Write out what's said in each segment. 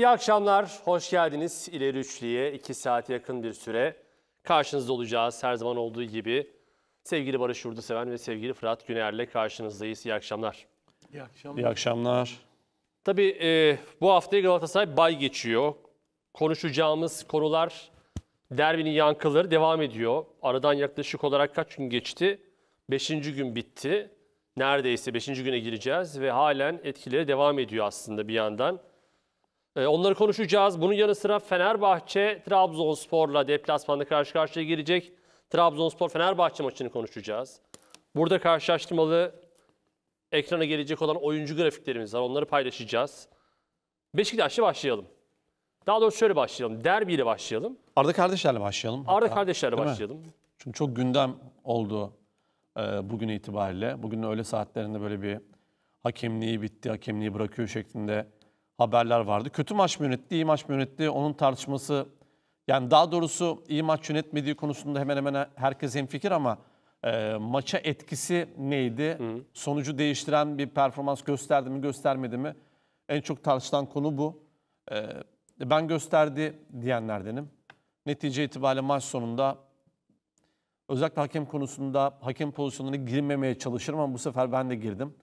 İyi akşamlar, hoş geldiniz. İleri Üçlü'ye iki saat yakın bir süre karşınızda olacağız. Her zaman olduğu gibi sevgili Barış Yurduseven ve sevgili Fırat Güner'le karşınızdayız. İyi akşamlar. İyi akşamlar. İyi akşamlar. Tabii e, bu haftayı Galatasaray bay geçiyor. Konuşacağımız konular derbinin yankıları devam ediyor. Aradan yaklaşık olarak kaç gün geçti? Beşinci gün bitti. Neredeyse beşinci güne gireceğiz ve halen etkileri devam ediyor aslında bir yandan. Ee, onları konuşacağız. Bunun yanı sıra Fenerbahçe Trabzonspor'la deplasmanda karşı karşıya girecek. Trabzonspor Fenerbahçe maçını konuşacağız. Burada karşılaştırmalı ekrana gelecek olan oyuncu grafiklerimiz var. Onları paylaşacağız. Beşiktaş'la başlayalım. Daha doğrusu şöyle başlayalım. ile başlayalım. Arda kardeşlerle başlayalım. Arda hatta. kardeşlerle başlayalım. Mi? Çünkü çok gündem oldu e, bugün itibariyle. Bugün öğle saatlerinde böyle bir hakemliği bitti, hakemliği bırakıyor şeklinde haberler vardı. Kötü maç mı yönetti, iyi maç mı yönetti onun tartışması. Yani daha doğrusu iyi maç yönetmediği konusunda hemen hemen herkes hemfikir ama e, maça etkisi neydi? Hı. Sonucu değiştiren bir performans gösterdi mi göstermedi mi? En çok tartışılan konu bu. E, ben gösterdi diyenlerdenim. Netice itibariyle maç sonunda özellikle hakem konusunda hakem pozisyonuna girmemeye çalışırım ama bu sefer ben de girdim.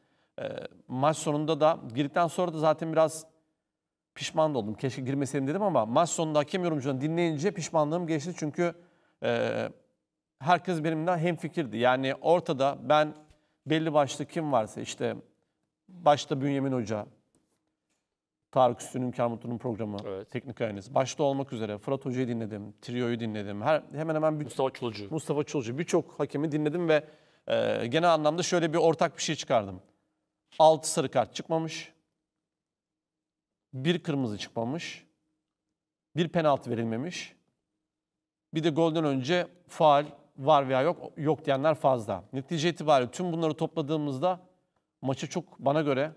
E, maç sonunda da girdikten sonra da zaten biraz pişman oldum. Keşke girmeseydim dedim ama maç sonunda hakem yorumcudan dinleyince pişmanlığım geçti. Çünkü e, herkes benimle hemfikirdi. Yani ortada ben belli başlı kim varsa işte başta Bünyamin Hoca, Tarık Üstü'nün Kermutlu'nun programı, evet. teknik ayınız. Başta olmak üzere Fırat Hoca'yı dinledim, Trio'yu dinledim. Her, hemen hemen bir, Mustafa Çulcu. Mustafa Çulcu. Birçok hakemi dinledim ve e, genel anlamda şöyle bir ortak bir şey çıkardım. 6 sarı kart çıkmamış bir kırmızı çıkmamış, bir penaltı verilmemiş, bir de golden önce faal var veya yok yok diyenler fazla. Netice itibariyle tüm bunları topladığımızda maçı çok bana göre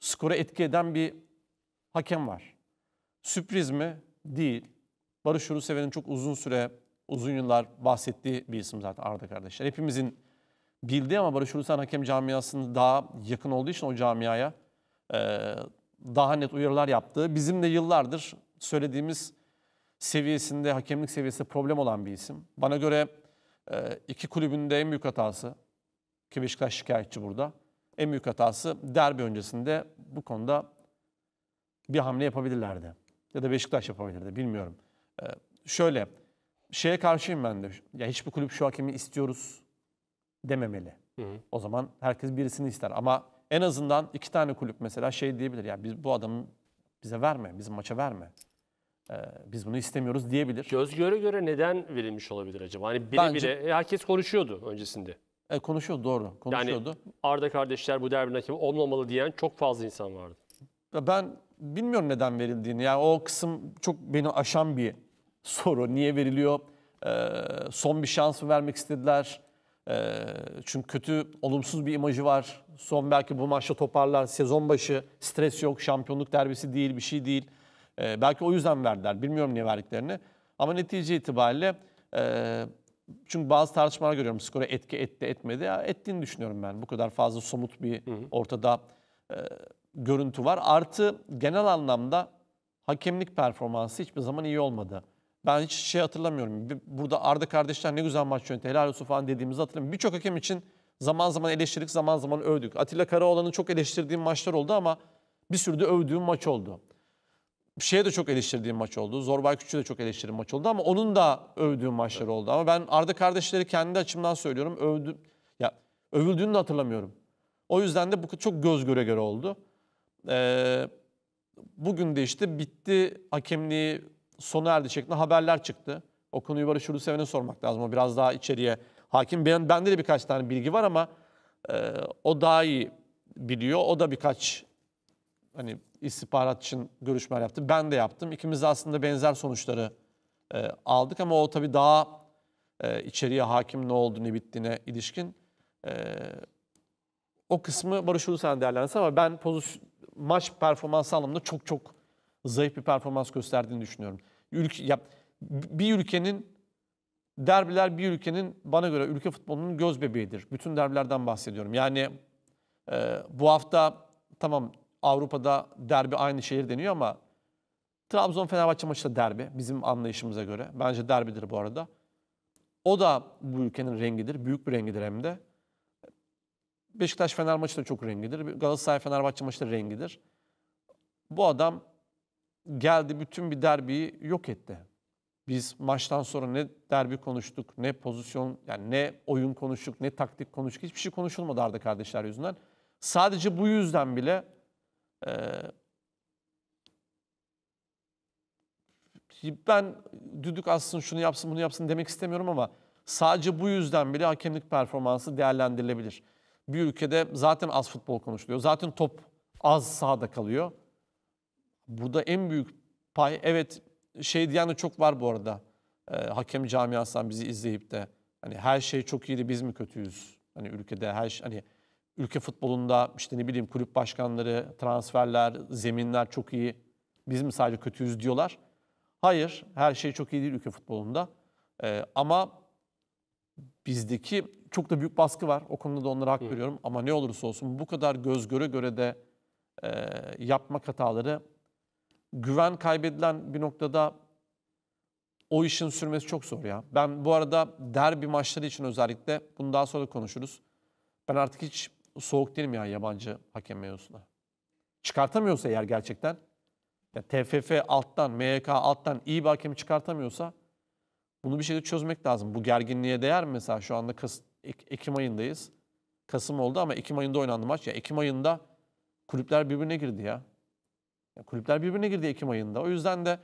skora etki eden bir hakem var. Sürpriz mi? Değil. Barış Yurusev'in çok uzun süre, uzun yıllar bahsettiği bir isim zaten Arda kardeşler. Hepimizin bildiği ama Barış Yurusev'in hakem camiasının daha yakın olduğu için o camiaya e, daha net uyarılar yaptığı, bizim de yıllardır söylediğimiz seviyesinde, hakemlik seviyesinde problem olan bir isim. Bana göre e, iki kulübün de en büyük hatası, ki Beşiktaş şikayetçi burada, en büyük hatası derbi öncesinde bu konuda bir hamle yapabilirlerdi. Ya da Beşiktaş yapabilirdi, bilmiyorum. E, şöyle, şeye karşıyım ben de. Ya hiçbir kulüp şu hakemi istiyoruz dememeli. Hı hı. O zaman herkes birisini ister ama en azından iki tane kulüp mesela şey diyebilir. Yani biz bu adamı bize verme, bizim maça verme. Ee, biz bunu istemiyoruz diyebilir. Göz göre göre neden verilmiş olabilir acaba? Hani bile Bence, bile e, herkes konuşuyordu öncesinde. E, konuşuyordu doğru. Konuşuyordu. Yani Arda kardeşler bu derbinin hakemi olmamalı diyen çok fazla insan vardı. Ben bilmiyorum neden verildiğini. Yani o kısım çok beni aşan bir soru. Niye veriliyor? Ee, son bir şans mı vermek istediler? çünkü kötü, olumsuz bir imajı var. Son belki bu maçta toparlar. Sezon başı stres yok, şampiyonluk derbisi değil, bir şey değil. E, belki o yüzden verdiler. Bilmiyorum niye verdiklerini. Ama netice itibariyle e, çünkü bazı tartışmalar görüyorum. Skora etki etti, etmedi. Ya, ettiğini düşünüyorum ben. Bu kadar fazla somut bir ortada e, görüntü var. Artı genel anlamda hakemlik performansı hiçbir zaman iyi olmadı. Ben hiç şey hatırlamıyorum. Burada Arda kardeşler ne güzel maç yönetti. Helal olsun falan dediğimizi hatırlamıyorum. Birçok hakem için zaman zaman eleştirdik, zaman zaman övdük. Atilla Karaoğlan'ı çok eleştirdiğim maçlar oldu ama bir sürü de övdüğüm maç oldu. Şeye de çok eleştirdiğim maç oldu. Zorbay Küçük'ü de çok eleştirdiğim maç oldu ama onun da övdüğüm maçlar oldu. Ama ben Arda kardeşleri kendi açımdan söylüyorum. Övdüm, ya övüldüğünü de hatırlamıyorum. O yüzden de bu çok göz göre göre oldu. Ee, bugün de işte bitti hakemliği sona erdi şeklinde haberler çıktı. O konuyu Barış Huluseven'e sormak lazım. O biraz daha içeriye hakim. Ben, bende de birkaç tane bilgi var ama e, o daha iyi biliyor. O da birkaç hani istihbarat için görüşmeler yaptı. Ben de yaptım. İkimiz de aslında benzer sonuçları e, aldık ama o tabii daha e, içeriye hakim ne oldu ne bittiğine ilişkin e, o kısmı Barış Hulusen değerlendirse ama ben pozisyon, maç performansı anlamında çok çok zayıf bir performans gösterdiğini düşünüyorum. Ülke, ya, bir ülkenin derbiler bir ülkenin bana göre ülke futbolunun göz bebeğidir. Bütün derbilerden bahsediyorum. Yani e, bu hafta tamam Avrupa'da derbi aynı şehir deniyor ama Trabzon-Fenerbahçe maçı da derbi bizim anlayışımıza göre. Bence derbidir bu arada. O da bu ülkenin rengidir. Büyük bir rengidir hem de. beşiktaş fenerbahçe maçı da çok rengidir. Galatasaray-Fenerbahçe maçı da rengidir. Bu adam geldi bütün bir derbiyi yok etti. Biz maçtan sonra ne derbi konuştuk, ne pozisyon, yani ne oyun konuştuk, ne taktik konuştuk. Hiçbir şey konuşulmadı Arda kardeşler yüzünden. Sadece bu yüzden bile e, ben düdük alsın, şunu yapsın, bunu yapsın demek istemiyorum ama sadece bu yüzden bile hakemlik performansı değerlendirilebilir. Bir ülkede zaten az futbol konuşuluyor. Zaten top az sahada kalıyor. Burada en büyük pay evet şey diyen de çok var bu arada. E, hakem camiasından bizi izleyip de hani her şey çok iyiydi biz mi kötüyüz? Hani ülkede her şey, hani ülke futbolunda işte ne bileyim kulüp başkanları, transferler, zeminler çok iyi. Biz mi sadece kötüyüz diyorlar. Hayır, her şey çok iyi değil ülke futbolunda. Ee, ama bizdeki çok da büyük baskı var. O konuda da onlara hak veriyorum. Ama ne olursa olsun bu kadar göz göre göre de e, yapmak hataları güven kaybedilen bir noktada o işin sürmesi çok zor ya. Ben bu arada derbi maçları için özellikle bunu daha sonra konuşuruz. Ben artık hiç soğuk değilim ya yabancı hakem mevzusuna. Çıkartamıyorsa eğer gerçekten ya TFF alttan, MYK alttan iyi bir hakemi çıkartamıyorsa bunu bir şekilde çözmek lazım. Bu gerginliğe değer mi? Mesela şu anda Kas Ek Ekim ayındayız. Kasım oldu ama Ekim ayında oynandı maç. Ya Ekim ayında kulüpler birbirine girdi ya. Kulüpler birbirine girdi Ekim ayında. O yüzden de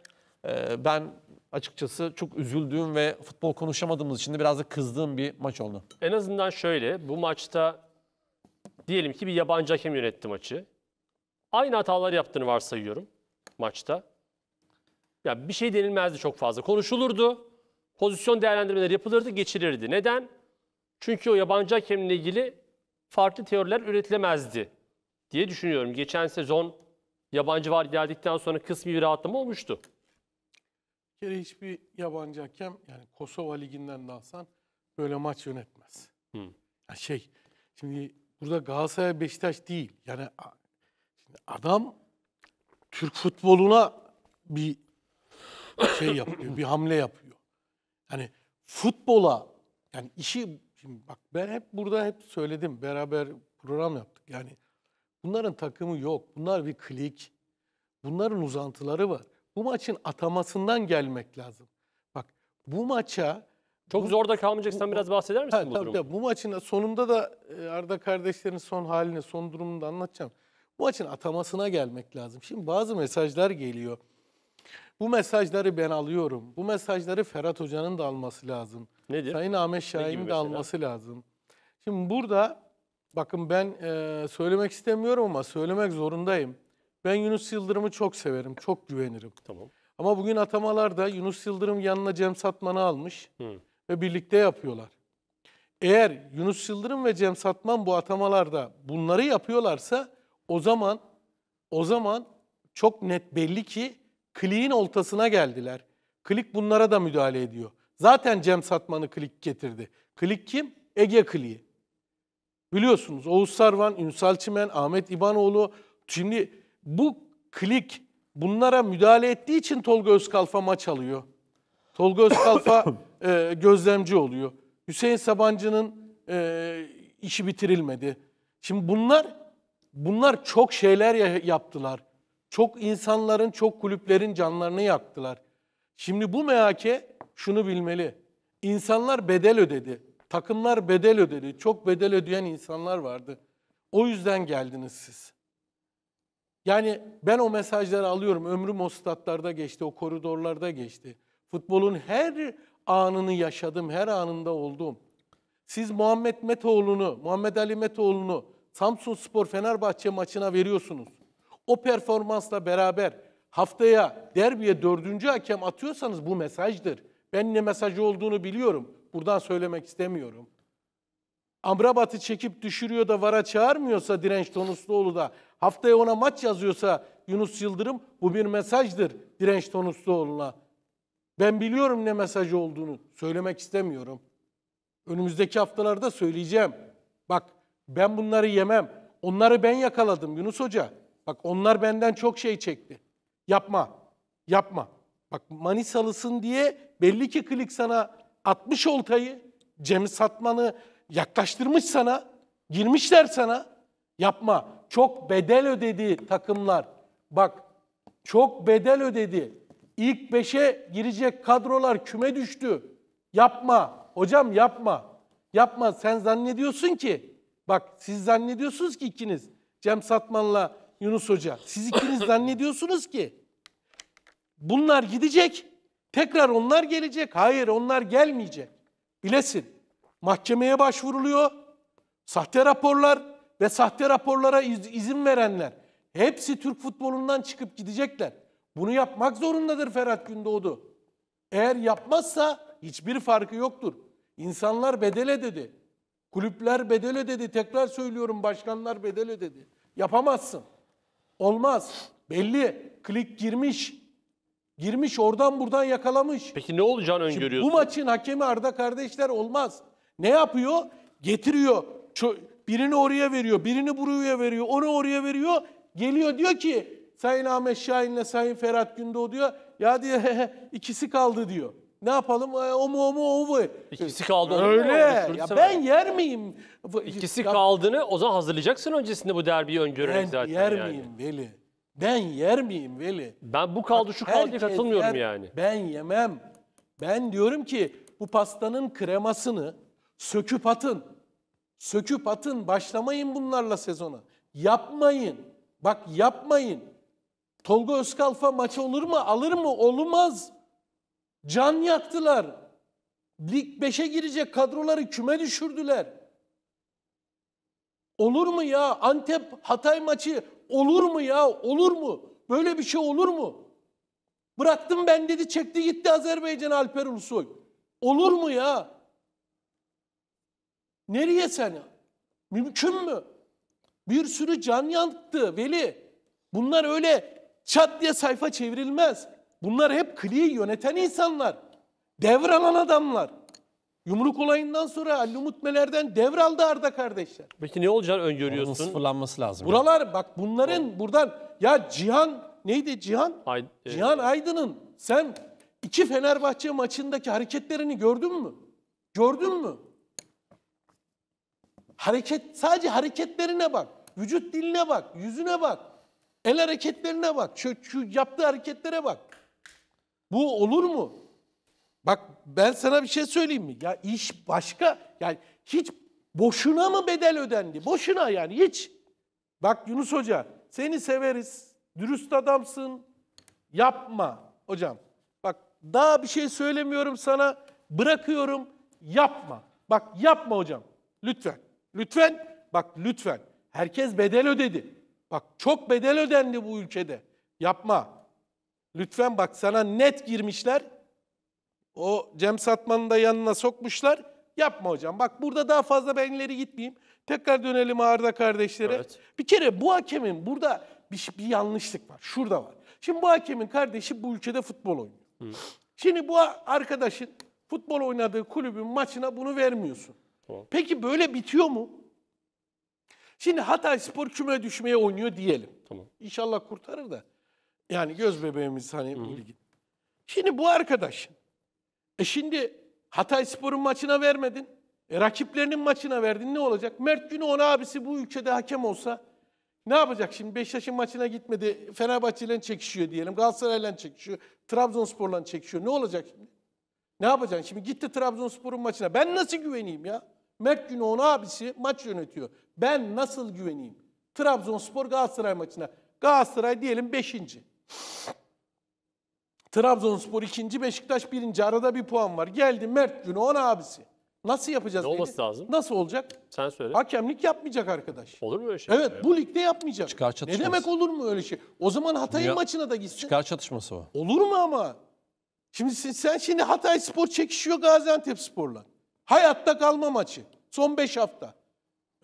e, ben açıkçası çok üzüldüğüm ve futbol konuşamadığımız için de biraz da kızdığım bir maç oldu. En azından şöyle bu maçta diyelim ki bir yabancı hakem yönetti maçı. Aynı hatalar yaptığını varsayıyorum maçta. Ya bir şey denilmezdi çok fazla. Konuşulurdu. Pozisyon değerlendirmeleri yapılırdı, geçirirdi. Neden? Çünkü o yabancı hakemle ilgili farklı teoriler üretilemezdi diye düşünüyorum. Geçen sezon Yabancı var geldikten sonra kısmi bir rahatlama olmuştu. Bir kere hiçbir yabancı hakem yani Kosova Ligi'nden dalsan böyle maç yönetmez. Hmm. Yani şey şimdi burada Galatasaray Beşiktaş değil. Yani şimdi adam Türk futboluna bir şey yapıyor, bir hamle yapıyor. Yani futbola yani işi şimdi bak ben hep burada hep söyledim. Beraber program yaptık. Yani Bunların takımı yok. Bunlar bir klik. Bunların uzantıları var. Bu maçın atamasından gelmek lazım. Bak bu maça çok bu, zorda kalmayacaksan bu, biraz bahseder misin he, bu durumu? Tabii, bu maçın sonunda da e, Arda kardeşlerin son halini, son durumunu da anlatacağım. Bu maçın atamasına gelmek lazım. Şimdi bazı mesajlar geliyor. Bu mesajları ben alıyorum. Bu mesajları Ferhat Hoca'nın da alması lazım. Nedir? Sayın Ahmet Şahin'in de alması lazım. Şimdi burada Bakın ben e, söylemek istemiyorum ama söylemek zorundayım. Ben Yunus Yıldırım'ı çok severim, çok güvenirim. Tamam. Ama bugün atamalarda Yunus Yıldırım yanına Cem Satman'ı almış Hı. ve birlikte yapıyorlar. Eğer Yunus Yıldırım ve Cem Satman bu atamalarda bunları yapıyorlarsa o zaman o zaman çok net belli ki Klik'in oltasına geldiler. Klik bunlara da müdahale ediyor. Zaten Cem Satman'ı Klik getirdi. Klik kim? Ege Klik'i. Biliyorsunuz Oğuz Sarvan, Ünsal Çimen, Ahmet İbanoğlu. Şimdi bu klik bunlara müdahale ettiği için Tolga Özkalfa maç alıyor. Tolga Özkalfa e, gözlemci oluyor. Hüseyin Sabancı'nın e, işi bitirilmedi. Şimdi bunlar bunlar çok şeyler yaptılar. Çok insanların, çok kulüplerin canlarını yaktılar. Şimdi bu MHK şunu bilmeli. İnsanlar bedel ödedi. Takımlar bedel ödedi. Çok bedel ödeyen insanlar vardı. O yüzden geldiniz siz. Yani ben o mesajları alıyorum. Ömrüm o statlarda geçti, o koridorlarda geçti. Futbolun her anını yaşadım, her anında oldum. Siz Muhammed Metoğlu'nu, Muhammed Ali Metoğlu'nu Samsun Spor Fenerbahçe maçına veriyorsunuz. O performansla beraber haftaya derbiye dördüncü hakem atıyorsanız bu mesajdır. Ben ne mesajı olduğunu biliyorum. Buradan söylemek istemiyorum. Amrabat'ı çekip düşürüyor da VAR'a çağırmıyorsa Direnç Tonusluoğlu da haftaya ona maç yazıyorsa Yunus Yıldırım bu bir mesajdır Direnç Tonusluoğlu'na. Ben biliyorum ne mesaj olduğunu söylemek istemiyorum. Önümüzdeki haftalarda söyleyeceğim. Bak ben bunları yemem. Onları ben yakaladım Yunus Hoca. Bak onlar benden çok şey çekti. Yapma. Yapma. Bak Manisalısın diye belli ki klik sana atmış oltayı, Cem Satman'ı yaklaştırmış sana, girmişler sana. Yapma. Çok bedel ödedi takımlar. Bak çok bedel ödedi. İlk beşe girecek kadrolar küme düştü. Yapma. Hocam yapma. Yapma. Sen zannediyorsun ki bak siz zannediyorsunuz ki ikiniz Cem Satman'la Yunus Hoca. Siz ikiniz zannediyorsunuz ki bunlar gidecek. Tekrar onlar gelecek. Hayır onlar gelmeyecek. Bilesin. Mahkemeye başvuruluyor. Sahte raporlar ve sahte raporlara iz, izin verenler. Hepsi Türk futbolundan çıkıp gidecekler. Bunu yapmak zorundadır Ferhat Gündoğdu. Eğer yapmazsa hiçbir farkı yoktur. İnsanlar bedel ödedi. Kulüpler bedel ödedi. Tekrar söylüyorum başkanlar bedel ödedi. Yapamazsın. Olmaz. Belli. Klik girmiş. Girmiş oradan buradan yakalamış. Peki ne olacağını Şimdi öngörüyorsun? Bu maçın hakemi Arda kardeşler olmaz. Ne yapıyor? Getiriyor. Ço- birini oraya veriyor, birini buraya veriyor, onu oraya veriyor. Geliyor diyor ki Sayın Ahmet Şahin'le Sayın Ferhat Gündoğdu diyor. Ya diyor ikisi kaldı diyor. Ne yapalım? O mu o mu o mu? İkisi kaldı. Öyle. Ya ben yer miyim? İkisi ya, kaldığını o zaman hazırlayacaksın öncesinde bu derbiyi öngörerek ben yer yani. miyim Veli? Ben yer miyim Veli? Ben bu kaldı şu kaldı katılmıyorum yer, yani. Ben yemem. Ben diyorum ki bu pastanın kremasını söküp atın. Söküp atın. Başlamayın bunlarla sezona. Yapmayın. Bak yapmayın. Tolga Özkalfa maçı olur mu? Alır mı? Olmaz. Can yaktılar. Lig 5'e girecek kadroları küme düşürdüler. Olur mu ya? Antep Hatay maçı Olur mu ya? Olur mu? Böyle bir şey olur mu? Bıraktım ben dedi çekti gitti Azerbaycan Alper Ulusoy. Olur mu ya? Nereye sen? Mümkün mü? Bir sürü can yaktı Veli. Bunlar öyle çat diye sayfa çevrilmez. Bunlar hep kliği yöneten insanlar. Devralan adamlar. Yumruk olayından sonra Ali Umutmeler'den devraldı Arda kardeşler. Peki ne olacak öngörüyorsun? Onun sıfırlanması lazım. Buralar bak bunların buradan ya Cihan neydi Cihan? Ay, e, Cihan Aydın'ın sen iki Fenerbahçe maçındaki hareketlerini gördün mü? Gördün mü? Hareket sadece hareketlerine bak. Vücut diline bak, yüzüne bak. El hareketlerine bak. Şu, şu yaptığı hareketlere bak. Bu olur mu? Bak ben sana bir şey söyleyeyim mi? Ya iş başka. Yani hiç boşuna mı bedel ödendi? Boşuna yani hiç. Bak Yunus Hoca seni severiz. Dürüst adamsın. Yapma hocam. Bak daha bir şey söylemiyorum sana. Bırakıyorum. Yapma. Bak yapma hocam. Lütfen. Lütfen. Bak lütfen. Herkes bedel ödedi. Bak çok bedel ödendi bu ülkede. Yapma. Lütfen bak sana net girmişler. O Cem Satman'ı da yanına sokmuşlar. Yapma hocam. Bak burada daha fazla benleri ileri gitmeyeyim. Tekrar dönelim Arda kardeşlere. Evet. Bir kere bu hakemin burada bir, bir yanlışlık var. Şurada var. Şimdi bu hakemin kardeşi bu ülkede futbol oynuyor. Hı. Şimdi bu arkadaşın futbol oynadığı kulübün maçına bunu vermiyorsun. Tamam. Peki böyle bitiyor mu? Şimdi Hatay Spor küme düşmeye oynuyor diyelim. Tamam. İnşallah kurtarır da. Yani göz bebeğimiz hani ilgi. Şimdi bu arkadaşın e şimdi Hatay Spor'un maçına vermedin. E rakiplerinin maçına verdin ne olacak? Mert Günü abisi bu ülkede hakem olsa ne yapacak şimdi? Beşiktaş'ın maçına gitmedi. Fenerbahçe ile çekişiyor diyelim. Galatasaray ile çekişiyor. Trabzonspor'la çekişiyor. Ne olacak şimdi? Ne yapacaksın? Şimdi gitti Trabzonspor'un maçına. Ben nasıl güveneyim ya? Mert Günü abisi maç yönetiyor. Ben nasıl güveneyim? Trabzonspor Galatasaray maçına. Galatasaray diyelim beşinci. Trabzonspor ikinci, Beşiktaş birinci. Arada bir puan var. Geldi Mert Günoğan abisi. Nasıl yapacağız? Ne olması lazım? Nasıl olacak? Sen söyle. Hakemlik yapmayacak arkadaş. Olur mu öyle şey? Evet bu ligde yapmayacak. Çıkar çatışması Ne demek olur mu öyle şey? O zaman Hatay'ın maçına da gitsin. Çıkar çatışması o. Olur mu ama? Şimdi sen, sen şimdi Hatay Spor çekişiyor Gaziantep Spor'la. Hayatta kalma maçı. Son 5 hafta.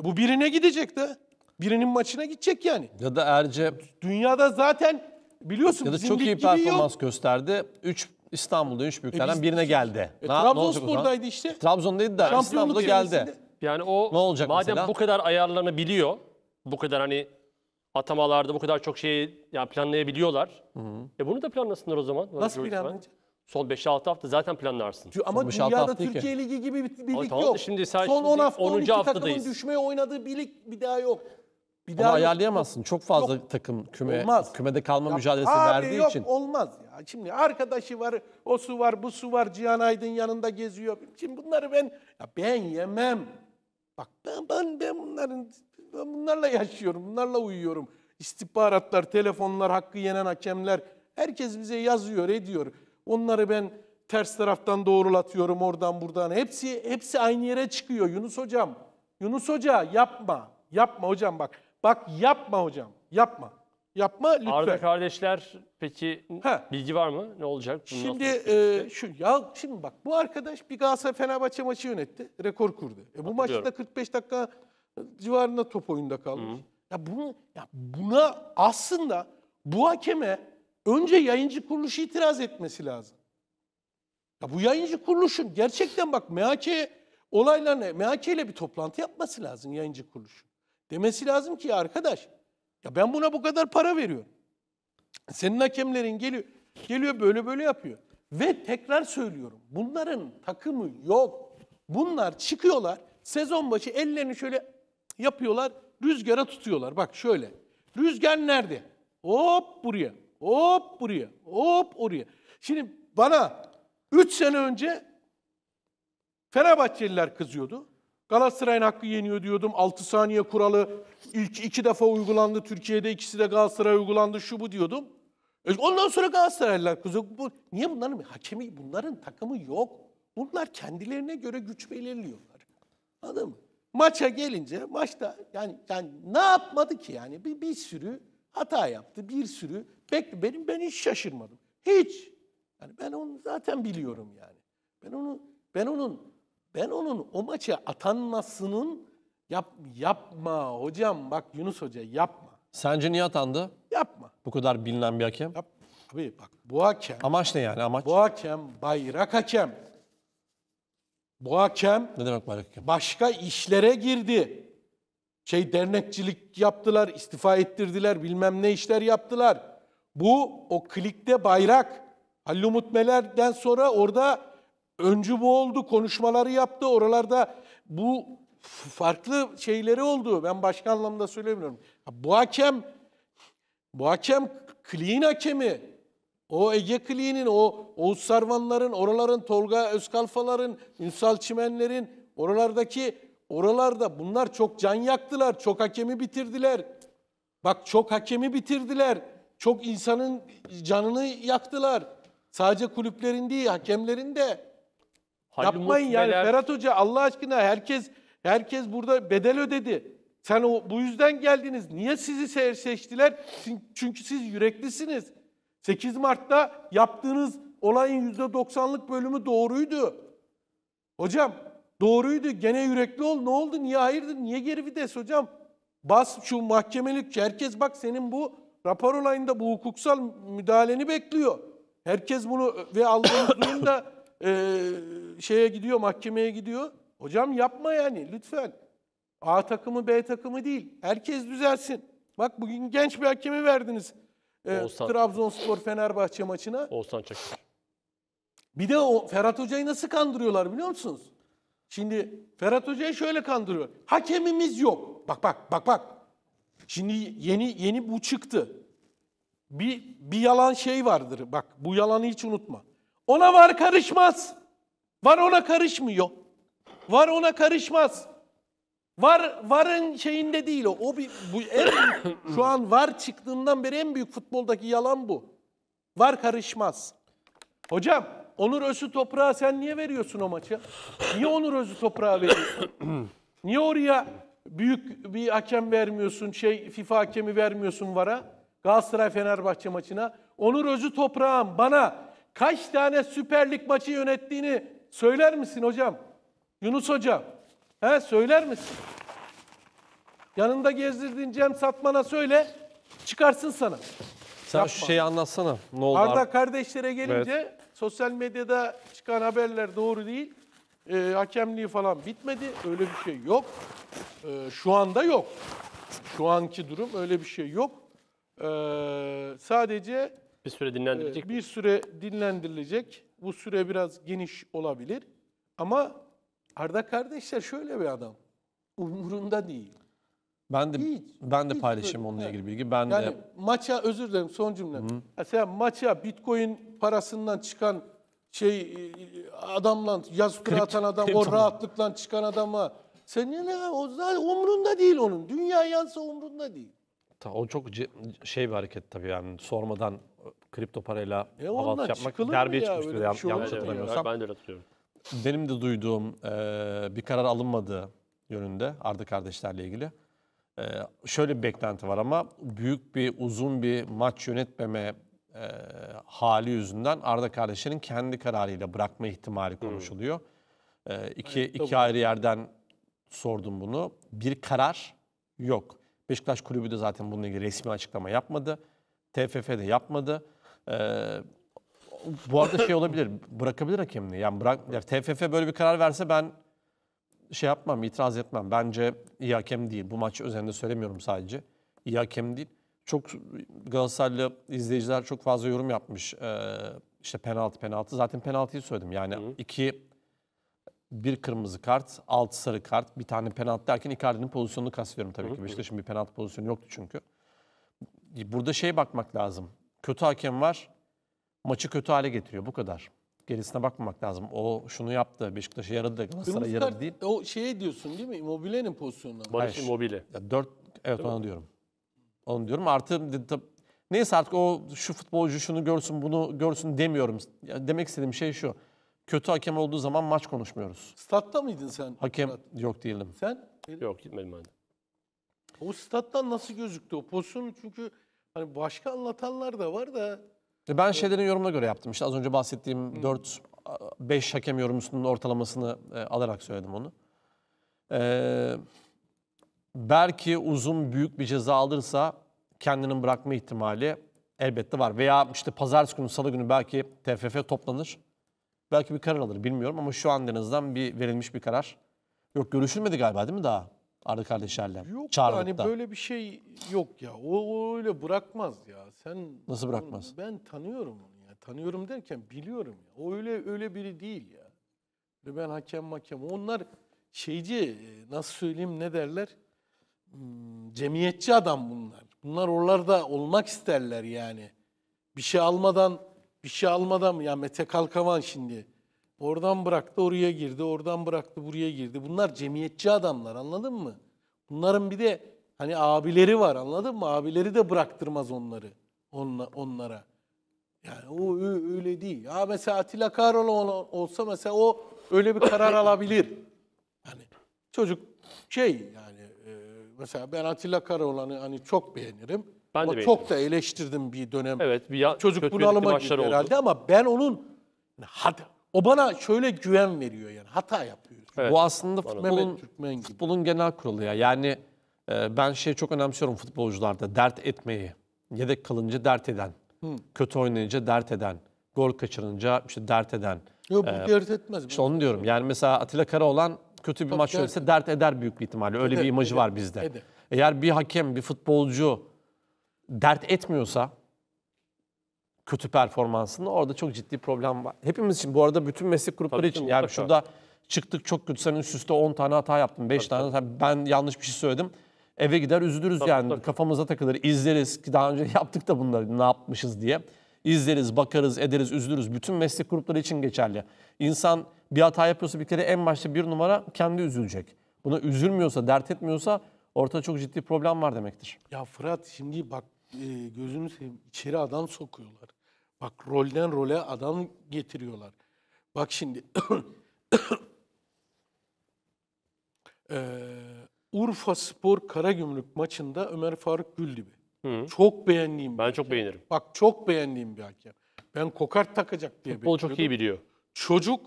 Bu birine gidecek de. Birinin maçına gidecek yani. Ya da Erce Dünyada zaten biliyorsun ya da çok iyi performans yıl... gösterdi. 3 İstanbul'da üç büyüklerden e birine geldi. E, Na, Trabzonspor'daydı işte. Trabzon'daydı da İstanbul'a geldi. Yani o ne olacak madem mesela? bu kadar ayarlarını biliyor, bu kadar hani atamalarda bu kadar çok şeyi yani planlayabiliyorlar. Hı -hı. E bunu da planlasınlar o zaman. Nasıl planlayacak? Son 5-6 hafta zaten planlarsın. Ama Son dünyada Türkiye ki. Ligi gibi bir, bir lig tamam, yok. Şimdi sen Son şimdi 10 hafta 10. 12 haftadayız. takımın düşmeye oynadığı bir lig bir daha yok. Bir daha Onu ayarlayamazsın. Yok. Çok fazla yok. takım küme olmaz. kümede kalma ya, mücadelesi abi verdiği yok, için. olmaz ya. Şimdi arkadaşı var, o su var, bu su var. Cihan Aydın yanında geziyor. Şimdi bunları ben ya ben yemem. Bak ben ben ben bunların ben bunlarla yaşıyorum. Bunlarla uyuyorum. İstihbaratlar, telefonlar, hakkı yenen hakemler herkes bize yazıyor, ediyor. Onları ben ters taraftan doğrulatıyorum oradan buradan. Hepsi hepsi aynı yere çıkıyor Yunus hocam. Yunus hoca yapma. Yapma hocam bak. Bak yapma hocam, yapma. Yapma lütfen. Arda kardeşler peki ha. bilgi var mı? Ne olacak? Bunun şimdi e, şu ya şimdi bak bu arkadaş bir Galatasaray Fenerbahçe maçı yönetti. Rekor kurdu. E, bu maçta 45 dakika civarında top oyunda kalmış. Hı. Ya bunu ya buna aslında bu hakeme önce yayıncı kuruluşu itiraz etmesi lazım. Ya bu yayıncı kuruluşun gerçekten bak MHK olaylarına MHK ile bir toplantı yapması lazım yayıncı kuruluşun. Demesi lazım ki arkadaş ya ben buna bu kadar para veriyorum. Senin hakemlerin geliyor, geliyor böyle böyle yapıyor. Ve tekrar söylüyorum bunların takımı yok. Bunlar çıkıyorlar sezon başı ellerini şöyle yapıyorlar rüzgara tutuyorlar. Bak şöyle rüzgar nerede? Hop buraya, hop buraya, hop oraya. Şimdi bana 3 sene önce Fenerbahçeliler kızıyordu. Galatasaray'ın hakkı yeniyor diyordum. 6 saniye kuralı ilk iki defa uygulandı Türkiye'de. ikisi de Galatasaray uygulandı şu bu diyordum. E, ondan sonra Galatasaraylılar kızıyor. Bu, niye bunların hakemi bunların takımı yok. Bunlar kendilerine göre güç belirliyorlar. Anladın mı? Maça gelince maçta yani yani ne yapmadı ki yani bir, bir sürü hata yaptı. Bir sürü bekle benim ben hiç şaşırmadım. Hiç. Yani ben onu zaten biliyorum yani. Ben onu ben onun ben onun o maça atanmasının yap, yapma hocam bak Yunus Hoca yapma. Sence niye atandı? Yapma. Bu kadar bilinen bir hakem. Yap. Abi bak bu hakem. Amaç ne yani amaç? Bu hakem bayrak hakem. Bu hakem. Ne demek bayrak hakem? Başka işlere girdi. Şey dernekçilik yaptılar, istifa ettirdiler, bilmem ne işler yaptılar. Bu o klikte bayrak. Halil Umut Meler'den sonra orada öncü bu oldu, konuşmaları yaptı. Oralarda bu farklı şeyleri oldu. Ben başka anlamda söylemiyorum. Bu hakem, bu hakem kliğin hakemi. O Ege Kliğinin, o Oğuz Sarvanların, oraların Tolga Özkalfaların, Ünsal Çimenlerin, oralardaki, oralarda bunlar çok can yaktılar, çok hakemi bitirdiler. Bak çok hakemi bitirdiler. Çok insanın canını yaktılar. Sadece kulüplerin değil, hakemlerin de. Halil Yapmayın yani Ferhat Hoca Allah aşkına herkes herkes burada bedel ödedi. Sen o, bu yüzden geldiniz. Niye sizi seçtiler? Çünkü siz yüreklisiniz. 8 Mart'ta yaptığınız olayın %90'lık bölümü doğruydu. Hocam doğruydu. Gene yürekli ol. Ne oldu? Niye hayırdır? Niye geri vites hocam? Bas şu mahkemelik. Herkes bak senin bu rapor olayında bu hukuksal müdahaleni bekliyor. Herkes bunu ve aldığımız durumda e, şeye gidiyor, mahkemeye gidiyor. Hocam yapma yani lütfen. A takımı B takımı değil. Herkes düzelsin. Bak bugün genç bir hakemi verdiniz. E, Oğuzhan. Trabzonspor Fenerbahçe maçına. Oğuzhan Çakır. Bir de o Ferhat Hoca'yı nasıl kandırıyorlar biliyor musunuz? Şimdi Ferhat Hoca'yı şöyle kandırıyor. Hakemimiz yok. Bak bak bak bak. Şimdi yeni yeni bu çıktı. Bir bir yalan şey vardır. Bak bu yalanı hiç unutma. Ona var karışmaz. Var ona karışmıyor. Var ona karışmaz. Var varın şeyinde değil o. O bir bu en, şu an var çıktığından beri en büyük futboldaki yalan bu. Var karışmaz. Hocam Onur Özü toprağı sen niye veriyorsun o maçı? Niye Onur Özü toprağı veriyorsun? niye oraya büyük bir hakem vermiyorsun? Şey FIFA hakemi vermiyorsun VAR'a. Galatasaray Fenerbahçe maçına. Onur Özü toprağım bana kaç tane Süper Lig maçı yönettiğini söyler misin hocam? Yunus Hoca. He söyler misin? Yanında gezdirdiğin Cem Satman'a söyle çıkarsın sana. Sen Yapma. şu şeyi anlatsana. Ne oldu? Arda kardeşlere gelince evet. sosyal medyada çıkan haberler doğru değil. E, hakemliği falan bitmedi. Öyle bir şey yok. E, şu anda yok. Şu anki durum öyle bir şey yok. E, sadece bir süre dinlendirilecek ee, mi? Bir süre dinlendirilecek. Bu süre biraz geniş olabilir. Ama Arda kardeşler şöyle bir adam. Umurunda değil. Ben de hiç, ben de hiç paylaşayım onunla ilgili bilgi. Ben yani de maça özür dilerim son cümle. Mesela maça Bitcoin parasından çıkan şey e, adamla yaz tura atan adam o rahatlıkla çıkan adama sen ne o zaten umrunda değil onun. Dünya yansa umrunda değil. Ta, o çok şey bir hareket tabii yani sormadan kripto parayla e havalı yapmak derbiye ya, çıkmıştı. Ya, şey yanlış hatırlamıyorsam. Ben de hatırlıyorum. Benim de duyduğum e, bir karar alınmadığı yönünde Arda kardeşlerle ilgili. E, şöyle bir beklenti var ama büyük bir uzun bir maç yönetmeme e, hali yüzünden Arda kardeşlerin kendi kararıyla bırakma ihtimali hmm. konuşuluyor. E, iki evet, iki ayrı yerden sordum bunu. Bir karar yok. Beşiktaş Kulübü de zaten bununla ilgili resmi açıklama yapmadı. TFF de yapmadı. Ee, bu arada şey olabilir. Bırakabilir hakemliği. Yani bırak yani TFF böyle bir karar verse ben şey yapmam, itiraz etmem. Bence iyi hakem değil. Bu maç özelinde söylemiyorum sadece. İyi hakem değil. Çok Galatasaraylı izleyiciler çok fazla yorum yapmış. Ee, işte penaltı penaltı. Zaten penaltıyı söyledim. Yani Hı. iki bir kırmızı kart, altı sarı kart, bir tane penaltı derken Icardi'nin pozisyonunu kastediyorum tabii Hı. ki. Beşiktaş'ın bir penaltı pozisyonu yoktu çünkü. Burada şey bakmak lazım. Kötü hakem var. Maçı kötü hale getiriyor. Bu kadar. Gerisine bakmamak lazım. O şunu yaptı. Beşiktaş'a yaradı da Galatasaray'a yaradı değil. O şeye diyorsun değil mi? Immobile'nin pozisyonuna. Barış Immobile. dört, evet onu diyorum. Onu diyorum. Artı neyse artık o şu futbolcu şunu görsün bunu görsün demiyorum. Ya demek istediğim şey şu. Kötü hakem olduğu zaman maç konuşmuyoruz. Statta mıydın sen? Hakem Murat? yok değildim. Sen? Yok gitmedim ben de. O stat'tan nasıl gözüktü o pozisyonu Çünkü Hani başka anlatanlar da var da. E, ben şeylerin yorumuna göre yaptım. İşte az önce bahsettiğim hmm. 4 5 hakem yorumcusunun ortalamasını e, alarak söyledim onu. E, belki uzun büyük bir ceza alırsa kendinin bırakma ihtimali elbette var. Veya işte pazartesi günü, salı günü belki TFF toplanır. Belki bir karar alır bilmiyorum ama şu an en azından bir verilmiş bir karar. Yok görüşülmedi galiba değil mi daha? Arda Kardeşler'le. Yok hani Çağrılık'ta. yani böyle bir şey yok ya. O, o öyle bırakmaz ya. Sen Nasıl bırakmaz? Onu, ben tanıyorum onu ya. Tanıyorum derken biliyorum ya. O öyle öyle biri değil ya. Ve ben hakem hakem. Onlar şeyci e, nasıl söyleyeyim ne derler? Hmm, cemiyetçi adam bunlar. Bunlar oralarda olmak isterler yani. Bir şey almadan bir şey almadan ya Mete Kalkavan şimdi Oradan bıraktı oraya girdi, oradan bıraktı buraya girdi. Bunlar cemiyetçi adamlar anladın mı? Bunların bir de hani abileri var anladın mı? Abileri de bıraktırmaz onları onla, onlara. Yani o öyle değil. Ya mesela Atilla Karol olsa mesela o öyle bir karar alabilir. Hani çocuk şey yani e, mesela ben Atilla Karaoğlan'ı hani, hani çok beğenirim. Ben ama de çok da eleştirdim bir dönem. Evet, bir ya, çocuk bunalıma girdi herhalde oldu. ama ben onun hadi. O bana şöyle güven veriyor yani. Hata yapıyoruz. Evet. Bu aslında futbolun, Mehmet, futbolun genel kuralı ya. Yani e, ben şey çok önemsiyorum futbolcularda. Dert etmeyi. Yedek kalınca dert eden. Hı. Kötü oynayınca dert eden. Gol kaçırınca işte dert eden. Yok bu ee, dert etmez. İşte onu diyorum. Yani mesela Atilla Karaoğlan kötü bir Top maç yönetse dert eder büyük bir ihtimalle. Öyle eder, bir imajı eder, var bizde. Eder. Eğer bir hakem, bir futbolcu dert etmiyorsa kötü performansında orada çok ciddi problem var. Hepimiz için bu arada bütün meslek grupları tabii için mutlaka. yani şurada çıktık çok kötü sen üst üste 10 tane hata yaptın 5 tane tabii. ben yanlış bir şey söyledim. Eve gider üzülürüz tabii, yani tabii. kafamıza takılır izleriz ki daha önce yaptık da bunları ne yapmışız diye. İzleriz, bakarız, ederiz, üzülürüz. Bütün meslek grupları için geçerli. İnsan bir hata yapıyorsa bir kere en başta bir numara kendi üzülecek. Buna üzülmüyorsa, dert etmiyorsa ortada çok ciddi problem var demektir. Ya Fırat şimdi bak e, gözünü seveyim içeri adam sokuyorlar. Bak rolden role adam getiriyorlar. Bak şimdi ee, Urfa Spor Karagümrük maçında Ömer Faruk Güldübi. Hı. Çok beğendiğim. Ben çok beğenirim. Bak çok beğendiğim bir hakem. Ben kokart takacak diye Futbol bekliyordum. çok iyi biliyor. Çocuk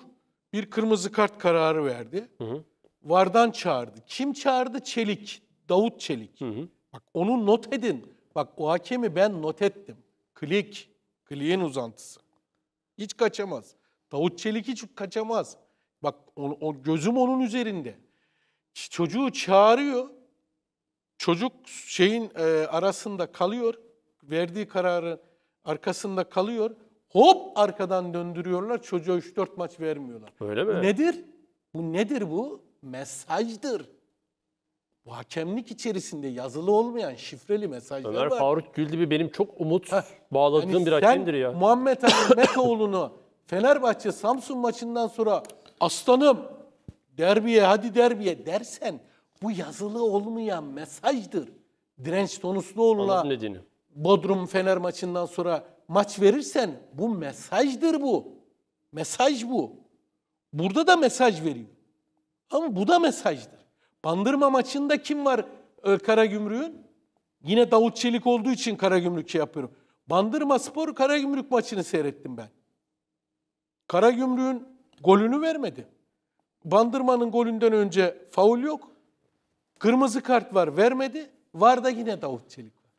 bir kırmızı kart kararı verdi. Hı hı. Vardan çağırdı. Kim çağırdı? Çelik. Davut Çelik. Hı hı. Bak onu not edin. Bak o hakemi ben not ettim. Klik. Kliyen uzantısı. Hiç kaçamaz. Davut Çelik hiç kaçamaz. Bak o, o gözüm onun üzerinde. Çocuğu çağırıyor. Çocuk şeyin e, arasında kalıyor. Verdiği kararı arkasında kalıyor. Hop arkadan döndürüyorlar. Çocuğa 3-4 maç vermiyorlar. Öyle mi? nedir? Bu nedir bu? Mesajdır. Bu hakemlik içerisinde yazılı olmayan şifreli mesajlar Ömer var. Ömer Faruk Güldübü benim çok umut Heh, bağladığım hani bir hakemdir ya. Muhammed Ali Fenerbahçe Samsun maçından sonra aslanım derbiye hadi derbiye dersen bu yazılı olmayan mesajdır. Direnç Tonusluoğlu'na Bodrum Fener maçından sonra maç verirsen bu mesajdır bu. Mesaj bu. Burada da mesaj veriyor. Ama bu da mesajdır. Bandırma maçında kim var e, Karagümrük'ün? Yine Davut Çelik olduğu için Karagümrük'ü şey yapıyorum. Bandırma Spor Karagümrük maçını seyrettim ben. Karagümrük'ün golünü vermedi. Bandırma'nın golünden önce faul yok. Kırmızı kart var vermedi. Var da yine Davut Çelik var.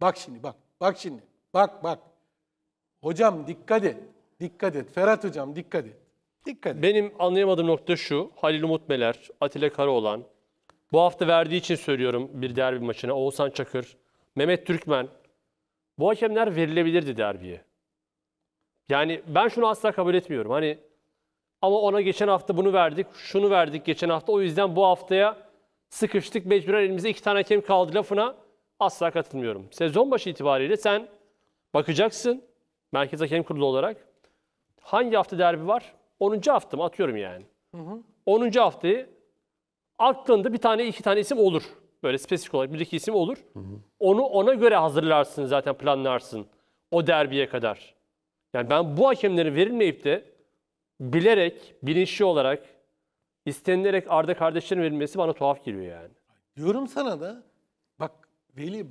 Bak şimdi bak. Bak şimdi. Bak bak. Hocam dikkat et. Dikkat et. Ferhat hocam dikkat et. Dikkat edin. Benim anlayamadığım nokta şu. Halil Umut Meler, Atilla Karaoğlan, bu hafta verdiği için söylüyorum bir derbi maçına. Oğuzhan Çakır, Mehmet Türkmen. Bu hakemler verilebilirdi derbiye. Yani ben şunu asla kabul etmiyorum. Hani ama ona geçen hafta bunu verdik, şunu verdik geçen hafta. O yüzden bu haftaya sıkıştık. Mecburen elimize iki tane hakem kaldı lafına asla katılmıyorum. Sezon başı itibariyle sen bakacaksın Merkez Hakem Kurulu olarak hangi hafta derbi var? 10. haftam atıyorum yani. Hı hı. 10. haftayı aklında bir tane iki tane isim olur. Böyle spesifik olarak bir iki isim olur. Hı hı. Onu ona göre hazırlarsın zaten planlarsın o derbiye kadar. Yani ben bu hakemlerin verilmeyip de bilerek, bilinçli olarak istenilerek Arda kardeşlerin verilmesi bana tuhaf geliyor yani. Diyorum sana da bak Veli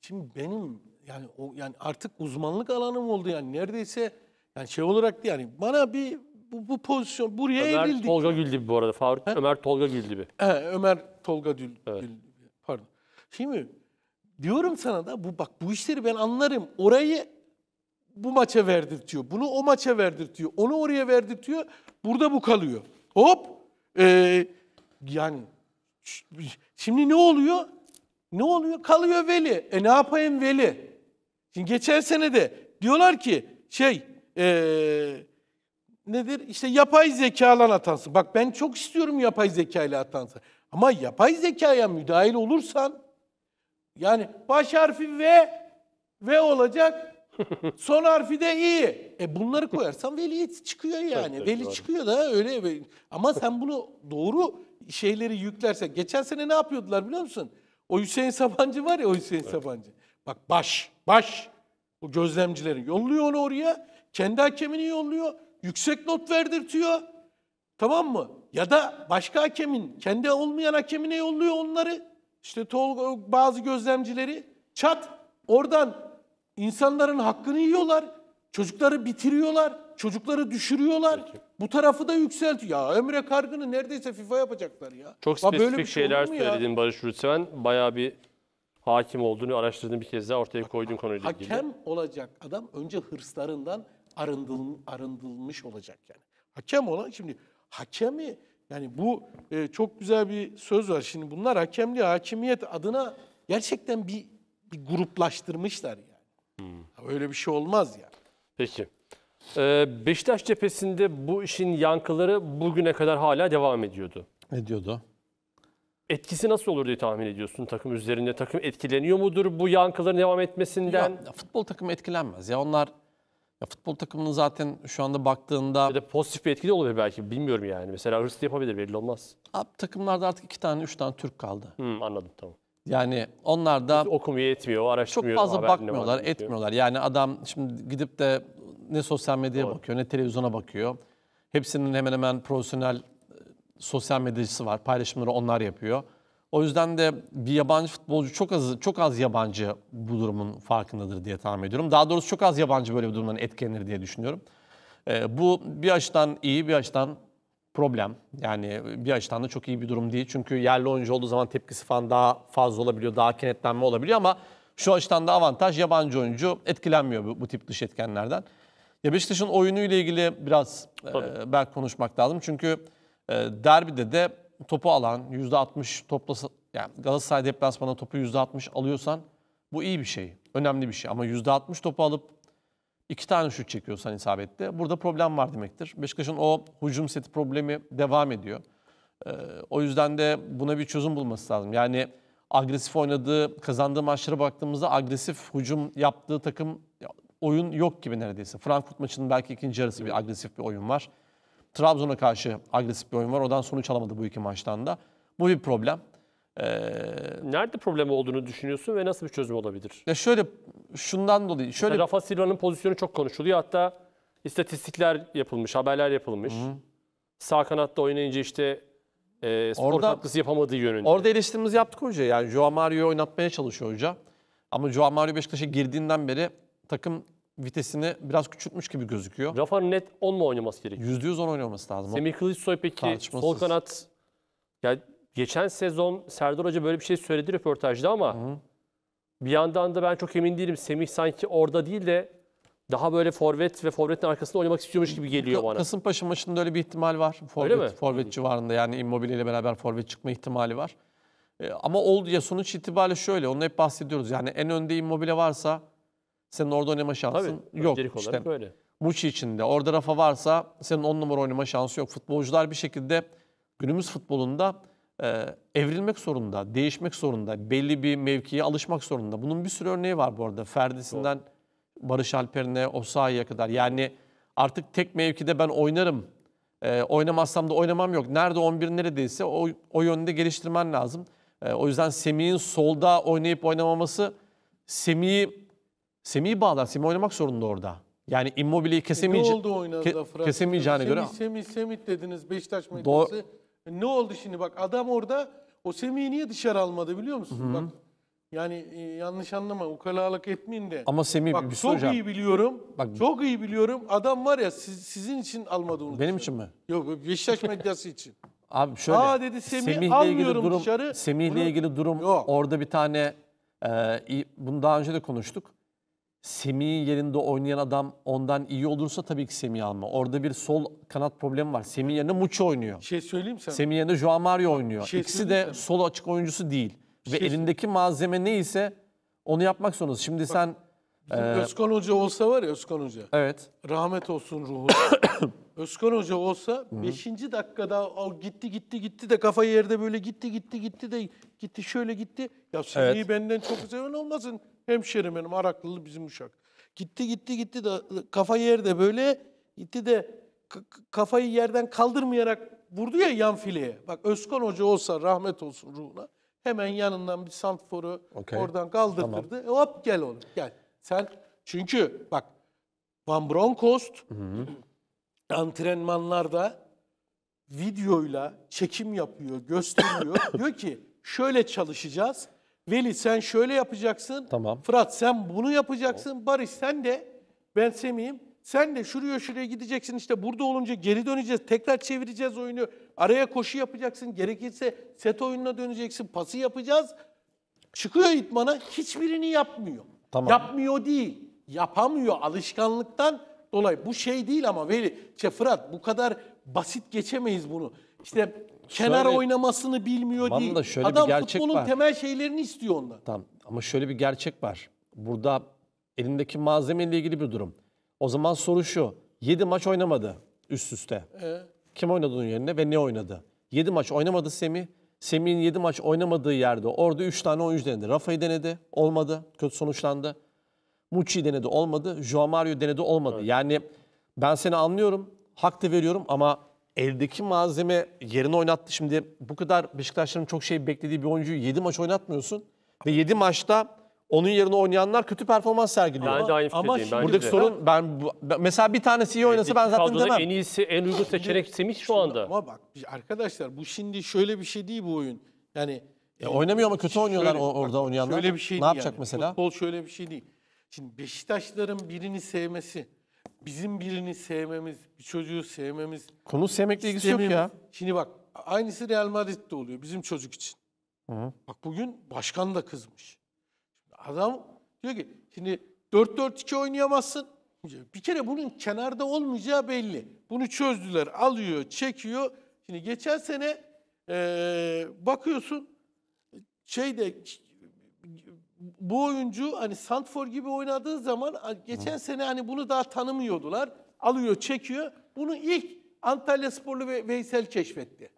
şimdi benim yani o yani artık uzmanlık alanım oldu yani neredeyse yani şey olarak yani bana bir bu, bu pozisyon buraya Ömer evrildik. Tolga Güldibi bu arada. favori He? Ömer Tolga Güldibi. He, Ömer Tolga Gül, evet. Güldibi. Pardon. Şimdi diyorum sana da bu bak bu işleri ben anlarım. Orayı bu maça verdirtiyor. Bunu o maça verdirtiyor. Onu oraya verdirtiyor. Burada bu kalıyor. Hop. Ee, yani şimdi ne oluyor? Ne oluyor? Kalıyor Veli. E ne yapayım Veli? Şimdi geçen sene de diyorlar ki şey ee, nedir? İşte yapay zekalan atansın. Bak ben çok istiyorum yapay zeka ile atansın. Ama yapay zekaya müdahil olursan yani baş harfi V V olacak. Son harfi de iyi. E bunları koyarsan veliyet çıkıyor yani. Evet, Veli doğru. çıkıyor da öyle. Ama sen bunu doğru şeyleri yüklersen. Geçen sene ne yapıyordular biliyor musun? O Hüseyin Sabancı var ya o Hüseyin evet. Sabancı. Bak baş, baş. O gözlemcileri yolluyor onu oraya. Kendi hakemini yolluyor yüksek not verdirtiyor. Tamam mı? Ya da başka hakemin, kendi olmayan hakemine yolluyor onları. İşte tol, bazı gözlemcileri. Çat oradan insanların hakkını yiyorlar. Çocukları bitiriyorlar. Çocukları düşürüyorlar. Peki. Bu tarafı da yükseltiyor. Ya Emre Kargın'ı neredeyse FIFA yapacaklar ya. Çok ya spesifik şey şeyler söyledin Barış Rütseven. Bayağı bir hakim olduğunu araştırdığın bir kez daha ortaya koydun konuyla ilgili. Hakem olacak adam önce hırslarından arındıl, arındılmış olacak yani. Hakem olan şimdi hakemi yani bu e, çok güzel bir söz var. Şimdi bunlar hakemli hakimiyet adına gerçekten bir, bir gruplaştırmışlar yani. Hmm. Öyle bir şey olmaz yani. Peki. Ee, Beşiktaş cephesinde bu işin yankıları bugüne kadar hala devam ediyordu. Ediyordu. Etkisi nasıl olur diye tahmin ediyorsun takım üzerinde? Takım etkileniyor mudur bu yankıların devam etmesinden? Ya, futbol takımı etkilenmez. Ya onlar ya futbol takımının zaten şu anda baktığında... Ya da pozitif bir etki de olabilir belki bilmiyorum yani. Mesela hırslı yapabilir belli olmaz. Abi, takımlarda artık iki tane üç tane Türk kaldı. Hmm, anladım tamam. Yani onlar da... Hiç okumuyor, yetmiyor, araştırmıyor. Çok fazla bakmıyorlar, etmiyor. etmiyorlar. Yani adam şimdi gidip de ne sosyal medyaya Doğru. bakıyor, ne televizyona bakıyor. Hepsinin hemen hemen profesyonel e, sosyal medyacısı var. Paylaşımları onlar yapıyor. O yüzden de bir yabancı futbolcu çok az çok az yabancı bu durumun farkındadır diye tahmin ediyorum. Daha doğrusu çok az yabancı böyle bir durumdan etkilenir diye düşünüyorum. E, bu bir açıdan iyi, bir açıdan problem. Yani bir açıdan da çok iyi bir durum değil. Çünkü yerli oyuncu olduğu zaman tepkisi falan daha fazla olabiliyor, daha kenetlenme olabiliyor ama şu açıdan da avantaj yabancı oyuncu etkilenmiyor bu, bu tip dış etkenlerden. Ya Beşiktaş'ın oyunu ile ilgili biraz e, belki konuşmak lazım. Çünkü e, derbide de topu alan, %60 toplasa, yani Galatasaray deplasmanına topu %60 alıyorsan bu iyi bir şey. Önemli bir şey. Ama %60 topu alıp iki tane şut çekiyorsan isabette burada problem var demektir. Beşiktaş'ın o hücum seti problemi devam ediyor. Ee, o yüzden de buna bir çözüm bulması lazım. Yani agresif oynadığı, kazandığı maçlara baktığımızda agresif hücum yaptığı takım oyun yok gibi neredeyse. Frankfurt maçının belki ikinci yarısı bir agresif bir oyun var. Trabzon'a karşı agresif bir oyun var. Odan sonuç alamadı bu iki maçtan da. Bu bir problem. Ee, Nerede problem olduğunu düşünüyorsun ve nasıl bir çözüm olabilir? Ya şöyle şundan dolayı şöyle Rafa Silva'nın pozisyonu çok konuşuluyor. Hatta istatistikler yapılmış, haberler yapılmış. Hı. Sağ kanatta oynayınca işte e, skor orada, katkısı yapamadığı yönünde. Orada eleştirimizi yaptık hoca. Yani Joao Mario'yu oynatmaya çalışıyor hoca. Ama Joao Mario Beşiktaş'a girdiğinden beri takım vitesini biraz küçültmüş gibi gözüküyor. Rafa net 10 mu oynaması gerekiyor? %100 10 oynaması lazım. Semih Kılıçsoy peki sol kanat ya geçen sezon Serdar Hoca böyle bir şey söyledi röportajda ama Hı. bir yandan da ben çok emin değilim. Semih sanki orada değil de daha böyle forvet ve forvetin arkasında oynamak istiyormuş gibi geliyor bana. Kasımpaşa maçında öyle bir ihtimal var. Forvet, öyle mi? Forvet civarında yani Immobile ile beraber forvet çıkma ihtimali var. Ee, ama oldu ya sonuç itibariyle şöyle onu hep bahsediyoruz. Yani en önde Immobile varsa senin orada oynama şansın Tabii, yok. Öncelik olarak işte, öyle. Muçi içinde. Orada Rafa varsa senin on numara oynama şansı yok. Futbolcular bir şekilde günümüz futbolunda e, evrilmek zorunda, değişmek zorunda, belli bir mevkiye alışmak zorunda. Bunun bir sürü örneği var bu arada. Ferdisinden Doğru. Barış Alper'ine, Osa'ya kadar. Yani artık tek mevkide ben oynarım. E, oynamazsam da oynamam yok. Nerede 11 neredeyse o, o yönde geliştirmen lazım. E, o yüzden Semih'in solda oynayıp oynamaması Semih'i Semih'i bağlar. Semih oynamak zorunda orada. Yani Immobile'yi e, kesemeyece... ne oldu oynadı ke- Fırat? kesemeyeceğine Semih, göre... Semih, Semih dediniz Beşiktaş medyası. E, ne oldu şimdi bak adam orada o Semih'i niye dışarı almadı biliyor musun? Bak yani e, yanlış anlama ukalalık etmeyin de. Ama Semih bak, bir şey çok hocam. iyi biliyorum. Bak- çok iyi biliyorum. Adam var ya siz- sizin için almadı onu. Benim dışarı. için mi? Yok Beşiktaş medyası için. Abi şöyle. Aa dedi, Semih almıyorum durum, dışarı. Semih'le Bunu- ilgili durum Yok. orada bir tane e, bunu daha önce de konuştuk. Semih'in yerinde oynayan adam ondan iyi olursa tabii ki Semih'i alma. Orada bir sol kanat problemi var. Semih yerine Muçi oynuyor. şey söyleyeyim sana. Semih yerine Joao Mario oynuyor. Şey İkisi de sana. sol açık oyuncusu değil. Ve şey elindeki malzeme neyse onu yapmak zorundasın. Şimdi Bak, sen... e... Özkan Hoca olsa var ya Özkan Hoca. Evet. Rahmet olsun ruhu. Özkan Hoca olsa 5. dakikada o gitti gitti gitti de kafa yerde böyle gitti gitti gitti de gitti şöyle gitti. Ya Semih'i evet. benden çok güzel olmasın. Hemşerim benim Araklılı bizim uşak. Gitti gitti gitti de kafa yerde böyle gitti de kafayı yerden kaldırmayarak vurdu ya yan fileye. Bak Özkan Hoca olsa rahmet olsun ruhuna. Hemen yanından bir santforu okay. oradan kaldırdırdı Tamam. E, hop gel oğlum gel. Sen çünkü bak Van Bronkost antrenmanlarda videoyla çekim yapıyor, gösteriyor. diyor ki şöyle çalışacağız. Veli sen şöyle yapacaksın. Tamam. Fırat sen bunu yapacaksın. Tamam. Barış sen de ben Semih'im. Sen de şuraya şuraya gideceksin işte burada olunca geri döneceğiz. Tekrar çevireceğiz oyunu. Araya koşu yapacaksın. Gerekirse set oyununa döneceksin. Pası yapacağız. Çıkıyor itmana hiçbirini yapmıyor. Tamam. Yapmıyor değil. Yapamıyor alışkanlıktan dolayı. Bu şey değil ama Veli, işte Fırat bu kadar basit geçemeyiz bunu. İşte kenar şöyle, oynamasını bilmiyor tamam değil. şöyle Adam bir gerçek futbolun var. temel şeylerini istiyor ondan. Tamam ama şöyle bir gerçek var. Burada elindeki malzemeyle ilgili bir durum. O zaman soru şu. 7 maç oynamadı üst üste. Ee? Kim oynadı onun yerine ve ne oynadı? 7 maç oynamadı Semih. Semih'in 7 maç oynamadığı yerde orada 3 tane oyuncu denedi. Rafa'yı denedi, olmadı. Kötü sonuçlandı. Mucci denedi, olmadı. Joao Mario denedi, olmadı. Evet. Yani ben seni anlıyorum, hak da veriyorum ama eldeki malzeme yerine oynattı. Şimdi bu kadar Beşiktaşların çok şey beklediği bir oyuncuyu 7 maç oynatmıyorsun. Ve 7 maçta onun yerine oynayanlar kötü performans sergiliyor. Ben de aynı Ama fikirdeyim. buradaki de. sorun ben, mesela bir tanesi iyi oynasa ben zaten demem. en iyisi en uygun seçenek Semih şu anda. Ama bak arkadaşlar bu şimdi şöyle bir şey değil bu oyun. Yani e, oynamıyor ama kötü oynuyorlar şöyle, orada oynayanlar. Şöyle bir şey ne yapacak yani. mesela? Futbol şöyle bir şey değil. Şimdi Beşiktaşların birini sevmesi, bizim birini sevmemiz, bir çocuğu sevmemiz... Konu sevmekle ilgisi yok ya. Şimdi bak aynısı Real Madrid'de oluyor bizim çocuk için. hı. Bak bugün başkan da kızmış. Adam diyor ki şimdi 4-4-2 oynayamazsın. Bir kere bunun kenarda olmayacağı belli. Bunu çözdüler. Alıyor, çekiyor. Şimdi geçen sene ee, bakıyorsun şeyde bu oyuncu hani Santfor gibi oynadığı zaman geçen sene hani bunu daha tanımıyordular. Alıyor, çekiyor. Bunu ilk Antalya Sporlu ve Veysel keşfetti.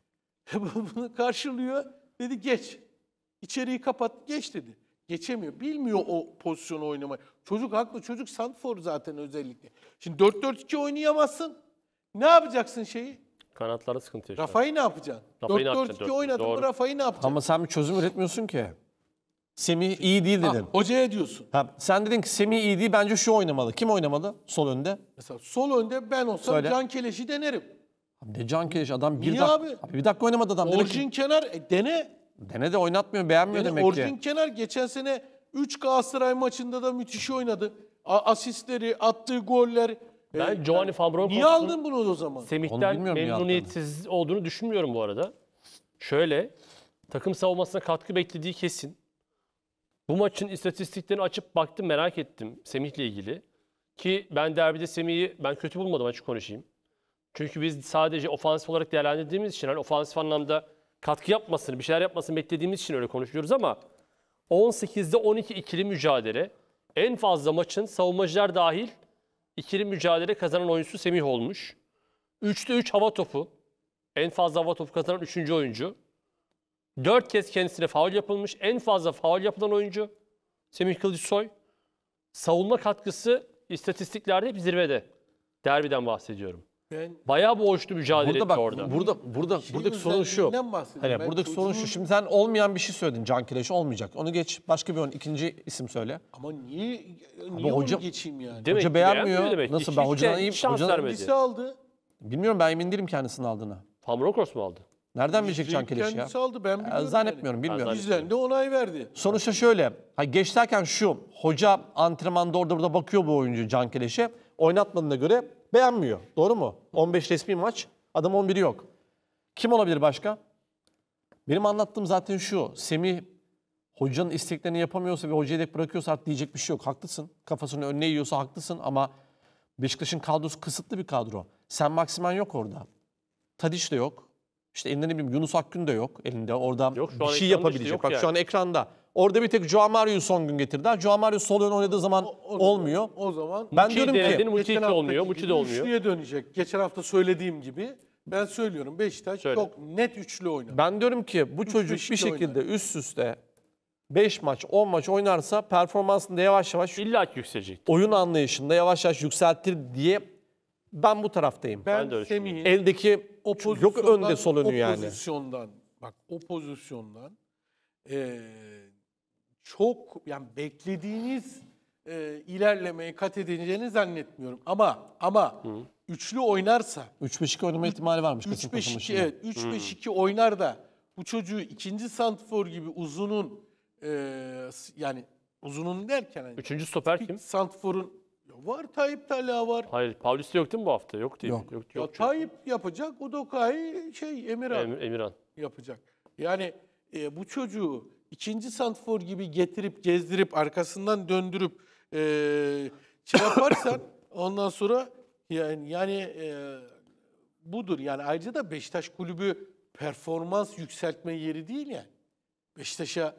bunu karşılıyor. Dedi geç. İçeriği kapat, geç dedi. Geçemiyor. Bilmiyor o pozisyonu oynamayı. Çocuk haklı. Çocuk Santfor zaten özellikle. Şimdi 4-4-2 oynayamazsın. Ne yapacaksın şeyi? Kanatlara sıkıntı yaşıyor. Rafa'yı ne yapacaksın? 4-4-2 oynadın mı Rafa'yı ne yapacaksın? Ama sen bir çözüm üretmiyorsun ki. Semih iyi değil dedin. Ha, hocaya diyorsun. Ha, sen dedin ki Semih iyi değil bence şu oynamalı. Kim oynamalı sol önde? Mesela sol önde ben olsam Söyle. Can Keleş'i denerim. Abi ne Can Keleş adam bir Niye dakika. Abi? abi? bir dakika oynamadı adam. Orjin Kenar e, dene. Dene de oynatmıyor beğenmiyor dene, demek Orjin ki. Orjin Kenar geçen sene 3 Galatasaray maçında da müthiş oynadı. A asistleri, attığı goller. Ben e, Giovanni Fabron Niye aldın bunu o zaman? Semih'ten memnuniyetsiz olduğunu düşünmüyorum bu arada. Şöyle takım savunmasına katkı beklediği kesin. Bu maçın istatistiklerini açıp baktım merak ettim Semih'le ilgili. Ki ben derbide Semih'i ben kötü bulmadım açık konuşayım. Çünkü biz sadece ofansif olarak değerlendirdiğimiz için hani ofansif anlamda katkı yapmasını, bir şeyler yapmasını beklediğimiz için öyle konuşuyoruz ama 18'de 12 ikili mücadele en fazla maçın savunmacılar dahil ikili mücadele kazanan oyuncusu Semih olmuş. 3'te 3 hava topu. En fazla hava topu kazanan 3. oyuncu. 4 kez kendisine faul yapılmış. En fazla faul yapılan oyuncu Semih Kılıçsoy. Savunma katkısı istatistiklerde hep zirvede. Derbiden bahsediyorum. Ben, Bayağı boğuştu mücadele burada etti bak, orada. Burada burada Şimdi hani buradaki sorun şu. Hani buradaki sorun şu. Şimdi sen olmayan bir şey söyledin. Can Kireş olmayacak. Onu geç. Başka bir on ikinci isim söyle. Ama niye niye Ama hoca, geçeyim yani? Demek hoca beğenmiyor. Demek. Nasıl hiç ben hocanın şey iyi hocanın aldı. Bilmiyorum ben emin değilim kendisini aldığına. Pamrokos mu aldı? Nereden bilecek Can Keleş ya? Kendisi aldı ben bilmiyorum. Zannetmiyorum yani. bilmiyorum. Bizden de onay verdi. Sonuçta şöyle. Ha, geç derken şu. Hoca antrenmanda orada burada bakıyor bu oyuncu Can Keleş'e. Oynatmadığına göre beğenmiyor. Doğru mu? 15 resmi maç. Adam 11'i yok. Kim olabilir başka? Benim anlattığım zaten şu. Semih hocanın isteklerini yapamıyorsa ve hoca dek bırakıyorsa artık diyecek bir şey yok. Haklısın. Kafasını önüne yiyorsa haklısın ama Beşiktaş'ın kadrosu kısıtlı bir kadro. Sen maksiman yok orada. Tadiç de yok. İşte elinde ne bileyim Yunus Akgün de yok elinde. Orada yok, bir şey yapabilecek. Işte Bak yani. şu an ekranda. Orada bir tek Joao Mario son gün getirdi. Joao Mario sol ön oynadığı zaman o, o, olmuyor. O zaman ben Muçi diyorum denedin, ki Muçi geçen olmuyor, Muçi de olmuyor. Üçlüye dönecek. Geçen hafta söylediğim gibi ben söylüyorum Beşiktaş Söyle. çok net üçlü oynar. Ben diyorum ki bu üçlü çocuk bir şekilde oynar. üst üste 5 maç, 10 maç oynarsa performansında yavaş yavaş İlla yükselecek. Oyun anlayışında yavaş yavaş yükseltir diye ben bu taraftayım. Ben, ben şey Semih'in eldeki yok önde sol önü yani. Opozisyondan bak o e, çok yani beklediğiniz e, ilerlemeyi kat edeceğini zannetmiyorum. Ama ama Hı. üçlü oynarsa 3-5-2 oynama ihtimali varmış kaçın kaçın Evet 3-5-2 oynar da bu çocuğu ikinci santfor gibi uzunun e, yani uzunun derken hani, üçüncü stoper kim? Santfor'un Var Tayyip Talha var. Hayır Paulista yok değil mi bu hafta? Yok değil. Yok. yok, yok ya, Tayyip yok. yapacak, Udokai şey Emirhan. Em, Emirhan. Yapacak. Yani e, bu çocuğu ikinci santfor gibi getirip gezdirip arkasından döndürüp e, şey yaparsan ondan sonra yani, yani e, budur. Yani ayrıca da Beşiktaş kulübü performans yükseltme yeri değil yani. Beşiktaş'a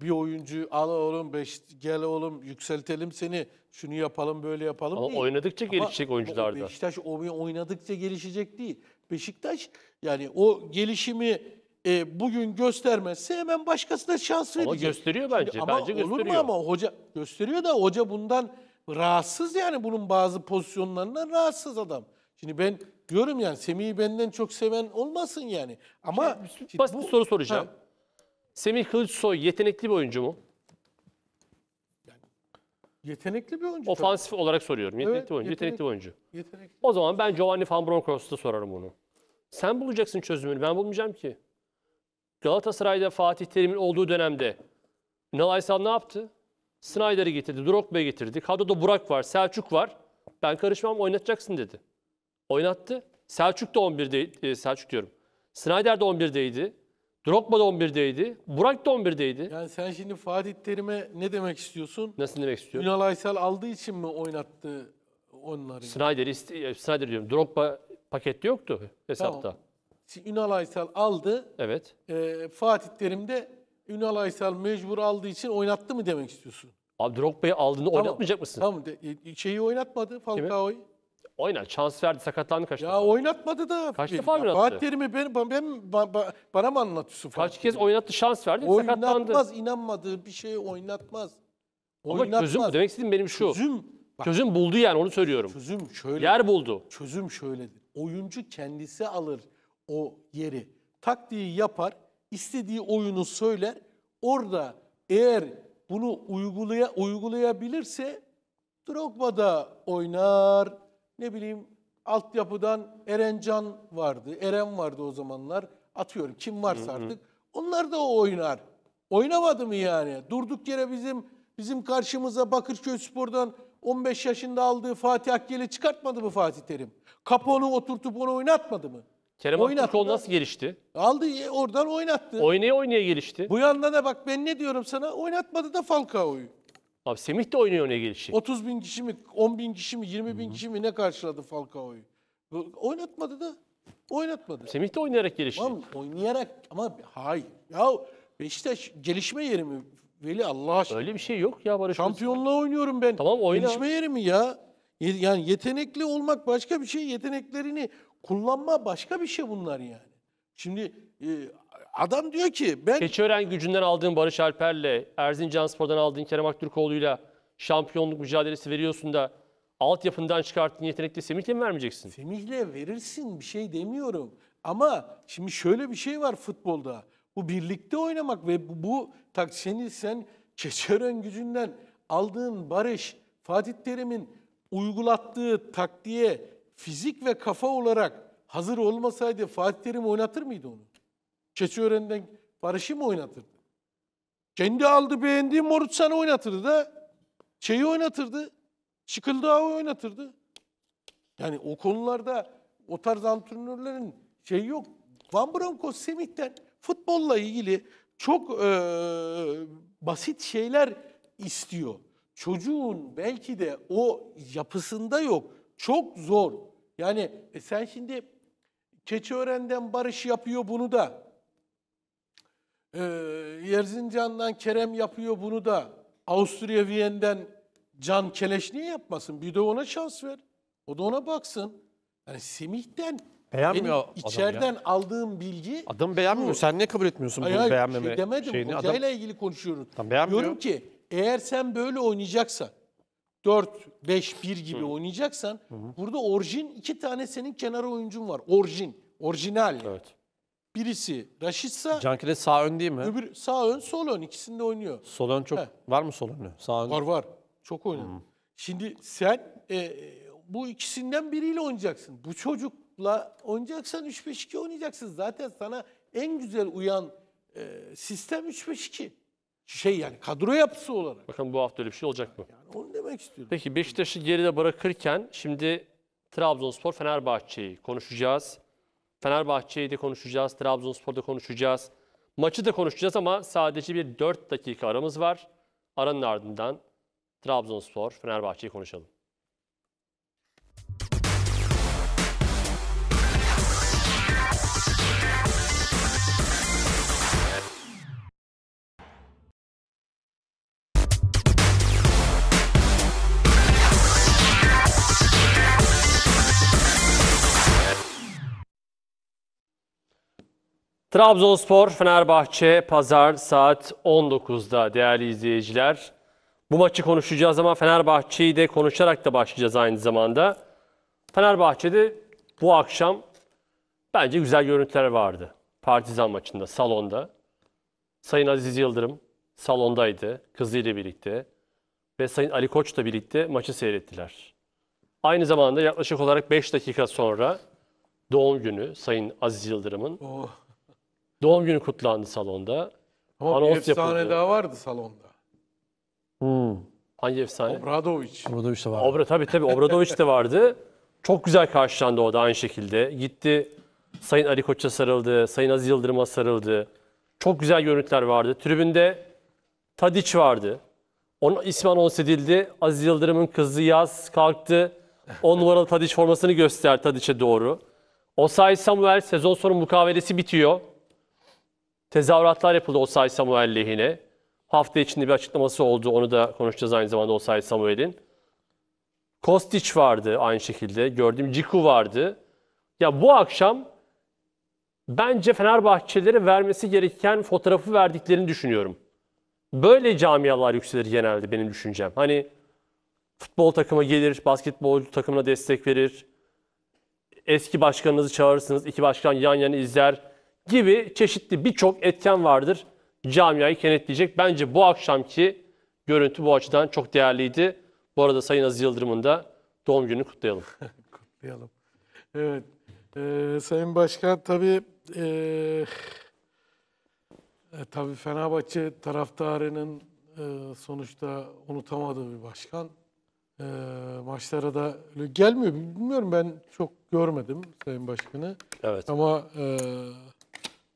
bir oyuncu al oğlum beş, gel oğlum yükseltelim seni şunu yapalım böyle yapalım Ama değil. oynadıkça gelişecek Ama oyuncular da. Beşiktaş oynadıkça gelişecek değil. Beşiktaş yani o gelişimi e, bugün göstermezse hemen başkasına şans verecek. Ama gösteriyor bence. Şimdi, ama bence olur mu ama hoca gösteriyor da hoca bundan rahatsız yani bunun bazı pozisyonlarından rahatsız adam. Şimdi ben diyorum yani Semih'i benden çok seven olmasın yani. Ama şimdi, basit bu, soru soracağım. Ha, Semih Kılıçsoy yetenekli bir oyuncu mu? Yetenekli bir oyuncu. Ofansif olarak soruyorum. Yetenekli evet, bir oyuncu. Yetenek, yetenekli oyuncu. Yetenekli. O zaman ben Giovanni Van Bronckhorst'a sorarım bunu. Sen bulacaksın çözümünü. Ben bulmayacağım ki. Galatasaray'da Fatih Terim'in olduğu dönemde Ünal Aysal ne yaptı? Snyder'i getirdi, Drogba'yı getirdi. Kadroda Burak var, Selçuk var. Ben karışmam, oynatacaksın dedi. Oynattı. Selçuk da 11'de, e, Selçuk diyorum. Snyder de 11'deydi. Drogba da 11'deydi. Burak da 11'deydi. Yani sen şimdi Fatih Terim'e ne demek istiyorsun? Nasıl demek istiyor? Ünal Aysel aldığı için mi oynattı onları? Snyder'i, e, Snyder diyorum. Drogba pakette yoktu hesapta. Tamam. Ünal Aysel aldı. Evet. Ee, Fatih Terim de Ünal Aysel mecbur aldığı için oynattı mı demek istiyorsun? Abi Drogba'yı aldığında tamam. oynatmayacak mısın? Tamam. De, e, şeyi oynatmadı Falcao'yu. Oyna. Transferdi sakatlandı kaç defa? Ya oynatmadı da. Kaç defa oynattı? Fatih Terim'i ben, ben, ben, bana mı anlatıyorsun? Kaç kez oynattı şans verdi sakatlandı. Oynatmaz inanmadığı bir şeye oynatmaz. Ama çözüm bu. Demek istediğim benim şu. Çözüm, Çözüm, bak, çözüm buldu yani onu söylüyorum. çözüm şöyle. Yer buldu. Çözüm şöyledir. Oyuncu kendisi alır o yeri. Taktiği yapar, istediği oyunu söyler. Orada eğer bunu uygulaya uygulayabilirse Drogba da oynar, ne bileyim altyapıdan Erencan vardı. Eren vardı o zamanlar. Atıyorum kim varsa artık. Onlar da o oynar. Oynamadı mı yani? Durduk yere bizim bizim karşımıza Bakırköy Spor'dan 15 yaşında aldığı Fatih Akgel'i çıkartmadı mı Fatih Terim? Kaponu oturtup onu oynatmadı mı? Kerem Aktürkoğlu nasıl gelişti? Aldı e, oradan oynattı. Oynaya oynaya gelişti. Bu yanda da bak ben ne diyorum sana oynatmadı da Falcao'yu. Abi Semih de oynuyor ne gelişi. 30 bin kişi mi, 10 bin kişi mi, 20 bin kişi mi ne karşıladı Falcao'yu? Oynatmadı da. Oynatmadı. Semih de oynayarak gelişti. Tamam oynayarak ama hayır. Ya Beşiktaş gelişme yeri mi? Veli Allah aşkına. Öyle bir şey yok ya Barış. Şampiyonluğa oynuyorum ben. Tamam oyna. Gelişme yeri mi ya? Yani yetenekli olmak başka bir şey. Yeteneklerini kullanma başka bir şey bunlar yani. Şimdi e, adam diyor ki ben... Keçiören gücünden aldığın Barış Alper'le, Erzincan Spor'dan aldığın Kerem Aktürkoğlu'yla şampiyonluk mücadelesi veriyorsun da altyapından çıkarttığın yetenekli Semih'le mi vermeyeceksin? Semih'le verirsin bir şey demiyorum. Ama şimdi şöyle bir şey var futbolda. Bu birlikte oynamak ve bu, bu tak seni sen Keçiören gücünden aldığın Barış, Fatih Terim'in uygulattığı taktiğe fizik ve kafa olarak hazır olmasaydı Fatih Terim oynatır mıydı onu? Keçiören'den Barış'ı mı oynatırdı? Kendi aldı beğendiği Morutsan'ı oynatırdı da şeyi oynatırdı. Çıkıldağı oynatırdı. Yani o konularda o tarz antrenörlerin şey yok. Van Bronko Semih'ten futbolla ilgili çok e, basit şeyler istiyor. Çocuğun belki de o yapısında yok. Çok zor. Yani e sen şimdi Keçiören'den Barış yapıyor bunu da e, Yerzincan'dan Kerem yapıyor bunu da Avusturya Viyen'den Can Keleş niye yapmasın? Bir de ona şans ver. O da ona baksın. Yani Semih'ten Beğenmiyor benim içeriden ya. aldığım bilgi... Adam beğenmiyor. Bu, Sen niye kabul etmiyorsun hayır, bunu şey beğenmeme şey demedim. şeyini? Hocayla adam, ilgili konuşuyoruz. Tam beğenmiyor. Diyorum ki eğer sen böyle oynayacaksan 4-5-1 gibi Hı. oynayacaksan Hı. burada orijin iki tane senin kenara oyuncun var. Orijin, orijinal. Evet. Birisi Raşit'sa... Cankile sağ ön değil mi? Öbür sağ ön, sol ön. ikisinde oynuyor. Sol ön çok... He. Var mı sol önü? Sağ ön... Var var. Çok oynuyor. Hmm. Şimdi sen e, e, bu ikisinden biriyle oynayacaksın. Bu çocukla oynayacaksan 3-5-2 oynayacaksın. Zaten sana en güzel uyan e, sistem 3-5-2. Şey yani kadro yapısı olarak. Bakın bu hafta öyle bir şey olacak mı? Yani onu demek istiyorum. Peki Beşiktaş'ı geride bırakırken şimdi Trabzonspor Fenerbahçe'yi konuşacağız. Fenerbahçe'yi de konuşacağız, Trabzonspor'da konuşacağız. Maçı da konuşacağız ama sadece bir 4 dakika aramız var. Aranın ardından Trabzonspor, Fenerbahçe'yi konuşalım. Trabzonspor Fenerbahçe pazar saat 19'da değerli izleyiciler. Bu maçı konuşacağız ama Fenerbahçe'yi de konuşarak da başlayacağız aynı zamanda. Fenerbahçe'de bu akşam bence güzel görüntüler vardı. Partizan maçında, salonda. Sayın Aziz Yıldırım salondaydı kızıyla birlikte ve Sayın Ali Koç da birlikte maçı seyrettiler. Aynı zamanda yaklaşık olarak 5 dakika sonra doğum günü Sayın Aziz Yıldırım'ın. Oh. Doğum günü kutlandı salonda. Ama Anons bir efsane yapıldı. daha vardı salonda. Hmm. Hangi efsane? Obradoviç. Obradoviç de vardı. Obra, tabii tabii Obradoviç de vardı. Çok güzel karşılandı o da aynı şekilde. Gitti Sayın Ali Koç'a sarıldı, Sayın Aziz Yıldırım'a sarıldı. Çok güzel görüntüler vardı. Tribünde Tadiç vardı. Onun ismi anons edildi. Aziz Yıldırım'ın kızı Yaz kalktı. 10 numaralı Tadiç formasını göster Tadiç'e doğru. Osay Samuel sezon sonu mukavelesi bitiyor. Tezahüratlar yapıldı Osay Samuel lehine. Hafta içinde bir açıklaması oldu. Onu da konuşacağız aynı zamanda Osay Samuel'in. Kostiç vardı aynı şekilde. Gördüğüm Ciku vardı. Ya bu akşam bence Fenerbahçelere vermesi gereken fotoğrafı verdiklerini düşünüyorum. Böyle camialar yükselir genelde benim düşüncem. Hani futbol takımı gelir, basketbol takımına destek verir. Eski başkanınızı çağırırsınız, iki başkan yan yana izler gibi çeşitli birçok etken vardır camiayı kenetleyecek. Bence bu akşamki görüntü bu açıdan çok değerliydi. Bu arada Sayın Aziz Yıldırım'ın da doğum gününü kutlayalım. kutlayalım. Evet. Ee, Sayın Başkan tabii e, e, tabii Fenerbahçe taraftarının e, sonuçta unutamadığı bir başkan. E, maçlara da gelmiyor. Bilmiyorum ben çok görmedim Sayın Başkan'ı. Evet. Ama e,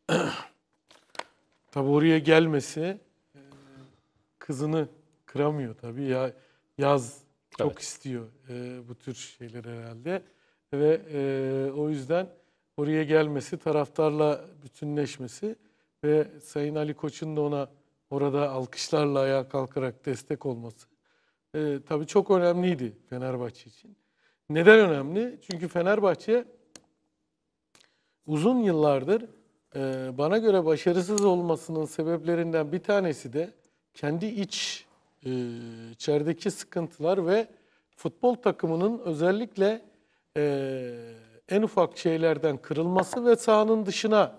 tabi oraya gelmesi e, kızını kıramıyor tabi ya yaz çok evet. istiyor e, bu tür şeyler herhalde ve e, o yüzden oraya gelmesi taraftarla bütünleşmesi ve Sayın Ali Koç'un da ona orada alkışlarla ayağa kalkarak destek olması e, tabii çok önemliydi Fenerbahçe için. Neden önemli? Çünkü Fenerbahçe uzun yıllardır ee, bana göre başarısız olmasının sebeplerinden bir tanesi de kendi iç e, içerideki sıkıntılar ve futbol takımının özellikle e, en ufak şeylerden kırılması ve sahanın dışına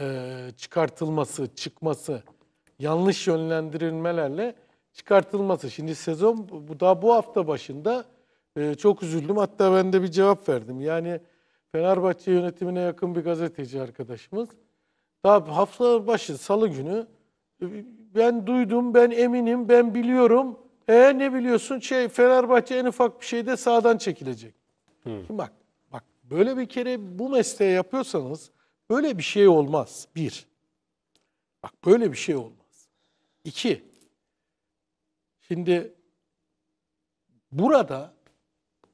e, çıkartılması, çıkması, yanlış yönlendirilmelerle çıkartılması. Şimdi sezon bu daha bu hafta başında e, çok üzüldüm. Hatta ben de bir cevap verdim. Yani Fenerbahçe yönetimine yakın bir gazeteci arkadaşımız. Tabi hafta başı salı günü e, ben duydum, ben eminim, ben biliyorum. E ne biliyorsun? Şey Fenerbahçe en ufak bir şeyde sağdan çekilecek. Hmm. Şimdi bak, bak böyle bir kere bu mesleği yapıyorsanız böyle bir şey olmaz. Bir. Bak böyle bir şey olmaz. İki. Şimdi burada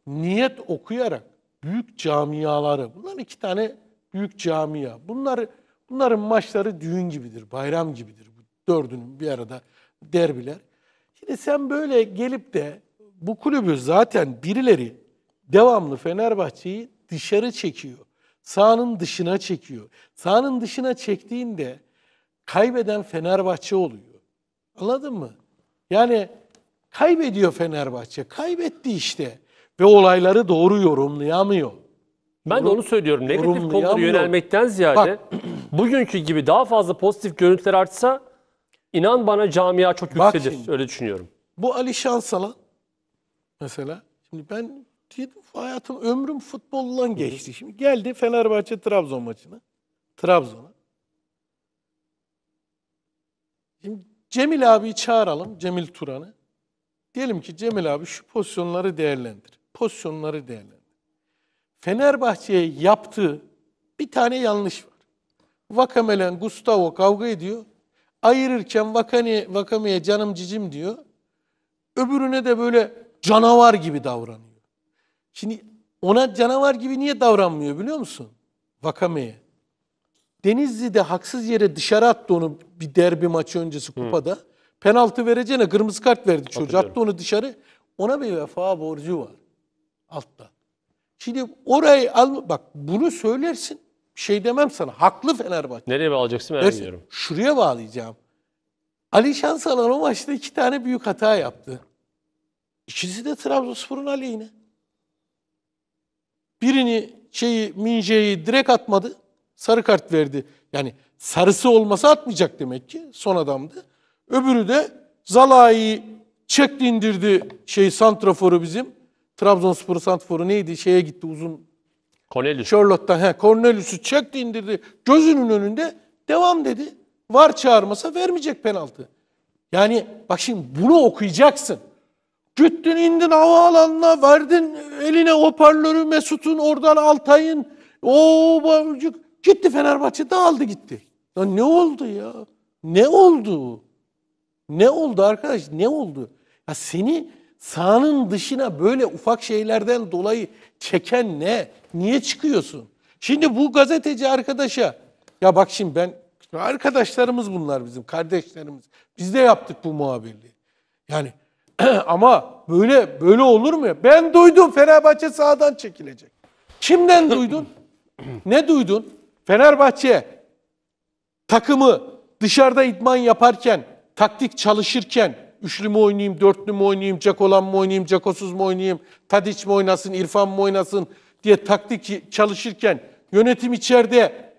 niyet okuyarak büyük camiaları. Bunlar iki tane büyük camia. Bunlar bunların maçları düğün gibidir, bayram gibidir. Bu dördünün bir arada derbiler. Şimdi sen böyle gelip de bu kulübü zaten birileri devamlı Fenerbahçe'yi dışarı çekiyor. Sahanın dışına çekiyor. Sahanın dışına çektiğinde kaybeden Fenerbahçe oluyor. Anladın mı? Yani kaybediyor Fenerbahçe. Kaybetti işte ve olayları doğru yorumlayamıyor. Ben de onu söylüyorum. Negatif konulara yorumlayamıyor. yönelmekten ziyade Bak. bugünkü gibi daha fazla pozitif görüntüler artsa inan bana camia çok Bak yükselir. şimdi. Öyle düşünüyorum. Bu Ali Şansalan mesela şimdi ben hayatım ömrüm futbolla geçti. Şimdi geldi Fenerbahçe Trabzon maçına. Trabzon'a. Şimdi Cemil abiyi çağıralım. Cemil Turan'ı. Diyelim ki Cemil abi şu pozisyonları değerlendir pozisyonları değerlendir. Fenerbahçe'ye yaptığı bir tane yanlış var. Vakamelen Gustavo kavga ediyor. Ayırırken Vakani, Vakame'ye canım cicim diyor. Öbürüne de böyle canavar gibi davranıyor. Şimdi ona canavar gibi niye davranmıyor biliyor musun? Vakame'ye. Denizli'de haksız yere dışarı attı onu bir derbi maçı öncesi kupada. Hı. Penaltı vereceğine kırmızı kart verdi çocuğa. Attı onu dışarı. Ona bir vefa borcu var altta. Şimdi orayı al bak bunu söylersin. şey demem sana. Haklı Fenerbahçe. Nereye bağlayacaksın merak Dersin, ediyorum. Şuraya bağlayacağım. Ali Şansalan o maçta iki tane büyük hata yaptı. İkisi de Trabzonspor'un aleyhine. Birini şeyi Mince'yi direkt atmadı. Sarı kart verdi. Yani sarısı olmasa atmayacak demek ki. Son adamdı. Öbürü de Zalai'yi çekti indirdi şey santraforu bizim. Trabzonsporu Santfor'u neydi? Şeye gitti uzun. Cornelius. Charlotte'dan. He, Cornelius'u çekti indirdi. Gözünün önünde devam dedi. Var çağırmasa vermeyecek penaltı. Yani bak şimdi bunu okuyacaksın. Güttün indin havaalanına verdin eline hoparlörü Mesut'un oradan Altay'ın o babacık gitti Fenerbahçe dağıldı gitti. Ya ne oldu ya? Ne oldu? Ne oldu arkadaş? Ne oldu? Ya seni sahanın dışına böyle ufak şeylerden dolayı çeken ne? Niye çıkıyorsun? Şimdi bu gazeteci arkadaşa ya bak şimdi ben arkadaşlarımız bunlar bizim kardeşlerimiz. Biz de yaptık bu muhabirliği. Yani ama böyle böyle olur mu ya? Ben duydum Fenerbahçe sağdan çekilecek. Kimden duydun? ne duydun? Fenerbahçe takımı dışarıda idman yaparken, taktik çalışırken üçlü mü oynayayım, dörtlü mü oynayayım, Cekolan mı oynayayım, cakosuz mu oynayayım, Tadiç mi oynasın, İrfan mı oynasın diye taktik çalışırken yönetim içeride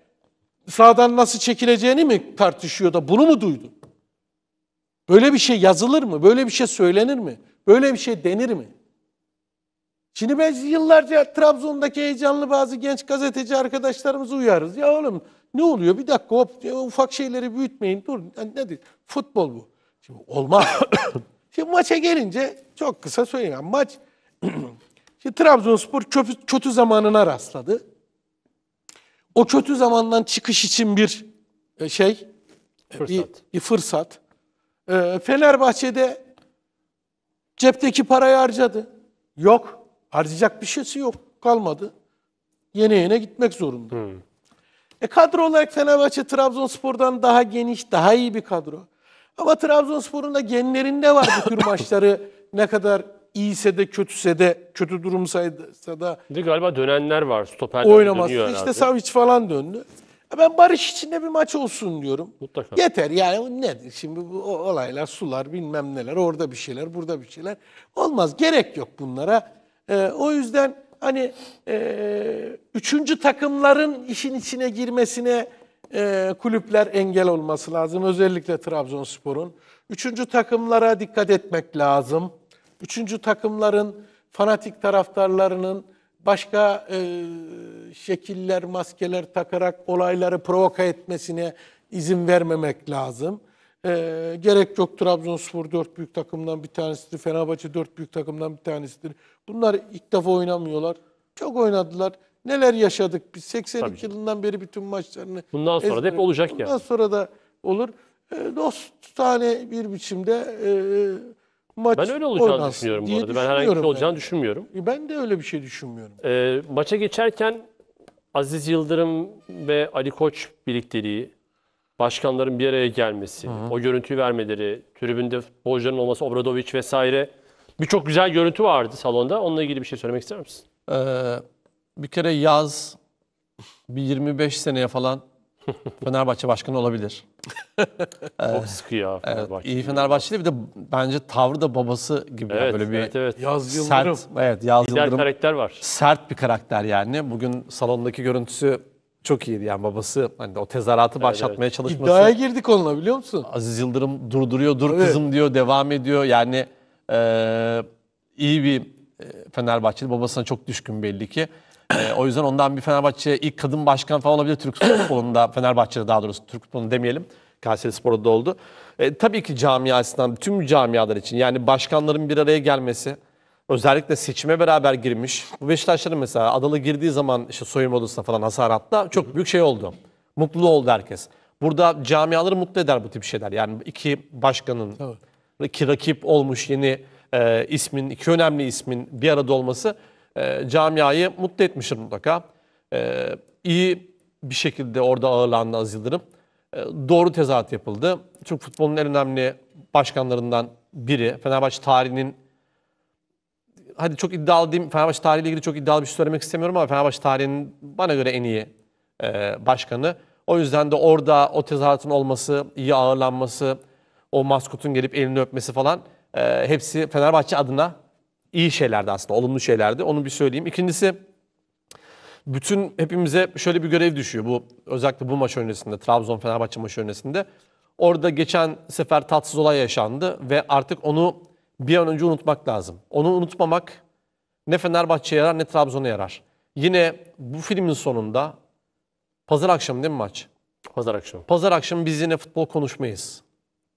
sağdan nasıl çekileceğini mi tartışıyor da bunu mu duydun? Böyle bir şey yazılır mı? Böyle bir şey söylenir mi? Böyle bir şey denir mi? Şimdi ben yıllarca Trabzon'daki heyecanlı bazı genç gazeteci arkadaşlarımızı uyarız. Ya oğlum ne oluyor? Bir dakika hop, ufak şeyleri büyütmeyin. Dur nedir? Futbol bu. Şimdi olmaz. Şimdi maça gelince çok kısa söyleyeyim. Maç şimdi Trabzonspor kötü, kötü zamanına rastladı. O kötü zamandan çıkış için bir e, şey, e, fırsat. Bir, bir fırsat. Ee, Fenerbahçe'de cepteki parayı harcadı. Yok. Harcayacak bir şeysi yok. Kalmadı. Yene yene gitmek zorunda. Hmm. E kadro olarak Fenerbahçe Trabzonspor'dan daha geniş, daha iyi bir kadro. Ama Trabzonspor'un da genlerinde var bu tür maçları ne kadar iyiyse de kötüse de kötü durumsaysa da de galiba dönenler var. Stoperler oynamaz. dönüyor İşte herhalde. Savic falan döndü. Ben barış içinde bir maç olsun diyorum. Mutlaka. Yeter yani ne şimdi bu olaylar, sular bilmem neler, orada bir şeyler, burada bir şeyler. Olmaz. Gerek yok bunlara. Ee, o yüzden hani e, üçüncü takımların işin içine girmesine e, kulüpler engel olması lazım. Özellikle Trabzonspor'un. Üçüncü takımlara dikkat etmek lazım. Üçüncü takımların fanatik taraftarlarının başka e, şekiller, maskeler takarak olayları provoka etmesine izin vermemek lazım. E, gerek yok Trabzonspor dört büyük takımdan bir tanesidir. Fenerbahçe dört büyük takımdan bir tanesidir. Bunlar ilk defa oynamıyorlar. Çok oynadılar neler yaşadık biz 82 Tabii. yılından beri bütün maçlarını. Bundan sonra da hep olacak bundan ya. Bundan sonra da olur. E, tane bir biçimde e, e, maç Ben öyle olacağını düşünüyorum bu arada. Ben herhangi bir şey olacağını yani. düşünmüyorum. E, ben de öyle bir şey düşünmüyorum. E, maça geçerken Aziz Yıldırım ve Ali Koç birlikteliği, başkanların bir araya gelmesi, hı hı. o görüntüyü vermeleri, tribünde futbolcuların olması, Obradoviç vesaire birçok güzel görüntü vardı salonda. Onunla ilgili bir şey söylemek ister misin? Ee, bir kere yaz bir 25 seneye falan Fenerbahçe başkanı olabilir. Çok ee, sıkı ya Fenerbahçe. Evet, iyi Fenerbahçeli bir de bence tavrı da babası gibi evet, böyle bir evet, evet. Yaz Yıldırım. evet Yaz Lider Yıldırım. karakter var. Sert bir karakter yani. Bugün salondaki görüntüsü çok iyiydi yani babası hani o tezahüratı başlatmaya evet. çalışması. İddiaya girdik onunla biliyor musun? Aziz Yıldırım durduruyor, dur evet. kızım diyor, devam ediyor. Yani e, iyi bir e, Fenerbahçeli babasına çok düşkün belli ki. E, o yüzden ondan bir Fenerbahçe ilk kadın başkan falan olabilir Türk futbolunda. Fenerbahçe'de daha doğrusu Türk futbolunu demeyelim. Kayseri Spor'da da oldu. E, tabii ki camiasından, tüm camialar için. Yani başkanların bir araya gelmesi, özellikle seçime beraber girmiş. Bu Beşiktaşların mesela Adalı girdiği zaman işte soyunma odasında falan hasar Hasarhat'ta çok büyük şey oldu. Mutlu oldu herkes. Burada camiaları mutlu eder bu tip şeyler. Yani iki başkanın, iki rakip olmuş yeni e, ismin, iki önemli ismin bir arada olması e, camiayı mutlu etmişim mutlaka. E, iyi bir şekilde orada ağırlandı Aziz Yıldırım. E, doğru tezahürat yapıldı. Türk futbolunun en önemli başkanlarından biri. Fenerbahçe tarihinin hadi çok iddialı değil, Fenerbahçe tarihiyle ilgili çok iddialı bir şey söylemek istemiyorum ama Fenerbahçe tarihinin bana göre en iyi e, başkanı. O yüzden de orada o tezahüratın olması, iyi ağırlanması, o maskotun gelip elini öpmesi falan e, hepsi Fenerbahçe adına iyi şeylerdi aslında, olumlu şeylerdi. Onu bir söyleyeyim. İkincisi bütün hepimize şöyle bir görev düşüyor bu özellikle bu maç öncesinde Trabzon Fenerbahçe maçı öncesinde. Orada geçen sefer tatsız olay yaşandı ve artık onu bir an önce unutmak lazım. Onu unutmamak ne Fenerbahçe'ye yarar ne Trabzon'a yarar. Yine bu filmin sonunda pazar akşamı değil mi maç? Pazar akşamı. Pazar akşamı biz yine futbol konuşmayız.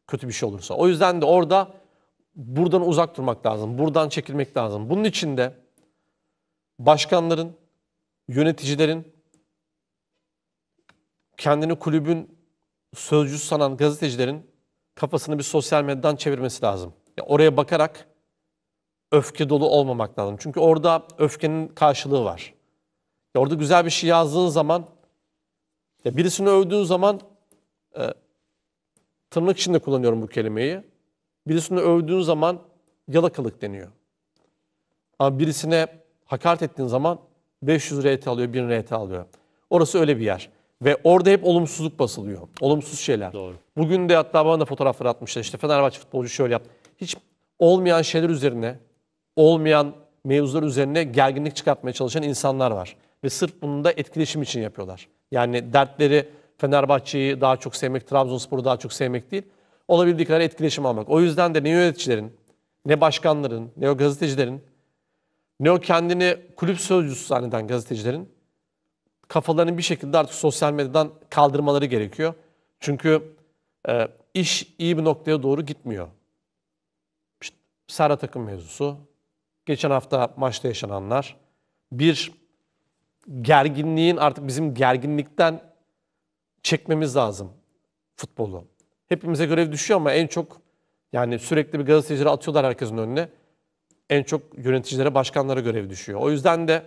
Kötü bir şey olursa. O yüzden de orada buradan uzak durmak lazım. Buradan çekilmek lazım. Bunun için de başkanların, yöneticilerin kendini kulübün sözcüsü sanan gazetecilerin kafasını bir sosyal medyadan çevirmesi lazım. Ya oraya bakarak öfke dolu olmamak lazım. Çünkü orada öfkenin karşılığı var. Ya orada güzel bir şey yazdığın zaman, ya birisini övdüğün zaman e, tırnak içinde kullanıyorum bu kelimeyi birisini övdüğün zaman yalakalık deniyor. Ama birisine hakaret ettiğin zaman 500 RT alıyor, 1000 RT alıyor. Orası öyle bir yer. Ve orada hep olumsuzluk basılıyor. Olumsuz şeyler. Doğru. Bugün de hatta bana da fotoğraflar atmışlar. İşte Fenerbahçe futbolcu şöyle yap. Hiç olmayan şeyler üzerine, olmayan mevzular üzerine gerginlik çıkartmaya çalışan insanlar var. Ve sırf bunu da etkileşim için yapıyorlar. Yani dertleri Fenerbahçe'yi daha çok sevmek, Trabzonspor'u daha çok sevmek değil olabildiği kadar etkileşim almak. O yüzden de ne yöneticilerin, ne başkanların, ne o gazetecilerin, ne o kendini kulüp sözcüsü zanneden gazetecilerin kafalarını bir şekilde artık sosyal medyadan kaldırmaları gerekiyor. Çünkü e, iş iyi bir noktaya doğru gitmiyor. İşte Serra takım mevzusu, geçen hafta maçta yaşananlar, bir gerginliğin artık bizim gerginlikten çekmemiz lazım futbolu hepimize görev düşüyor ama en çok yani sürekli bir gazetecileri atıyorlar herkesin önüne. En çok yöneticilere, başkanlara görev düşüyor. O yüzden de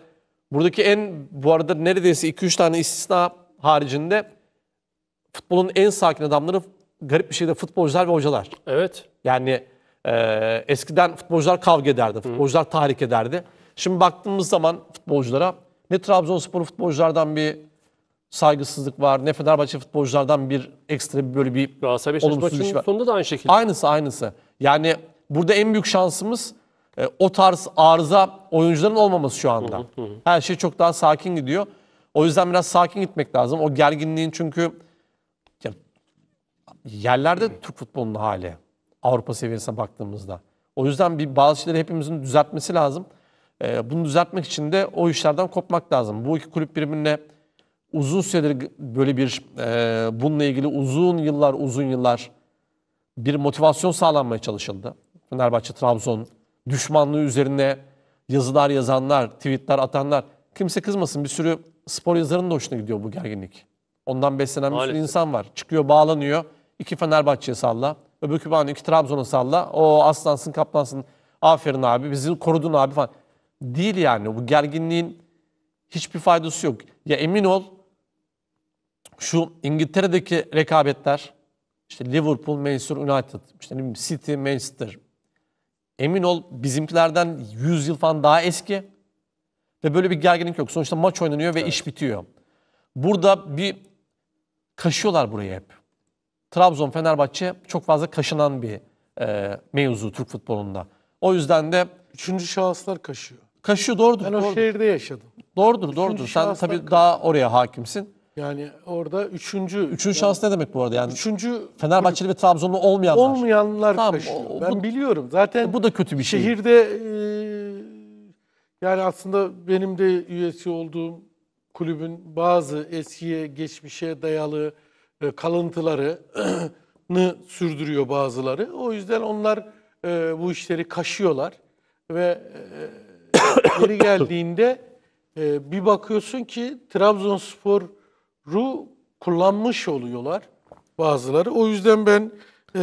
buradaki en bu arada neredeyse 2-3 tane istisna haricinde futbolun en sakin adamları garip bir şekilde futbolcular ve hocalar. Evet. Yani e, eskiden futbolcular kavga ederdi, futbolcular tahrik ederdi. Şimdi baktığımız zaman futbolculara ne Trabzonspor futbolculardan bir saygısızlık var. Ne Fenerbahçe futbolculardan bir ekstra böyle bir Galatasaray Beşiktaş şey var. sonunda da aynı şekilde. Aynısı aynısı. Yani burada en büyük şansımız e, o tarz arıza oyuncuların olmaması şu anda. Hı hı hı. Her şey çok daha sakin gidiyor. O yüzden biraz sakin gitmek lazım. O gerginliğin çünkü ya, yerlerde Türk futbolunun hali Avrupa seviyesine baktığımızda. O yüzden bir bazı şeyleri hepimizin düzeltmesi lazım. E, bunu düzeltmek için de o işlerden kopmak lazım. Bu iki kulüp birbirine uzun süredir böyle bir e, bununla ilgili uzun yıllar uzun yıllar bir motivasyon sağlanmaya çalışıldı. Fenerbahçe, Trabzon düşmanlığı üzerine yazılar yazanlar, tweetler atanlar. Kimse kızmasın bir sürü spor yazarının da hoşuna gidiyor bu gerginlik. Ondan beslenen bir sürü insan var. Çıkıyor bağlanıyor. İki Fenerbahçe'ye salla. Öbür kübağını iki Trabzon'a salla. O aslansın kaplansın. Aferin abi bizi korudun abi falan. Değil yani bu gerginliğin hiçbir faydası yok. Ya emin ol şu İngiltere'deki rekabetler işte Liverpool, Manchester United, işte City, Manchester. Emin ol bizimkilerden 100 yıl falan daha eski ve böyle bir gerginlik yok. Sonuçta maç oynanıyor ve evet. iş bitiyor. Burada bir kaşıyorlar burayı hep. Trabzon, Fenerbahçe çok fazla kaşınan bir e, mevzu Türk futbolunda. O yüzden de... Üçüncü şahıslar kaşıyor. Kaşıyor doğrudur. Ben doğrudur. o şehirde yaşadım. Doğrudur, Üçüncü doğrudur. Sen tabii kaşıyor. daha oraya hakimsin. Yani orada üçüncü. Üçüncü yani, şans ne demek bu arada? Yani üçüncü Fenerbahçeli ve Trabzonlu olmayanlar. Olmayanlar tamam, taşıyor. ben bu, biliyorum. Zaten bu da kötü bir şey. Şehirde yani aslında benim de üyesi olduğum kulübün bazı eskiye, geçmişe dayalı e, kalıntılarını sürdürüyor bazıları. O yüzden onlar e, bu işleri kaşıyorlar ve e, geri geldiğinde e, bir bakıyorsun ki Trabzonspor ru kullanmış oluyorlar bazıları. O yüzden ben e,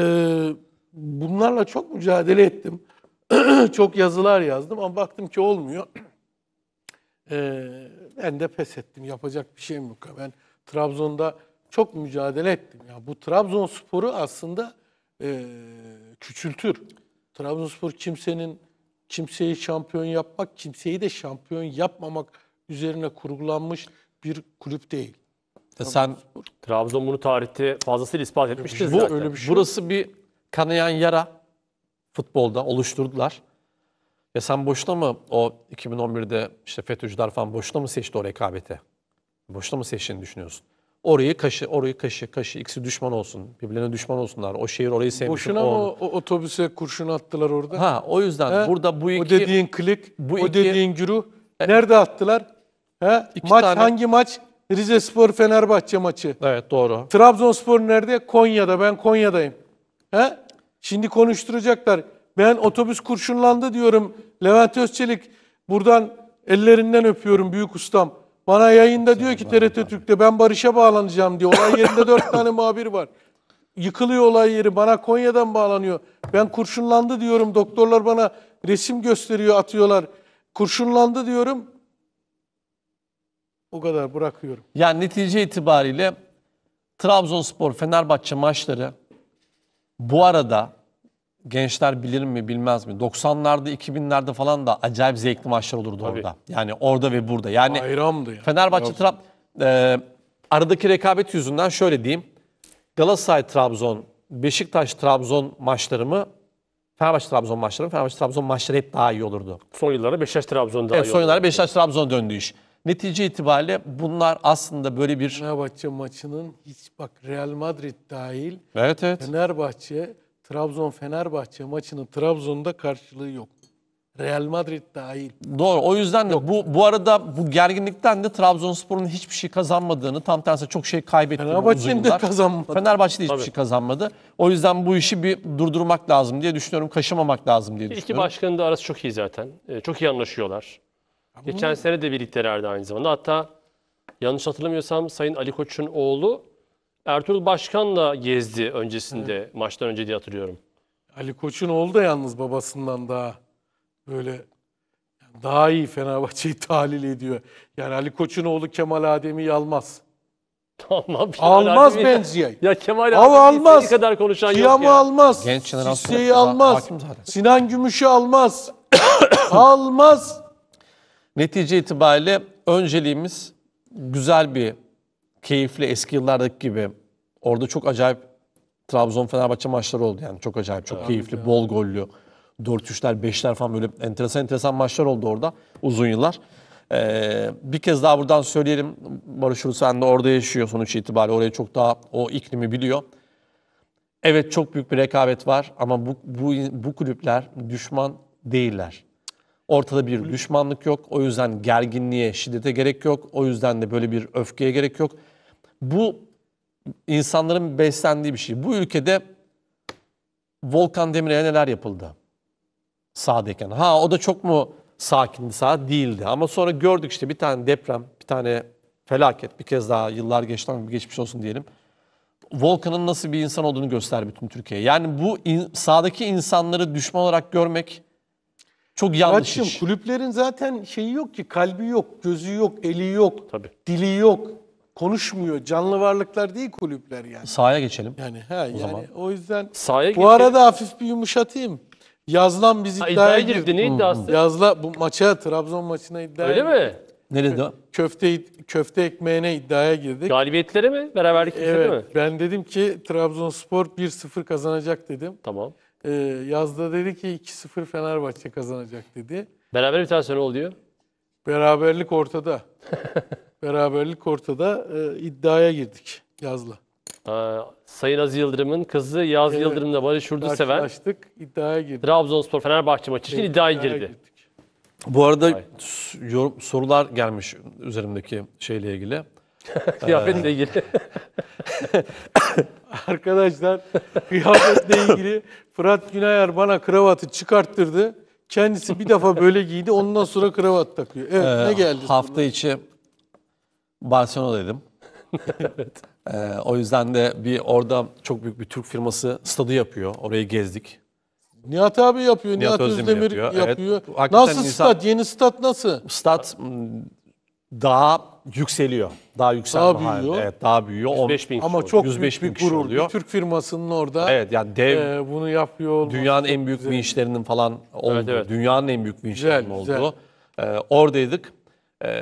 bunlarla çok mücadele ettim. çok yazılar yazdım ama baktım ki olmuyor. E, ben de pes ettim. Yapacak bir şeyim yok. Ben Trabzon'da çok mücadele ettim. Ya bu Trabzonspor'u aslında e, küçültür. Trabzonspor kimsenin kimseyi şampiyon yapmak, kimseyi de şampiyon yapmamak üzerine kurgulanmış bir kulüp değil. Sen Trabzon bunu tarihte fazlasıyla ispat etmiştir bu, zaten. Öyle bir şey Burası bir kanayan yara futbolda oluşturdular. Ve sen boşuna mı o 2011'de işte FETÖ'cüler falan boşuna mı seçti o rekabeti? Boşuna mı seçtiğini düşünüyorsun? Orayı kaşı, orayı kaşı, kaşı. ikisi düşman olsun. Birbirlerine düşman olsunlar. O şehir orayı sevmişsin. Boşuna mı o, otobüse kurşun attılar orada? Ha o yüzden He? burada bu iki... O dediğin klik, bu o iki, dediğin güruh. E- nerede attılar? He? Maç tane- hangi maç? Rize Spor Fenerbahçe maçı. Evet doğru. Trabzonspor nerede? Konya'da. Ben Konya'dayım. He? Şimdi konuşturacaklar. Ben otobüs kurşunlandı diyorum. Levent Özçelik buradan ellerinden öpüyorum büyük ustam. Bana yayında diyor ki TRT Türk'te ben Barış'a bağlanacağım diyor. Olay yerinde dört tane muhabir var. Yıkılıyor olay yeri. Bana Konya'dan bağlanıyor. Ben kurşunlandı diyorum. Doktorlar bana resim gösteriyor atıyorlar. Kurşunlandı diyorum. O kadar bırakıyorum. Yani netice itibariyle Trabzonspor Fenerbahçe maçları bu arada gençler bilir mi bilmez mi? 90'larda 2000'lerde falan da acayip zevkli maçlar olurdu Tabii. orada. Yani orada ve burada. Yani Bayramdı ya. Fenerbahçe Trab e, aradaki rekabet yüzünden şöyle diyeyim. Galatasaray Trabzon, Beşiktaş Trabzon maçları mı? Fenerbahçe Trabzon maçları, mı? Fenerbahçe Trabzon maçları hep daha iyi olurdu. Son yıllarda Beşiktaş Trabzon daha evet, iyi. Son yıllarda Beşiktaş Trabzon döndü iş. Netice itibariyle bunlar aslında böyle bir... Fenerbahçe maçının hiç bak Real Madrid dahil evet, evet. Fenerbahçe, Trabzon-Fenerbahçe maçının Trabzon'da karşılığı yok. Real Madrid dahil. Doğru. O yüzden de bu bu arada bu gerginlikten de Trabzonspor'un hiçbir şey kazanmadığını, tam tersi çok şey kaybetti Fenerbahçe'nin de kazanmadı. Fenerbahçe de hiçbir Tabii. şey kazanmadı. O yüzden bu işi bir durdurmak lazım diye düşünüyorum. Kaşımamak lazım diye düşünüyorum. İki başkanın da arası çok iyi zaten. Ee, çok iyi anlaşıyorlar. Geçen sene de birliktelerdi aynı zamanda. Hatta yanlış hatırlamıyorsam Sayın Ali Koç'un oğlu Ertuğrul Başkan'la gezdi öncesinde, maçtan önce diye hatırlıyorum. Ali Koç'un oğlu da yalnız babasından daha böyle daha iyi Fenerbahçe'yi tahlil ediyor. Yani Ali Koç'un oğlu Kemal Ademi almaz. Tamam. Almaz benziyor. Ya Kemal Adem'i istediği almaz. kadar konuşan yok ya. almaz. Genç Sisse'yi almaz. Sinan Gümüş'ü almaz. almaz. Netice itibariyle önceliğimiz güzel bir, keyifli eski yıllardaki gibi. Orada çok acayip Trabzon-Fenerbahçe maçları oldu yani. Çok acayip, çok keyifli, ya. bol gollü. 4-3'ler, 5'ler falan böyle enteresan enteresan maçlar oldu orada uzun yıllar. Ee, bir kez daha buradan söyleyelim. Barış Ulu sen de orada yaşıyor sonuç itibariyle. Oraya çok daha o iklimi biliyor. Evet çok büyük bir rekabet var ama bu, bu, bu kulüpler düşman değiller. Ortada bir düşmanlık yok. O yüzden gerginliğe, şiddete gerek yok. O yüzden de böyle bir öfkeye gerek yok. Bu insanların beslendiği bir şey. Bu ülkede Volkan Demirel'e neler yapıldı? Sağdayken. Ha o da çok mu sakindi sağ değildi. Ama sonra gördük işte bir tane deprem, bir tane felaket. Bir kez daha yıllar geçten geçmiş olsun diyelim. Volkan'ın nasıl bir insan olduğunu göster bütün Türkiye. Yani bu in, sağdaki insanları düşman olarak görmek çok yanlış Muratçığım, iş. kulüplerin zaten şeyi yok ki kalbi yok, gözü yok, eli yok, Tabii. dili yok. Konuşmuyor. Canlı varlıklar değil kulüpler yani. Sahaya geçelim. Yani o yani zaman. o yüzden Sahaya bu geçelim. arada hafif bir yumuşatayım. Yazlan biz Ha, iddiaya, iddiaya girdi. girdi. Ne iddiası? Yazla bu maça Trabzon maçına iddiaya Öyle mi? Nerede? köfte köfte ekmeğine iddiaya girdik. Galibiyetlere mi? Beraberlik evet. mi? ben dedim ki Trabzonspor 1-0 kazanacak dedim. Tamam e, yazda dedi ki 2-0 Fenerbahçe kazanacak dedi. Beraber bir tane sonra oluyor. Beraberlik ortada. Beraberlik ortada e, iddiaya girdik yazla. Aa, ee, Sayın Aziz Yıldırım'ın kızı Yaz evet. Yıldırım'la Barış Hurdu seven iddiaya girdik. Trabzonspor Fenerbahçe maçı için evet, iddiaya, girdi. Girdik. Bu arada yorum, sorular gelmiş üzerimdeki şeyle ilgili. Kıyafetle ilgili. Arkadaşlar kıyafetle ilgili Fırat Günayar bana kravatı çıkarttırdı. Kendisi bir defa böyle giydi. Ondan sonra kravat takıyor. Evet ee, ne geldi? Hafta sonra? içi Barcelona'daydım. evet. Ee, o yüzden de bir orada çok büyük bir Türk firması stadı yapıyor. Orayı gezdik. Nihat abi yapıyor. Nihat, Nihat Özdemir, Özdemir yapıyor. yapıyor. Evet, nasıl Nisan... stat? Yeni stat nasıl? Stat daha yükseliyor. Daha yükseliyor, Daha büyüyor. Evet, daha büyüyor. 105 bin kişi Ama çok 105 büyük bir gurur. Bir Türk firmasının orada Evet yani dev e, bunu yapıyor dünyanın en büyük vinçlerinin falan oldu. evet. dünyanın en büyük vinçlerinin Güzel, olduğu. e, oradaydık. E,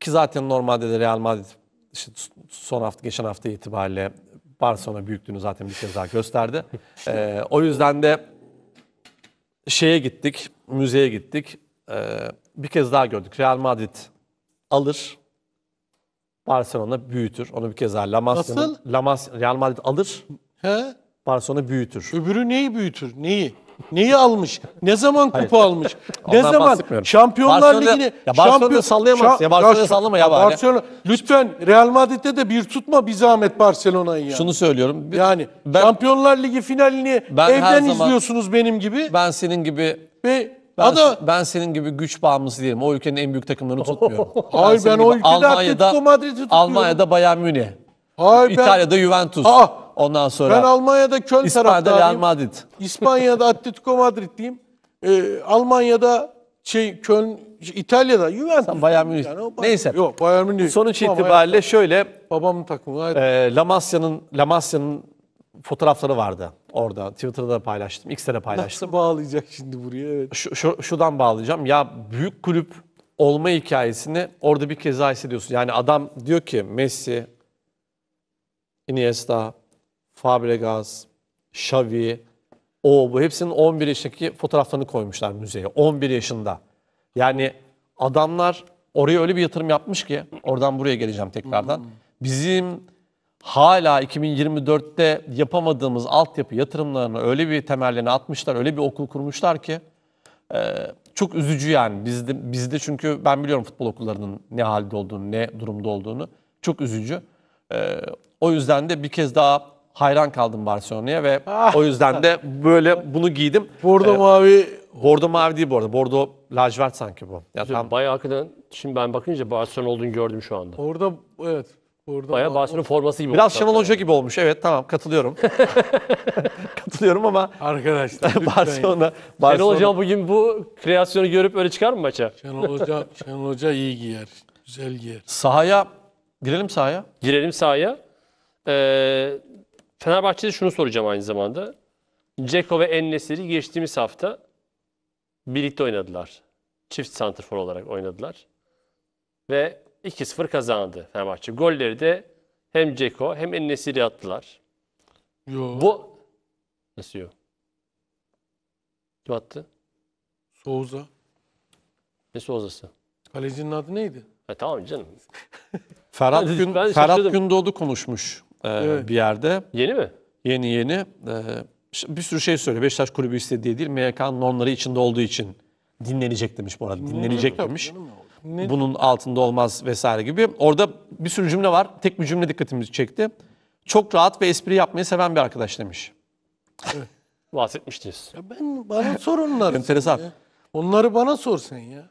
ki zaten normalde de Real Madrid işte son hafta geçen hafta itibariyle Barcelona büyüklüğünü zaten bir kez daha gösterdi. E, o yüzden de şeye gittik, müzeye gittik. E, bir kez daha gördük. Real Madrid alır. Barcelona büyütür. Onu bir kez daha La Masya'nın. La Masya, Real Madrid alır. He? Barcelona büyütür. Öbürü neyi büyütür? Neyi? Neyi almış? Ne zaman kupa Hayır. almış? ne zaman? bahsetmiyorum. Şampiyonlar Barcelona- Ligi'ni... Ya Barcelona'yı sallayamazsın ya, Barcelona'yı şu- sallama ya bari. Barcelona, lütfen Real Madrid'de de bir tutma bir zahmet Barcelona'yı ya. Şunu söylüyorum. yani ben, Şampiyonlar Ligi finalini Ben evden zaman- izliyorsunuz benim gibi. ben senin gibi Ve ben, Ada, ben senin gibi güç bağımlısı değilim. O ülkenin en büyük takımlarını tutmuyorum. Ben Hayır senin ben, o ülkede Atletico Madrid'i tutuyorum. Almanya'da Bayern Münih. Hayır ben... İtalya'da Juventus. Aa, ah! Ondan sonra ben Almanya'da Köln İspanya'da Real Madrid. İspanya'da Atletico Madrid diyeyim. Ee, Almanya'da şey Köln İtalya'da Juventus. Sen Bayern Münih. Yani, Bayern, Neyse. Yok Bayern Münih. Sonuç itibariyle şöyle babamın takımı. E, Lamasya'nın Lamasya'nın fotoğrafları vardı orada. Twitter'da paylaştım, X'te de paylaştım. Nasıl bağlayacak şimdi buraya? Evet. Şu, şu, şuradan bağlayacağım. Ya büyük kulüp olma hikayesini orada bir kez daha hissediyorsun. Yani adam diyor ki Messi, Iniesta, Fabregas, Xavi, o bu hepsinin 11 yaşındaki fotoğraflarını koymuşlar müzeye. 11 yaşında. Yani adamlar oraya öyle bir yatırım yapmış ki oradan buraya geleceğim tekrardan. Hmm. Bizim hala 2024'te yapamadığımız altyapı yatırımlarını öyle bir temellerine atmışlar, öyle bir okul kurmuşlar ki e, çok üzücü yani. Bizde, bizde çünkü ben biliyorum futbol okullarının ne halde olduğunu, ne durumda olduğunu. Çok üzücü. E, o yüzden de bir kez daha hayran kaldım Barcelona'ya ve ah. o yüzden de böyle bunu giydim. Bordo ee, mavi Bordo mavi değil bu arada. Bordo lacivert sanki bu. Ya tam... Bayağı hakikaten şimdi ben bakınca Barcelona olduğunu gördüm şu anda. Orada evet Burada Bayağı Barcelona forması gibi. Biraz oldu Şenol zaten. gibi olmuş. Evet tamam katılıyorum. katılıyorum ama Arkadaşlar lütfen. Barcelona, Şenol Barcelona Hoca bugün bu kreasyonu görüp öyle çıkar mı maça? Şenol Hoca, Şenol Hoca iyi giyer. Güzel giyer. sahaya girelim sahaya. Girelim sahaya. Ee, Fenerbahçe'de şunu soracağım aynı zamanda. Ceko ve Ennesiri geçtiğimiz hafta birlikte oynadılar. Çift santrfor olarak oynadılar. Ve 2-0 kazandı Fenerbahçe. Golleri de hem Ceko hem Enesiri attılar. Yo. Bu nasıl yo? Kim attı? Souza. Ne Souza'sı? Kalecinin adı neydi? E, tamam canım. Ferhat, Gün, şaşırdım. Ferhat Gündoğdu konuşmuş e, Evet. bir yerde. Yeni mi? Yeni yeni. e, bir sürü şey söylüyor. Beşiktaş kulübü istediği değil. MYK'nın onları içinde olduğu için dinlenecek demiş bu arada. Dinlenecek demiş. Ne? Bunun altında olmaz vesaire gibi. Orada bir sürü cümle var. Tek bir cümle dikkatimizi çekti. Çok rahat ve espri yapmayı seven bir arkadaş demiş. Evet. Bahsetmiştiniz. Ya ben bana sor onları. Enteresan. Onları bana sor sen ya.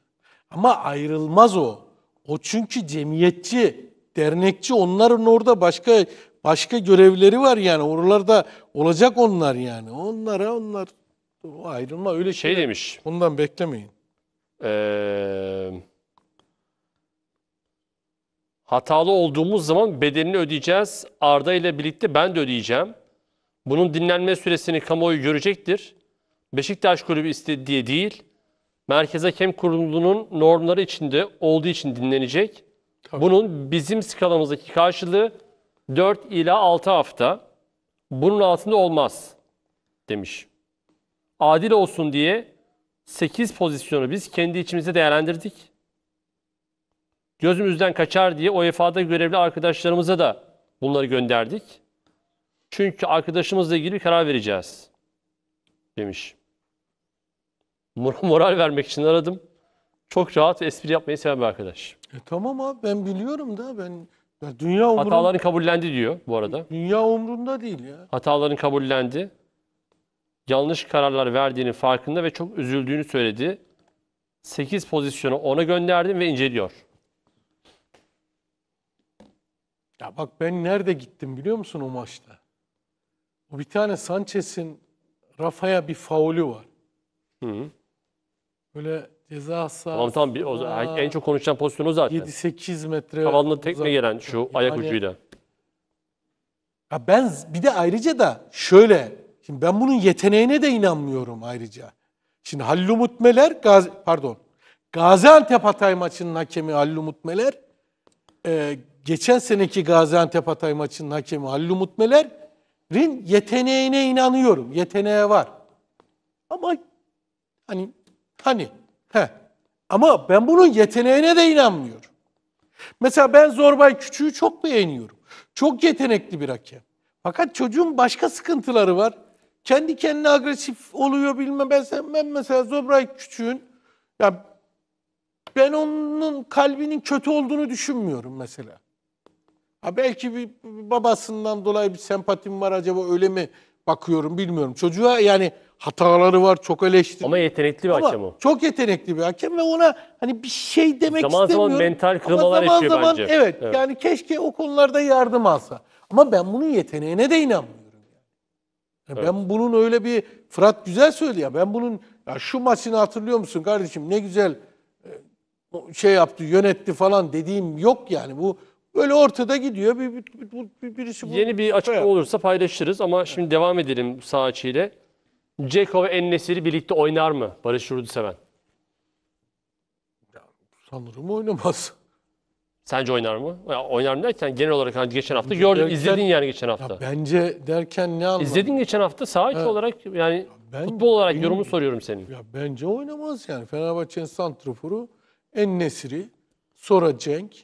Ama ayrılmaz o. O çünkü cemiyetçi, dernekçi onların orada başka başka görevleri var yani. Oralarda olacak onlar yani. Onlara onlar o ayrılma öyle şey şeyler. demiş. Ondan beklemeyin. Eee Hatalı olduğumuz zaman bedelini ödeyeceğiz. Arda ile birlikte ben de ödeyeceğim. Bunun dinlenme süresini kamuoyu görecektir. Beşiktaş Kulübü istediği değil, Merkez Hakem Kurulu'nun normları içinde olduğu için dinlenecek. Tabii. Bunun bizim skalamızdaki karşılığı 4 ila 6 hafta. Bunun altında olmaz demiş. Adil olsun diye 8 pozisyonu biz kendi içimizde değerlendirdik gözümüzden kaçar diye UEFA'da görevli arkadaşlarımıza da bunları gönderdik. Çünkü arkadaşımızla ilgili karar vereceğiz demiş. Moral vermek için aradım. Çok rahat ve espri yapmayı seven bir arkadaş. E tamam abi ben biliyorum da ben ya dünya umurunda... Hataların kabullendi diyor bu arada. Dünya umrunda değil ya. Hataların kabullendi. Yanlış kararlar verdiğinin farkında ve çok üzüldüğünü söyledi. 8 pozisyonu ona gönderdim ve inceliyor. Ya bak ben nerede gittim biliyor musun o maçta? O bir tane Sanchez'in Rafa'ya bir faulü var. Hı hı. Böyle ceza sahası. Tamam tamam bir, o, Aa, en çok konuşulan pozisyonu zaten. 7-8 metre. Tavanla tekme gelen şu yani, ayak ucuyla. Ya ben bir de ayrıca da şöyle. Şimdi ben bunun yeteneğine de inanmıyorum ayrıca. Şimdi Halil Umut Gazi, pardon. Gaziantep Hatay maçının hakemi Halil Umut e, geçen seneki Gaziantep Hatay maçının hakemi Halil Umut yeteneğine inanıyorum. Yeteneğe var. Ama hani hani he. Ama ben bunun yeteneğine de inanmıyorum. Mesela ben Zorbay Küçüğü çok beğeniyorum. Çok yetenekli bir hakem. Fakat çocuğun başka sıkıntıları var. Kendi kendine agresif oluyor bilmem. Ben, ben mesela Zorbay Küçüğün ya ben onun kalbinin kötü olduğunu düşünmüyorum mesela. Ha belki bir babasından dolayı bir sempatim var acaba öyle mi bakıyorum bilmiyorum. Çocuğa yani hataları var çok eleştiriyor. Ama yetenekli bir Ama hakem o. Çok yetenekli bir hakem ve ona hani bir şey demek zaman istemiyorum. Zaman mental kırılmalar yaşıyor zaman, bence. Evet, evet yani keşke o konularda yardım alsa. Ama ben bunun yeteneğine de inanmıyorum. Yani evet. Ben bunun öyle bir Fırat güzel söylüyor. Ben bunun ya şu maçını hatırlıyor musun kardeşim ne güzel e, şey yaptı yönetti falan dediğim yok yani bu Böyle ortada gidiyor. Bir, bir, bir, bir, birisi bu. Yeni bir açıklama olursa paylaşırız ama şimdi devam edelim sağ içiyle. Ceko ve Ennesiri birlikte oynar mı Barış Yurduseven? Sanırım oynamaz. Sence oynar mı? Ya oynar mı derken genel olarak hani geçen hafta gördün izledin yani geçen hafta. Ya bence derken ne anlamı? İzledin geçen hafta sağ Evet. olarak yani ben- futbol olarak benim- yorumunu soruyorum senin. Ya bence oynamaz yani. Fenerbahçe'nin santraforu En sonra Cenk,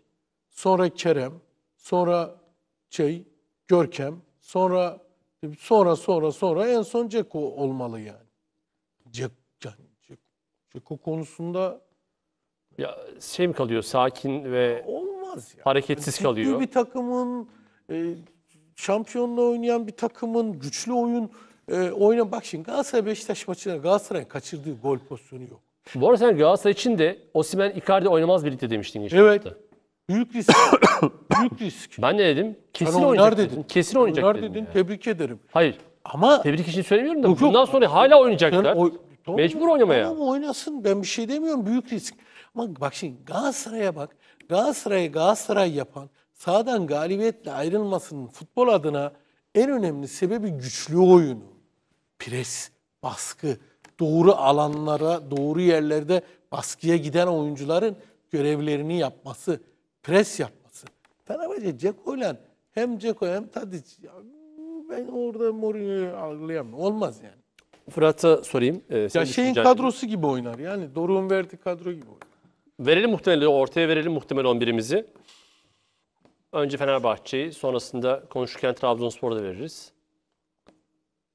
sonra Kerem, sonra şey, Görkem, sonra sonra sonra sonra en son Ceko olmalı yani. Ceko, yani Ceko, Ceko konusunda ya şey mi kalıyor sakin ve olmaz ya. hareketsiz Ciddi kalıyor. bir takımın e, şampiyonla oynayan bir takımın güçlü oyun e, oyna bak şimdi Galatasaray Beşiktaş maçında Galatasaray'ın kaçırdığı gol pozisyonu yok. Bu arada sen Galatasaray için de Osimen Icardi oynamaz birlikte demiştin işte. evet. hafta. Büyük risk. büyük risk. Ben ne dedim? Kesin oynar oynayacak dedin. dedim. Kesin Oynar dedim. dedin. ya. Tebrik ederim. Hayır. Ama Tebrik için söylemiyorum da Yok, yok. bundan sonra hala oynayacaklar. Sen oy- Mecbur oynamaya. Tamam oynasın ben bir şey demiyorum büyük risk. Ama bak şimdi Galatasaray'a bak. Galatasaray'ı Galatasaray yapan sahadan galibiyetle ayrılmasının futbol adına en önemli sebebi güçlü oyunu. Pres, baskı, doğru alanlara, doğru yerlerde baskıya giden oyuncuların görevlerini yapması pres yapması. Fenerbahçe Ceko'yla hem Ceko hem Tadic ben orada Mourinho'yu algılayamam. Olmaz yani. Fırat'a sorayım. Ee, ya şeyin kadrosu gibi oynar yani. Doruk'un verdiği kadro gibi oynar. Verelim muhtemelen, ortaya verelim muhtemel 11'imizi. Önce Fenerbahçe'yi, sonrasında konuşurken Trabzonspor'u da veririz.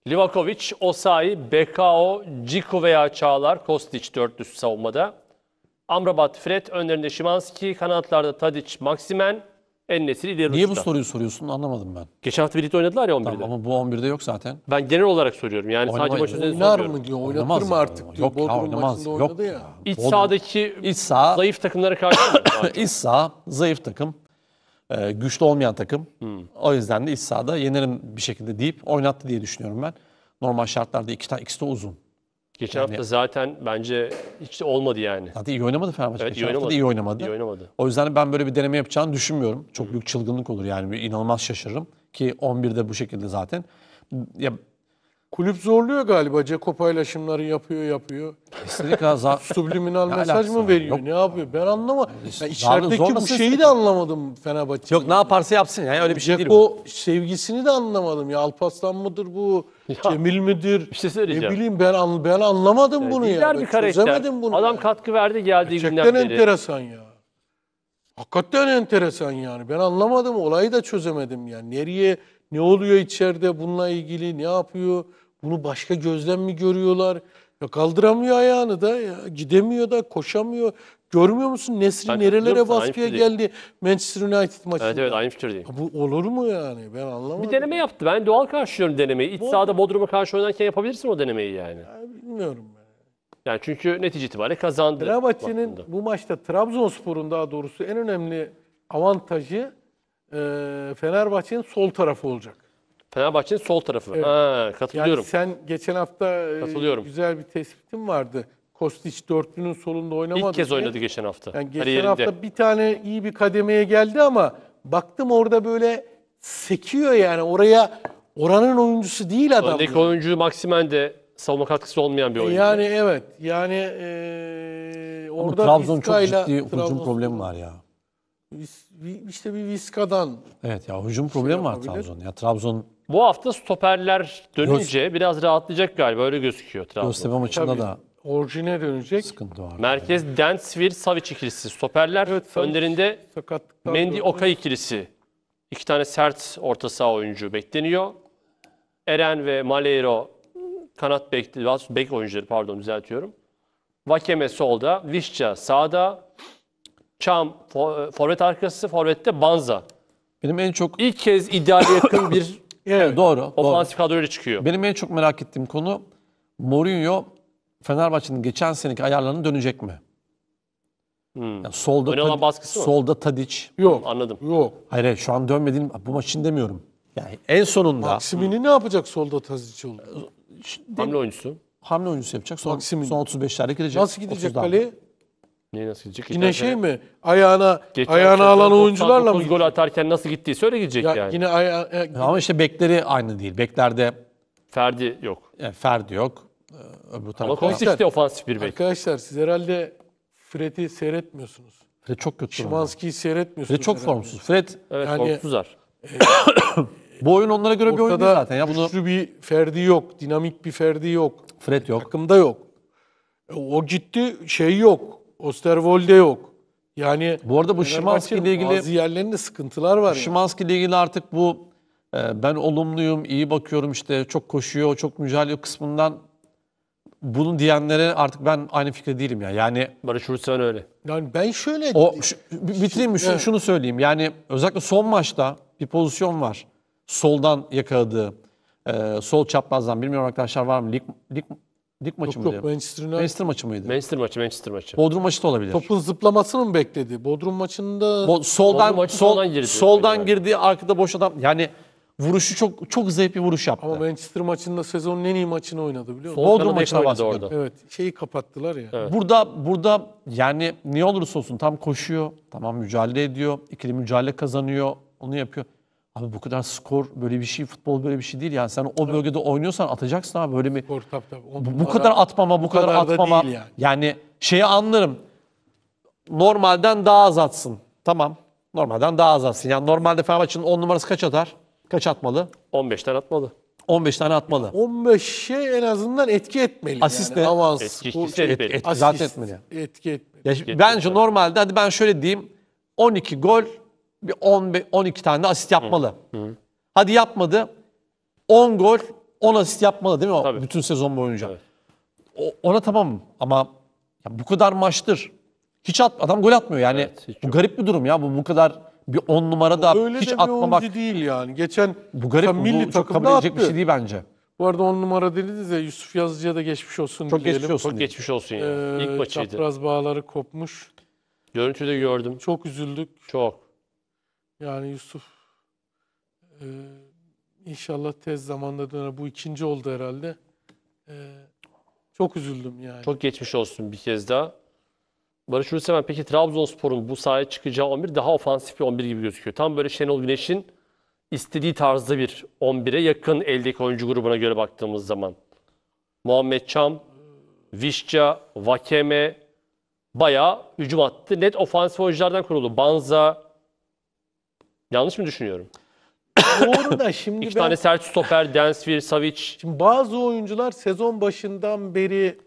Livakovic, Osayi, Bekao, Ciku veya Çağlar, Kostić dörtlüsü savunmada. Amrabat, Fred, önlerinde Şimanski, kanatlarda Tadic, Maksimen, Ennesiri ileri Niye bu soruyu soruyorsun anlamadım ben. Geçen hafta birlikte oynadılar ya 11'de. Tamam ama bu 11'de yok zaten. Ben genel olarak soruyorum. Yani sadece maç özelinde Oynar soruyorum. mı diyor, oynatır Oynamaz mı artık diyor. Yok ya, Bodrum oynamaz. maçında Yok ya. ya. İç sahadaki İç saha, zayıf takımlara karşı mı? iç saha zayıf takım. Ee, güçlü olmayan takım. Hmm. O yüzden de iç sahada yenerim bir şekilde deyip oynattı diye düşünüyorum ben. Normal şartlarda iki ta, ikisi de uzun. Geçen yani, hafta zaten bence hiç olmadı yani. Zaten iyi oynamadı Fenerbahçe. Evet, iyi oynamadı. Da iyi oynamadı. iyi oynamadı. O yüzden ben böyle bir deneme yapacağını düşünmüyorum. Çok büyük çılgınlık olur yani. Bir inanılmaz şaşırırım ki 11'de bu şekilde zaten. Ya Kulüp zorluyor galiba. Ceko paylaşımları yapıyor yapıyor. İstedik za- Subliminal mesaj mı veriyor? Yok. Ne yapıyor? Ben anlamadım. Yani içerideki bu şeyi de anlamadım Fenerbahçe. Yok ne yaparsa yapsın yani öyle bir şey değil bu. sevgisini de anlamadım. Ya Alpaslan mıdır bu? Cemil midir? Bir şey söyleyeceğim. Ne bileyim ben an- ben anlamadım bunu ya. Ben bir Çözemedim bunu. Adam katkı verdi geldiği Gerçekten günden beri. enteresan ya. Hakikaten enteresan yani. Ben anlamadım. Olayı da çözemedim yani. Nereye, ne oluyor içeride bununla ilgili, ne yapıyor? Bunu başka gözlem mi görüyorlar? Ya kaldıramıyor ayağını da, ya gidemiyor da, koşamıyor. Görmüyor musun Nesri Ben nerelere katılıyorum baskıya geldi Manchester United maçında? Evet evet aynı fikirdeyim. Bu olur mu yani? Ben anlamadım. Bir deneme yaptı. Ben doğal karşılıyorum denemeyi. İç sahada Bodrum'a karşı oynarken yapabilirsin o denemeyi yani. Ya Bilmiyorum. ben. Yani çünkü netice itibariyle kazandı. Fenerbahçe'nin bu maçta Trabzonspor'un daha doğrusu en önemli avantajı e, Fenerbahçe'nin sol tarafı olacak. Fenerbahçe'nin sol tarafı. Evet. Ha, katılıyorum. Yani sen geçen hafta e, katılıyorum. güzel bir tespitin vardı. Kostiç dörtlünün solunda oynamadı. İlk kez diye. oynadı geçen hafta. Yani geçen Kariyerinde. hafta bir tane iyi bir kademeye geldi ama baktım orada böyle sekiyor yani. Oraya oranın oyuncusu değil adam. Öndeki oyuncu Maksimen de savunma katkısı olmayan bir e, oyuncu. Yani evet. Yani e, orada ama Trabzon Vizca'yla, çok ciddi Trabzon... hücum problemi var ya. İşte bir Viska'dan. Evet ya hücum şey var Trabzon. Ya Trabzon bu hafta stoperler dönünce biraz rahatlayacak galiba öyle gözüküyor Trabzon. Göztepe maçında da Orijine dönecek. sıkıntı var. Merkez Densvir Savic ikilisi. Stoperler Evet, Savic. önlerinde Mendy dolayı- Okay ikilisi. İki tane sert orta saha oyuncu bekleniyor. Eren ve Maleiro kanat bek, bek oyuncuları pardon düzeltiyorum. Vakeme solda, Vişça sağda, Çam fo- forvet arkası, forvette Banza. Benim en çok ilk kez ideal yakın bir Evet. Ee, doğru. Ofansif kadroyla çıkıyor. Benim en çok merak ettiğim konu Mourinho Fenerbahçe'nin geçen seneki ayarlarına dönecek mi? Hmm. Yani solda Öne baskısı solda Tadic. Yok. Anladım. Yok. Hayır, şu an dönmediğim bu maç için demiyorum. Yani en sonunda Maksimini ne yapacak solda tadic oldu? Hamle oyuncusu. hamle oyuncusu yapacak. Son, Maksimin. son 35'lerde girecek. Nasıl gidecek 30'dan. kaleye? Niye nasıl gidecek? Yine İterse, şey mi? Ayağına ayağına alan oyuncularla mı? gol atarken nasıl gittiği söyle gidecek ya, yani. Yine aya, e, e, Ama işte bekleri aynı değil. Beklerde Ferdi yok. E, Ferdi yok. E, öbür Ama tarafta. Kovacic de ofansif bir bek. Arkadaşlar siz herhalde Fred'i seyretmiyorsunuz. Fred çok kötü. Şimanski'yi seyretmiyorsunuz. Fred çok herhalde. formsuz. Fred evet, yani, formsuzlar. E, Bu oyun onlara göre bir oyun değil zaten. Ya bunu... Güçlü bir Ferdi yok. Dinamik bir Ferdi yok. Fred yok. Takımda yok. o gitti şey yok. Osterwolde yok. Yani bu arada bu Şimanski ile ilgili bazı yerlerinde sıkıntılar var. Şimanski ile ilgili artık bu e, ben olumluyum, iyi bakıyorum işte çok koşuyor, çok mücadele kısmından bunu diyenlere artık ben aynı fikirde değilim ya. Yani Barış Hursan öyle. Yani ben şöyle o bitireyim mi? Şunu, şunu söyleyeyim. Yani özellikle son maçta bir pozisyon var. Soldan yakaladığı e, sol çaprazdan bilmiyorum arkadaşlar var mı? Lig, lig Lig maçı yok, mıydı? Yok Manchester United. Manchester maçı mıydı? Manchester maçı, Manchester maçı. Bodrum maçı da olabilir. Topun zıplamasını mı bekledi? Bodrum maçında Bo soldan Bodrum maçı sol, soldan girdi. Soldan yani. girdi, arkada boş adam. Yani vuruşu çok çok zevkli vuruş yaptı. Ama Manchester maçında sezonun en iyi maçını oynadı biliyor musun? Bodrum maçına orada Evet, şeyi kapattılar ya. Evet. Burada burada yani ne olursa olsun tam koşuyor, tamam mücadele ediyor, ikili mücadele kazanıyor, onu yapıyor. Abi bu kadar skor böyle bir şey, futbol böyle bir şey değil. Yani sen o bölgede oynuyorsan atacaksın abi böyle bir... Skor, tabii, tabii. Bu, bu kadar atmama, bu kadar, kadar atmama. yani. yani şeyi anlarım. Normalden daha az atsın. Tamam. Normalden daha az atsın. Yani normalde Fenerbahçe'nin 10 numarası kaç atar? Kaç atmalı? 15 tane atmalı. 15 tane atmalı. 15'e en azından etki etmeli. Asist şey- yani. ne? Avans, Etki- skor- etki etmeli. et- Asist, zaten etmeli. Etki etmeli. Ya şimdi bence normalde hadi ben şöyle diyeyim. 12 gol bir 10 12 tane asist yapmalı. Hı hı. Hadi yapmadı. 10 gol, 10 asist yapmalı değil mi? Tabii. Bütün sezon boyunca. Evet. O, ona tamam ama ya bu kadar maçtır. Hiç at, adam gol atmıyor yani. Evet, bu garip bir durum ya. Bu bu kadar bir 10 numara da Öyle hiç de atmamak. Öyle değil yani. Geçen bu garip bu, milli bu çok kabul edecek attı. bir şey değil bence. Bu arada on numara dediniz ya Yusuf Yazıcı'ya da geçmiş olsun çok diyelim. Geçmiş olsun çok diye. geçmiş olsun ya. Ee, İlk maçıydı. Çapraz bağları kopmuş. Görüntüde gördüm. Çok üzüldük. Çok. Yani Yusuf e, inşallah tez zamanda döner. Bu ikinci oldu herhalde. E, çok üzüldüm yani. Çok geçmiş olsun bir kez daha. Barış Ulusemen peki Trabzonspor'un bu sahaya çıkacağı 11 daha ofansif bir 11 gibi gözüküyor. Tam böyle Şenol Güneş'in istediği tarzda bir 11'e yakın eldeki oyuncu grubuna göre baktığımız zaman. Muhammed Çam, Vişça, Vakeme bayağı hücum attı. Net ofansif oyunculardan kuruldu. Banza, Yanlış mı düşünüyorum? Doğru da şimdi İki ben... tane sert stoper, Densvir, Savic. Şimdi bazı oyuncular sezon başından beri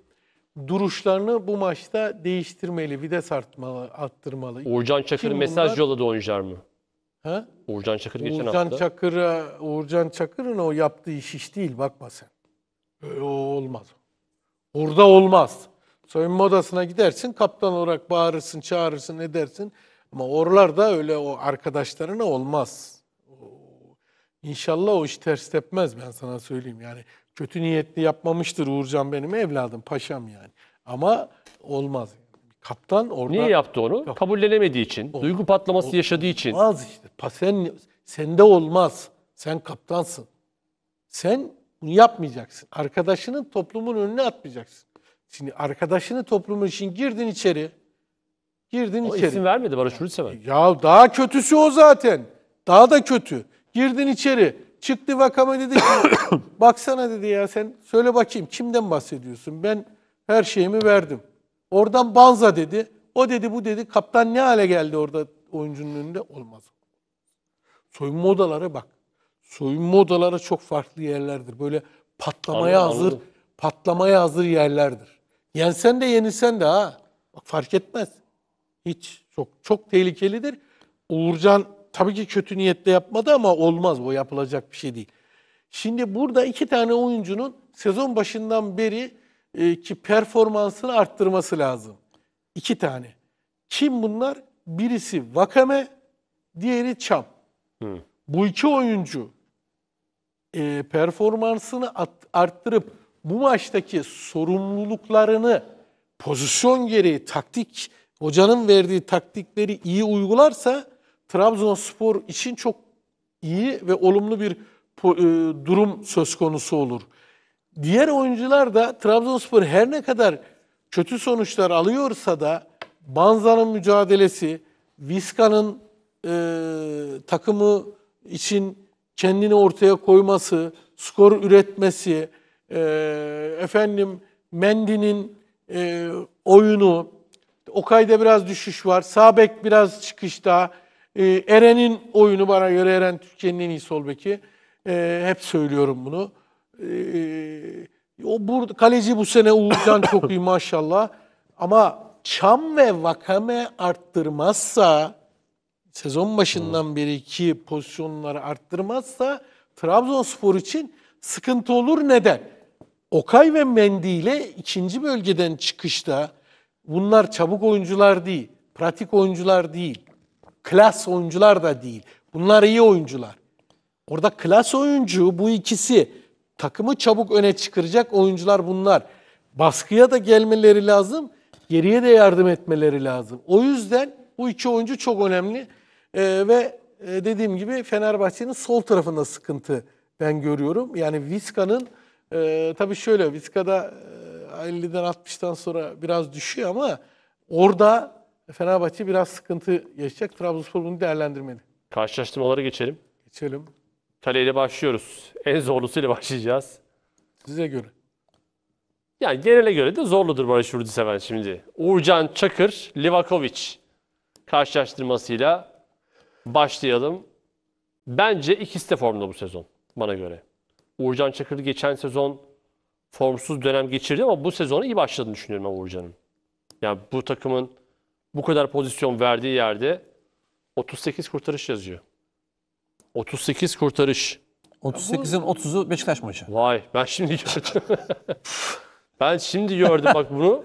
duruşlarını bu maçta değiştirmeli, vites artmalı, attırmalı. Uğurcan Çakır mesaj bunlar? yolladı oyuncular mı? Ha? Uğurcan Çakır geçen Uğurcan hafta. Çakır'a, Uğurcan Çakır'ın o yaptığı iş iş değil bakma sen. Öyle olmaz. Orada olmaz. Soyunma odasına gidersin, kaptan olarak bağırırsın, çağırırsın, edersin. Ama da öyle o arkadaşlarına olmaz. İnşallah o iş ters tepmez ben sana söyleyeyim. Yani kötü niyetli yapmamıştır Uğurcan benim evladım, paşam yani. Ama olmaz. Kaptan orada... Niye yaptı onu? Yok. Kabullenemediği için, Ol, duygu patlaması ol, yaşadığı için. Olmaz işte. Sen, sende olmaz. Sen kaptansın. Sen bunu yapmayacaksın. Arkadaşının toplumun önüne atmayacaksın. Şimdi arkadaşını toplumun için girdin içeri. Girdin o içeri. isim vermedi Barış Ulusever. Ya daha kötüsü o zaten. Daha da kötü. Girdin içeri. Çıktı vakama dedi ki baksana dedi ya sen söyle bakayım kimden bahsediyorsun? Ben her şeyimi verdim. Oradan Banza dedi. O dedi bu dedi. Kaptan ne hale geldi orada oyuncunun önünde? Olmaz. Soyunma odaları bak. Soyunma odaları çok farklı yerlerdir. Böyle patlamaya anladım, hazır anladım. patlamaya hazır yerlerdir. Yensen de yenilsen de ha. Bak fark etmez. Hiç. Çok çok tehlikelidir. Uğurcan tabii ki kötü niyetle yapmadı ama olmaz. bu yapılacak bir şey değil. Şimdi burada iki tane oyuncunun sezon başından beri e, ki performansını arttırması lazım. İki tane. Kim bunlar? Birisi Vakame, diğeri Çam. Hı. Bu iki oyuncu e, performansını at, arttırıp bu maçtaki sorumluluklarını pozisyon gereği taktik hocanın verdiği taktikleri iyi uygularsa Trabzonspor için çok iyi ve olumlu bir e, durum söz konusu olur. Diğer oyuncular da Trabzonspor her ne kadar kötü sonuçlar alıyorsa da Banza'nın mücadelesi, Viska'nın e, takımı için kendini ortaya koyması, skor üretmesi, e, efendim Mendy'nin e, oyunu, Okay'da biraz düşüş var. Sabek biraz çıkışta. E, ee, Eren'in oyunu bana göre Eren Türkiye'nin en iyi sol beki. E, hep söylüyorum bunu. E, o burada kaleci bu sene Uğurcan çok iyi maşallah. Ama Çam ve Vakame arttırmazsa sezon başından beri iki pozisyonları arttırmazsa Trabzonspor için sıkıntı olur. Neden? Okay ve Mendy ile ikinci bölgeden çıkışta Bunlar çabuk oyuncular değil, pratik oyuncular değil, klas oyuncular da değil. Bunlar iyi oyuncular. Orada klas oyuncu bu ikisi. Takımı çabuk öne çıkaracak oyuncular bunlar. Baskıya da gelmeleri lazım, geriye de yardım etmeleri lazım. O yüzden bu iki oyuncu çok önemli. Ee, ve e, dediğim gibi Fenerbahçe'nin sol tarafında sıkıntı ben görüyorum. Yani Vizca'nın e, tabii şöyle Vizca'da e, 50'den 60'tan sonra biraz düşüyor ama orada Fenerbahçe biraz sıkıntı yaşayacak. Trabzonspor bunu değerlendirmeli. Karşılaştırmaları geçelim. Geçelim. Kaleyle başlıyoruz. En zorlusuyla başlayacağız. Size göre. Yani genele göre de zorludur Barış Vurduseven şimdi. Uğurcan Çakır, Livakovic karşılaştırmasıyla başlayalım. Bence ikisi de formda bu sezon bana göre. Uğurcan Çakır geçen sezon formsuz dönem geçirdi ama bu sezonu iyi başladığını düşünüyorum ben Uğurcan'ın. Yani bu takımın bu kadar pozisyon verdiği yerde 38 kurtarış yazıyor. 38 kurtarış. 38'in 30'u Beşiktaş maçı. Vay ben şimdi gördüm. ben şimdi gördüm bak bunu.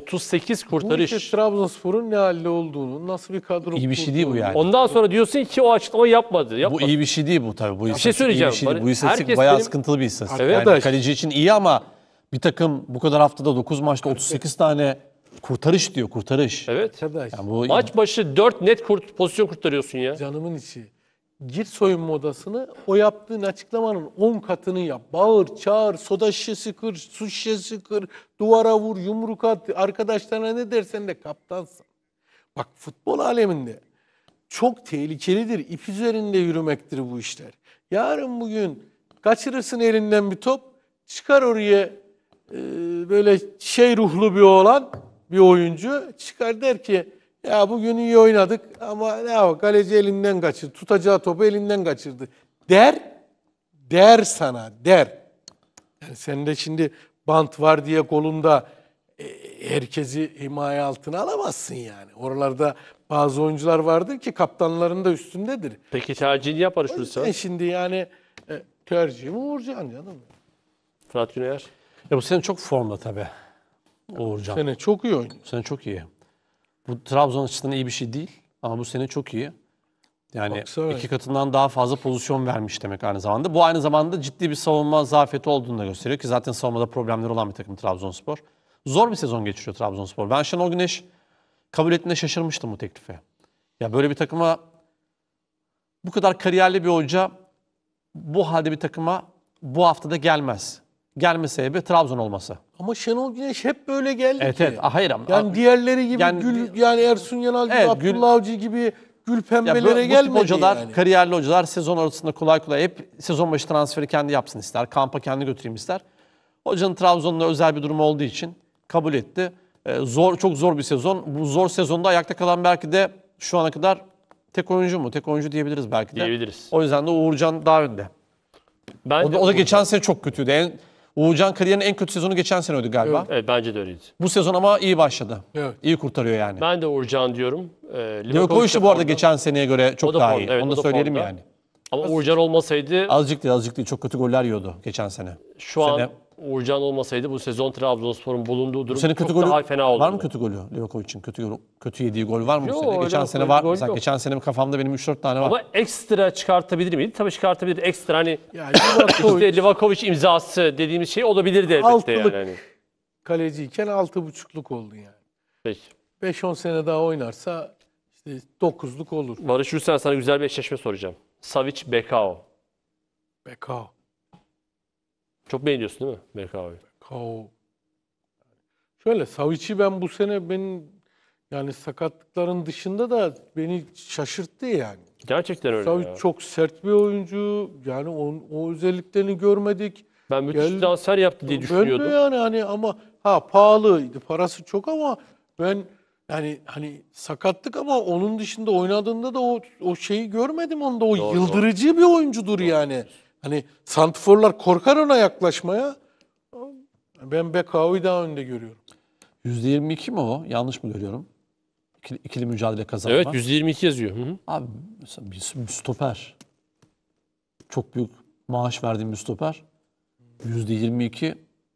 38 kurtarış. Bu işte Trabzonspor'un ne halde olduğunu, nasıl bir kadro İyi bir şey değil bu yani. Ondan sonra diyorsun ki o açıklamayı yapmadı. yapmadı. Bu iyi bir şey değil bu tabii. Bu bir şey söyleyeceğim. bir şey değil. Bu istatistik bayağı benim... sıkıntılı bir istatistik. Evet. Yani kaleci için iyi ama bir takım bu kadar haftada 9 maçta 38 tane kurtarış diyor kurtarış. Evet. Yani bu... Maç başı 4 net kurt, pozisyon kurtarıyorsun ya. Canımın içi gir soyunma odasını o yaptığın açıklamanın 10 katını yap. Bağır, çağır, soda şişesi kır, su şişesi kır, duvara vur, yumruk at, arkadaşlarına ne dersen de kaptansın. Bak futbol aleminde çok tehlikelidir. İp üzerinde yürümektir bu işler. Yarın bugün kaçırırsın elinden bir top, çıkar oraya e, böyle şey ruhlu bir oğlan, bir oyuncu çıkar der ki ya bugün iyi oynadık ama ne o elinden kaçırdı. Tutacağı topu elinden kaçırdı. Der, der sana, der. Yani sende şimdi bant var diye kolunda e, herkesi himaye altına alamazsın yani. Oralarda bazı oyuncular vardır ki kaptanların da üstündedir. Peki tercihini yapar şurası. Şimdi yani e, tercihim Uğurcan canım. Fırat Güneyer. Ya e, bu sene çok formda tabii. Uğurcan. Sene çok iyi oynuyor. Sene çok iyi. Bu Trabzon açısından iyi bir şey değil ama bu sene çok iyi. Yani Baksana. iki katından daha fazla pozisyon vermiş demek aynı zamanda. Bu aynı zamanda ciddi bir savunma zafiyeti olduğunu da gösteriyor ki zaten savunmada problemleri olan bir takım Trabzonspor. Zor bir sezon geçiriyor Trabzonspor. Ben Şenol Güneş kabul ettiğinde şaşırmıştım bu teklife. Ya böyle bir takıma bu kadar kariyerli bir hoca bu halde bir takıma bu haftada gelmez gelme sebebi Trabzon olması. Ama Şenol Güneş hep böyle geldi evet, ki. Evet ah, hayır ama. Yani diğerleri gibi yani, Gül yani Ersun Yanal gibi evet, Abdullah Avcı gibi gül pembelere ya bu, gelmedi. Bu hocalar, yani. kariyerli hocalar sezon arasında kolay kolay hep sezon başı transferi kendi yapsın ister. Kampa kendi götüreyim ister. Hocanın Trabzon'da özel bir durumu olduğu için kabul etti. Ee, zor çok zor bir sezon. Bu zor sezonda ayakta kalan belki de şu ana kadar tek oyuncu mu? Tek oyuncu diyebiliriz belki de. Diyebiliriz. O yüzden de Uğurcan daha önde. Ben o, da, o da geçen sene çok kötüydü. En, Uğurcan kariyerinin en kötü sezonu geçen seneydi galiba. Evet. Evet bence de öyleydi. Bu sezon ama iyi başladı. Evet. İyi kurtarıyor yani. Ben de Uğurcan diyorum. Ee, de bu arada geçen seneye göre çok da daha iyi. formda, evet, Onu da, da söyleyelim formda. yani. Ama Uğurcan olmasaydı Azıcık değil azıcık değil. Çok kötü goller yiyordu geçen sene. şu an Uğurcan olmasaydı bu sezon Trabzonspor'un bulunduğu durum çok kötü golü, daha fena olurdu. Var mı kötü golü Livakovic'in? Kötü gol, kötü yediği gol var mı yok, bu sene? Geçen sene var. Mesela yok. geçen sene kafamda benim 3-4 tane var. Ama ekstra çıkartabilir miydi? Tabii çıkartabilir. Ekstra hani yani işte Livakovic imzası dediğimiz şey olabilirdi elbette Altılık yani. Hani. kaleciyken 6.5'luk oldu yani. Peki. 5-10 sene daha oynarsa işte 9'luk olur. Barış Hürsen sana güzel bir eşleşme soracağım. Savic Bekao. Bekao. Çok beğeniyorsun değil mi Berkay abi? Kao. Şöyle Savic'i ben bu sene ben yani sakatlıkların dışında da beni şaşırttı yani. Gerçekten öyle Savic ya. çok sert bir oyuncu. Yani on, o özelliklerini görmedik. Ben müthiş Gel- transfer yaptı diye düşünüyordum. Bölmüyor yani hani ama ha pahalıydı parası çok ama ben yani hani sakatlık ama onun dışında oynadığında da o o şeyi görmedim onda o Doğru, yıldırıcı bir oyuncudur yani. Hani santiforlar korkar ona yaklaşmaya. Ben Bekao'yu daha önde görüyorum. %22 mi o? Yanlış mı görüyorum? İkili, ikili mücadele kazanma. Evet %22 yazıyor. Hı hı. Abi mesela bir stoper. Çok büyük maaş verdiğim bir stoper. %22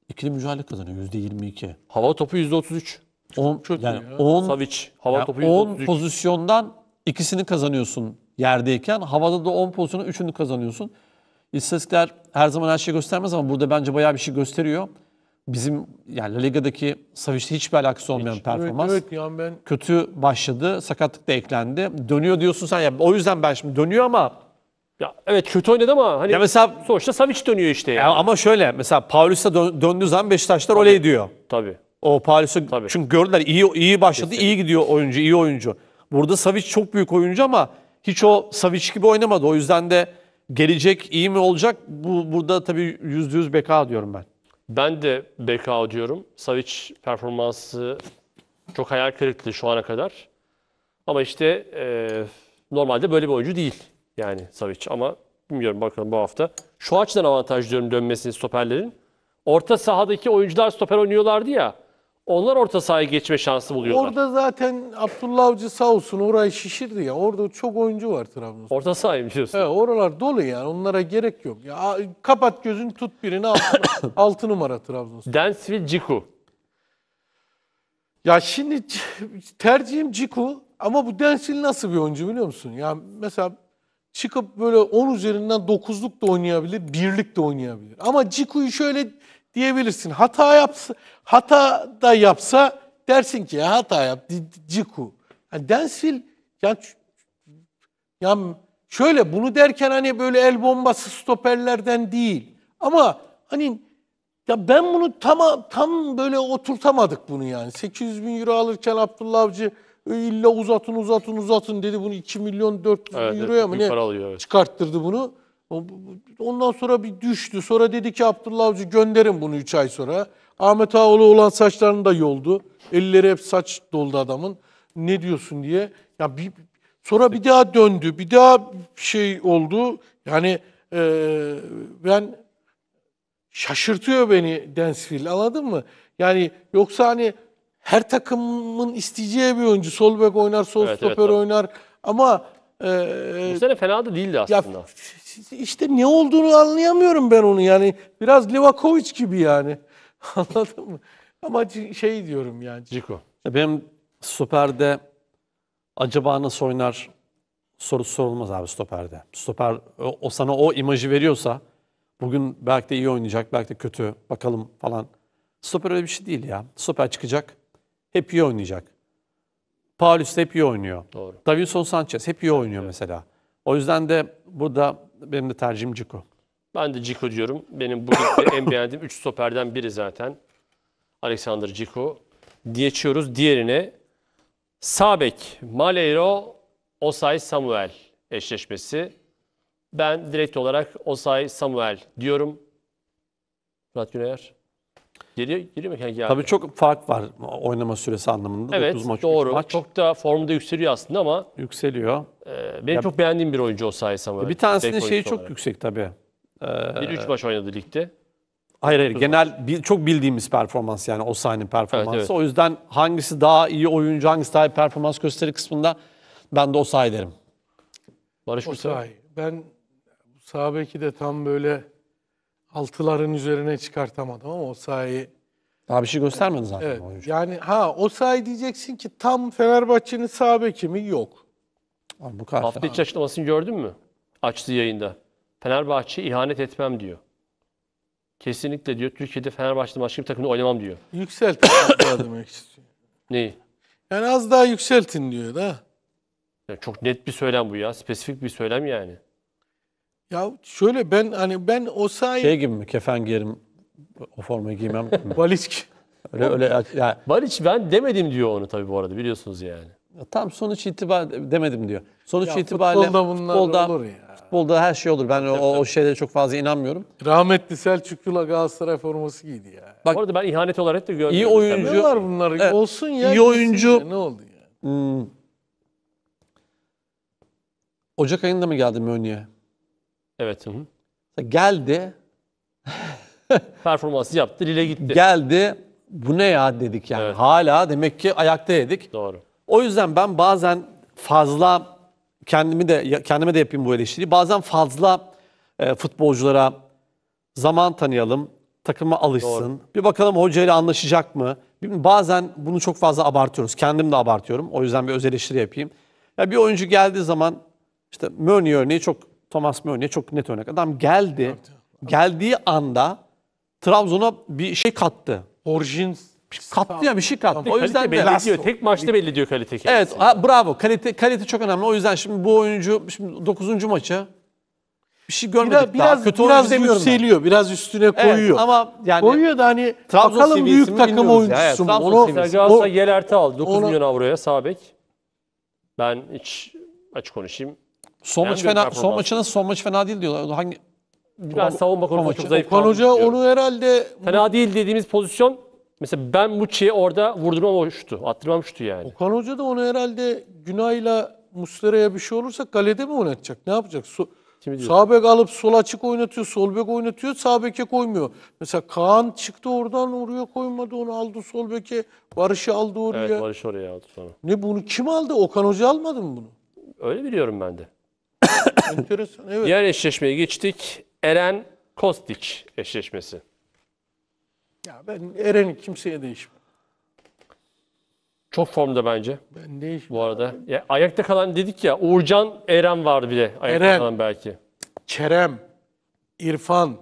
ikili mücadele kazanıyor. %22. Hava topu %33. 10 yani ya. 10 Savic hava yani topu 10 pozisyondan ikisini kazanıyorsun yerdeyken havada da 10 pozisyonu 3'ünü kazanıyorsun. İstatistikler her zaman her şeyi göstermez ama burada bence bayağı bir şey gösteriyor. Bizim yani La Liga'daki Savic'le hiçbir alakası olmayan Hiç. performans. Evet, evet yani ben kötü başladı, sakatlık da eklendi. Dönüyor diyorsun sen ya. O yüzden ben şimdi dönüyor ama ya evet kötü oynadı ama hani ya mesela sonuçta Savic dönüyor işte yani. ama şöyle mesela Paulus'a dö- döndüğü zaman Beşiktaşlar Tabii. oley diyor. Tabii. O Paulus'a çünkü gördüler iyi iyi başladı, Kesinlikle. iyi gidiyor oyuncu, iyi oyuncu. Burada Savic çok büyük oyuncu ama hiç o Savic gibi oynamadı. O yüzden de gelecek iyi mi olacak? Bu burada tabii yüzde yüz beka diyorum ben. Ben de beka diyorum. Savic performansı çok hayal kırıklığı şu ana kadar. Ama işte e, normalde böyle bir oyuncu değil yani Savic ama bilmiyorum bakalım bu hafta. Şu açıdan avantaj diyorum dönmesini stoperlerin. Orta sahadaki oyuncular stoper oynuyorlardı ya. Onlar orta sahaya geçme şansı buluyorlar. Orada zaten Abdullah Avcı sağ olsun orayı şişirdi ya. Orada çok oyuncu var Trabzon'da. Orta sahayı mı diyorsun? Evet, oralar dolu yani. Onlara gerek yok. Ya, kapat gözün tut birini al. 6 numara Trabzonspor. Dens Ciku. Ya şimdi tercihim Ciku ama bu Densil nasıl bir oyuncu biliyor musun? Ya mesela çıkıp böyle 10 üzerinden 9'luk da oynayabilir, birlik de oynayabilir. Ama Ciku'yu şöyle diyebilirsin. Hata yapsa, hata da yapsa dersin ki ya hata yap, ciku. Yani densil, yani, yani şöyle bunu derken hani böyle el bombası stoperlerden değil. Ama hani ya ben bunu tam, tam böyle oturtamadık bunu yani. 800 bin euro alırken Abdullah Avcı illa uzatın uzatın uzatın dedi. Bunu 2 milyon 400 evet, bin euroya mı ne alıyor, evet. çıkarttırdı bunu. Ondan sonra bir düştü. Sonra dedi ki Abdullah Avcı gönderin bunu 3 ay sonra. Ahmet Ağoğlu olan saçlarını da yoldu. Elleri hep saç doldu adamın. Ne diyorsun diye. Ya bir, sonra bir daha döndü. Bir daha şey oldu. Yani e, ben şaşırtıyor beni Densfield anladın mı? Yani yoksa hani her takımın isteyeceği bir oyuncu. Sol bek oynar, sol evet, stoper evet, oynar. Ama ee, Bu sene fena da değildi aslında. Ya, işte ne olduğunu anlayamıyorum ben onu yani. Biraz Livakovic gibi yani. Anladın mı? Ama şey diyorum yani. Ciko. Benim stoperde acaba nasıl oynar sorusu sorulmaz abi stoperde. Stoper o, o sana o imajı veriyorsa bugün belki de iyi oynayacak, belki de kötü bakalım falan. Stoper öyle bir şey değil ya. Stoper çıkacak, hep iyi oynayacak. Paulus hep iyi oynuyor. Doğru. Davinson Sanchez hep iyi oynuyor evet. mesela. O yüzden de burada benim de tercihim Ciko. Ben de Ciko diyorum. Benim bugün en beğendiğim 3 stoperden biri zaten. Alexander Ciko. Geçiyoruz diğerine. Sabek, Maleiro, Osay Samuel eşleşmesi. Ben direkt olarak Osay Samuel diyorum. Fırat Güneyer. Geriye girmek yani Tabii çok fark var oynama süresi anlamında. Evet 9 maç, doğru. Maç. Çok da formda yükseliyor aslında ama. Yükseliyor. E, benim ya, çok beğendiğim bir oyuncu o sayı Samuel. Bir tanesinin şeyi çok olarak. yüksek tabii. Ee, 1-3 maç oynadı ligde. Hayır hayır genel bir, çok bildiğimiz performans yani o sahne performansı. Evet, evet. O yüzden hangisi daha iyi oyuncu, hangisi daha iyi performans gösteri kısmında ben de o sahi derim. Barış Musa. Ben sağ beki de tam böyle altıların üzerine çıkartamadım ama o sayı Daha bir şey göstermedi zaten evet. yani ha o sayı diyeceksin ki tam Fenerbahçe'nin sağ beki mi yok. Abi bu Hafta içi açıklamasını gördün mü? Açtığı yayında. Fenerbahçe ihanet etmem diyor. Kesinlikle diyor Türkiye'de Fenerbahçe'den başka bir takımda oynamam diyor. Yükseltin demek istiyor. Neyi? Yani az daha yükseltin diyor da. Yani çok net bir söylem bu ya. Spesifik bir söylem yani. Ya şöyle ben hani ben o sayı Şey gibi mi? Kefen giyerim, o formayı giymem. Baliçki. öyle öyle ya, Baliç ben demedim diyor onu tabii bu arada biliyorsunuz yani. tam sonuç itibar demedim diyor. Sonuç Ya itibariyle futbolda bunlar olur ya. futbolda her şey olur. Ben o, o şeylere çok fazla inanmıyorum. rahmetli Selçuk Galatasaray forması giydi ya. Bak Bu arada ben ihanet olarak da görmüyorum. İyi oyuncu- Ne var bunlar? Evet. Olsun ya. İyi oyuncu- ya, Ne oldu ya? Hmm. Ocak ayında mı geldi Mönye? Evet. Hı hı. Geldi. Performansı yaptı, lile gitti. Geldi. Bu ne ya dedik yani. Evet. Hala demek ki ayakta yedik. Doğru. O yüzden ben bazen fazla kendimi de kendime de yapayım bu eleştiriyi. Bazen fazla e, futbolculara zaman tanıyalım, takıma alışsın. Doğru. Bir bakalım hocayla anlaşacak mı? Bazen bunu çok fazla abartıyoruz. Kendim de abartıyorum. O yüzden bir öz eleştiri yapayım. Ya bir oyuncu geldiği zaman işte Mörni örneği çok Thomas Meunier çok net örnek. Adam geldi. Geldiği anda Trabzon'a bir şey kattı. Orjins şey kattı ya bir şey kattı. Tamam. O yüzden belli Lasso. diyor. Tek maçta belli diyor kalite kendisi. Evet, ha, bravo. Kalite kalite çok önemli. O yüzden şimdi bu oyuncu şimdi 9. maçı bir şey görmedik biraz, daha. Biraz, Kötü biraz yükseliyor. Ben. Biraz üstüne koyuyor. Evet, ama yani koyuyor da hani Trabzon bakalım büyük takım oyuncusu ya, evet, mu? Onu Galatasaray Yel Ertal 9 ona, milyon avroya sağ Ben hiç aç konuşayım Son maç fena son maçının son maçı fena değil diyorlar. Hangi Biraz savunma konusunda çok zayıf Okan Hoca diyorum. onu herhalde Fena değil dediğimiz pozisyon mesela ben Muçi'ye orada vurdurmam o şutu. Attırmam şutu yani. Okan Hoca da onu herhalde günahıyla Muslera'ya bir şey olursa kalede mi oynatacak? Ne yapacak? Su, sağ bek alıp sol açık oynatıyor, sol bek oynatıyor, sağ beke koymuyor. Mesela Kaan çıktı oradan oraya koymadı, onu aldı sol beke, Barış'ı aldı oraya. Evet Barış oraya aldı sonra. Ne bunu kim aldı? Okan Hoca almadı mı bunu? Öyle biliyorum ben de. Enteresan, evet. Diğer eşleşmeye geçtik. Eren Kostiç eşleşmesi. Ya ben Eren'i kimseye değişmem. Çok formda bence Ben değişmem. bu arada. Ya, ayakta kalan dedik ya Uğurcan Eren vardı bile ayakta Eren. kalan belki. Kerem, İrfan.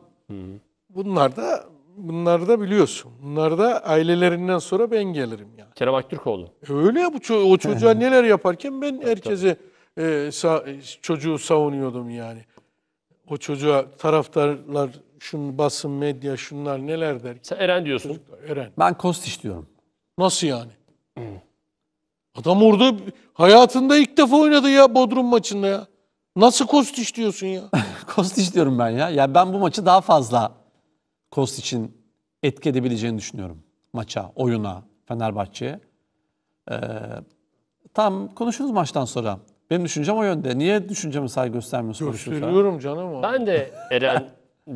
Bunlar da bunlar da biliyorsun. Bunlar da ailelerinden sonra ben gelirim yani. Kerem Aktürkoğlu. E Öyle ya bu ço- o çocuğa neler yaparken ben herkese e, sa çocuğu savunuyordum yani. O çocuğa taraftarlar, şun basın, medya, şunlar neler der. Sen Eren diyorsun. Çocuklar, Eren. Ben Kostiş diyorum. Nasıl yani? Adam orada hayatında ilk defa oynadı ya Bodrum maçında ya. Nasıl Kostiş diyorsun ya? Kostiş diyorum ben ya. Ya ben bu maçı daha fazla Kostiç'in etki edebileceğini düşünüyorum. Maça, oyuna, Fenerbahçe'ye. Ee, tam konuşuruz maçtan sonra. Benim düşüncem o yönde. Niye düşünceme saygı göstermiyorsun? Gösteriyorum canım. Abi. Ben de Eren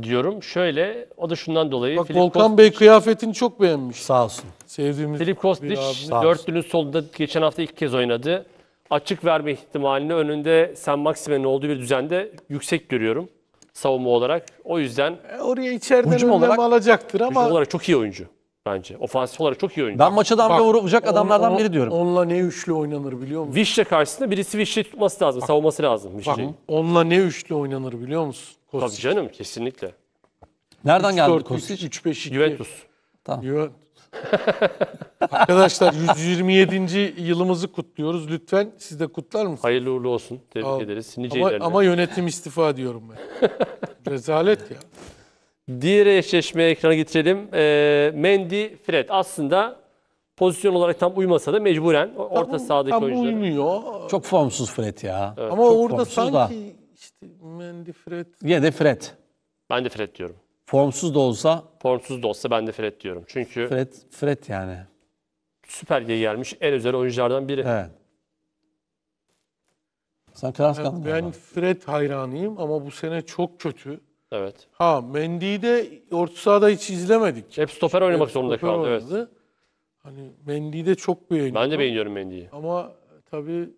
diyorum. Şöyle o da şundan dolayı. Bak Filip Volkan Kostić, Bey kıyafetini çok beğenmiş. Sağ olsun. Sevdiğimiz Filip Kostić dörtlünün solunda geçen hafta ilk kez oynadı. Açık verme ihtimalini önünde Sen Maksimen'in olduğu bir düzende yüksek görüyorum savunma olarak. O yüzden e, oraya içeriden Hücum önlem olarak- alacaktır ama hücum olarak çok iyi oyuncu bence. Ofansif olarak çok iyi oynuyor. Ben maç adam Bak, vuracak adamlardan on, biri diyorum. Onunla ne üçlü oynanır biliyor musun? Vişle karşısında birisi Vişle tutması lazım, Bak, savunması lazım Vişre'yi. Onunla ne üçlü oynanır biliyor musun? Kostic. Tabii canım kesinlikle. Nereden geldi Kostic? 3-5-2. Juventus. Tamam. Juventus. Arkadaşlar 127. yılımızı kutluyoruz. Lütfen siz de kutlar mısınız? Hayırlı uğurlu olsun. Tebrik Al. ederiz. Nice ama, ama yönetim istifa diyorum ben. Rezalet ya. Diğer eşleşmeye ekrana getirelim. E, Mendy, Fred. Aslında pozisyon olarak tam uymasa da mecburen orta tam, sahadaki tam oyuncuları. uymuyor. Çok formsuz Fred ya. Evet. Ama Çok orada sanki da. işte Mendy, Fred. Ya de Fred. Ben de Fred diyorum. Formsuz da olsa. Formsuz da olsa ben de Fred diyorum. Çünkü Fred, Fred yani. Süper Lig'e gelmiş en özel oyunculardan biri. Evet. Sen kararsız kaldın Ben, ben Fred hayranıyım ama bu sene çok kötü. Evet. Ha Mendy'yi de orta sahada hiç izlemedik. Hep stoper oynamak Hep zorunda stoper kaldı. Evet. oynadı. Hani Mendy'yi de çok beğeniyorum. Ben de beğeniyorum Mendy'yi. Ama tabii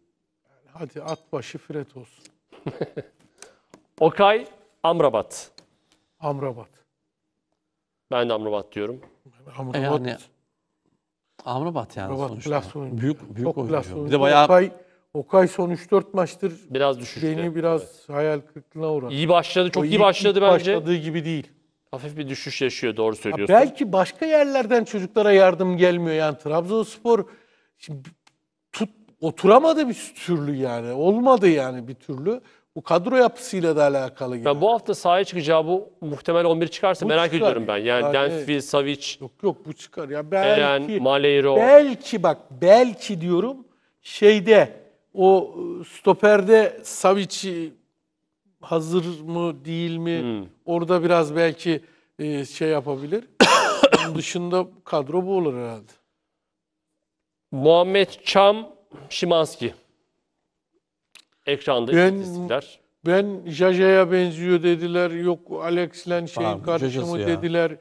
hadi at başı fret olsun. Okay Amrabat. Amrabat. Ben de Amrabat diyorum. Amrabat. E yani Amrabat yani Amrabat sonuçta. Büyük büyük Çok oyuncu. Bir de bayağı Okay Okay son 3-4 maçtır biraz düşüştü. Beni biraz evet. hayal kırıklığına uğradı. İyi başladı, çok o iyi başladı ilk bence. başladığı gibi değil. Hafif bir düşüş yaşıyor doğru söylüyorsun. Ya belki başka yerlerden çocuklara yardım gelmiyor. Yani Trabzonspor şimdi tut, oturamadı bir türlü yani. Olmadı yani bir türlü. Bu kadro yapısıyla da alakalı. Yani. Ben bu hafta sahaya çıkacağı bu muhtemel 11 çıkarsa bu merak çıkar. ediyorum ben. Yani, yani Denfil, Savic. Yok yok bu çıkar. Ya belki, Eren, Maleiro. Belki bak belki diyorum şeyde o e, stoperde Savic hazır mı değil mi? Hmm. Orada biraz belki e, şey yapabilir. Bunun dışında kadro bu olur herhalde. Muhammed Çam Şimanski. Ekranda ben, istatistikler. Ben Jaja'ya benziyor dediler. Yok Alex'le şeyin kardeşi dediler. Ya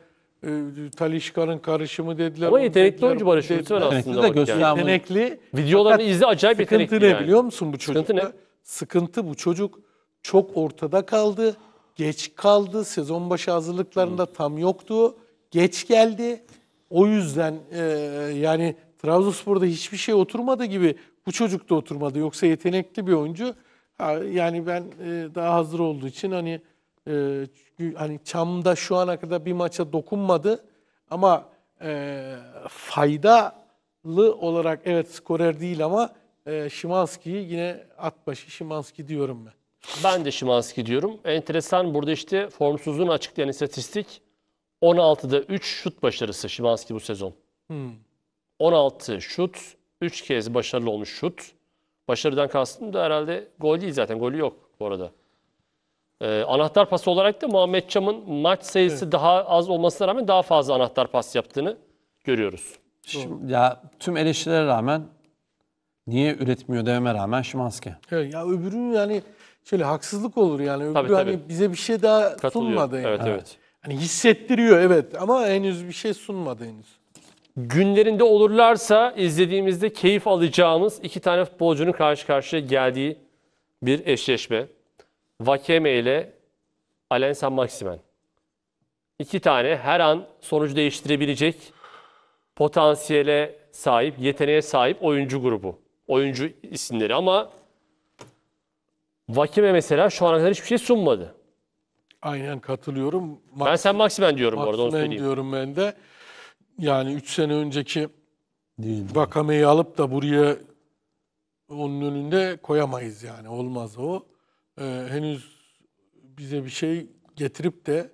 e, Talişka'nın karışımı dediler. Ama yetenekli oyuncu Barış Ülter aslında. Bak yani. Yetenekli. Videolarını izle acayip yetenekli Sıkıntı yani. ne biliyor musun bu çocukta? Sıkıntı ne? Sıkıntı bu çocuk çok ortada kaldı. Geç kaldı. Sezon başı hazırlıklarında Hı. tam yoktu. Geç geldi. O yüzden e, yani Trabzonspor'da hiçbir şey oturmadı gibi bu çocuk da oturmadı. Yoksa yetenekli bir oyuncu. Yani ben e, daha hazır olduğu için hani e, hani Çam'da şu ana kadar bir maça dokunmadı ama e, faydalı olarak evet skorer değil ama e, Şimanski'yi yine at başı Şimanski diyorum ben. Ben de Şimanski diyorum. Enteresan burada işte formsuzluğunu açıklayan istatistik 16'da 3 şut başarısı Şimanski bu sezon. Hmm. 16 şut, 3 kez başarılı olmuş şut. Başarıdan kastım da herhalde gol değil zaten. Golü yok bu arada. Ee, anahtar pası olarak da Muhammed Çam'ın maç sayısı evet. daha az olmasına rağmen daha fazla anahtar pas yaptığını görüyoruz. Şimdi, ya tüm eleştirilere rağmen niye üretmiyor dememe rağmen Şimanski. Evet, ya öbürü yani şöyle haksızlık olur yani. Öbürü tabii, tabii. Hani bize bir şey daha sunmadı. Yani. Evet, evet. evet. Hani hissettiriyor evet ama henüz bir şey sunmadı henüz. Günlerinde olurlarsa izlediğimizde keyif alacağımız iki tane futbolcunun karşı karşıya geldiği bir eşleşme. Vakeme ile Alen San Maximen. İki tane her an sonucu değiştirebilecek potansiyele sahip, yeteneğe sahip oyuncu grubu. Oyuncu isimleri ama Vakime mesela şu ana kadar hiçbir şey sunmadı. Aynen katılıyorum. Max, ben sen Maximen diyorum Maximen orada onu söyleyeyim. diyorum ben de. Yani 3 sene önceki Değil Vakame'yi alıp da buraya onun önünde koyamayız yani. Olmaz o e, henüz bize bir şey getirip de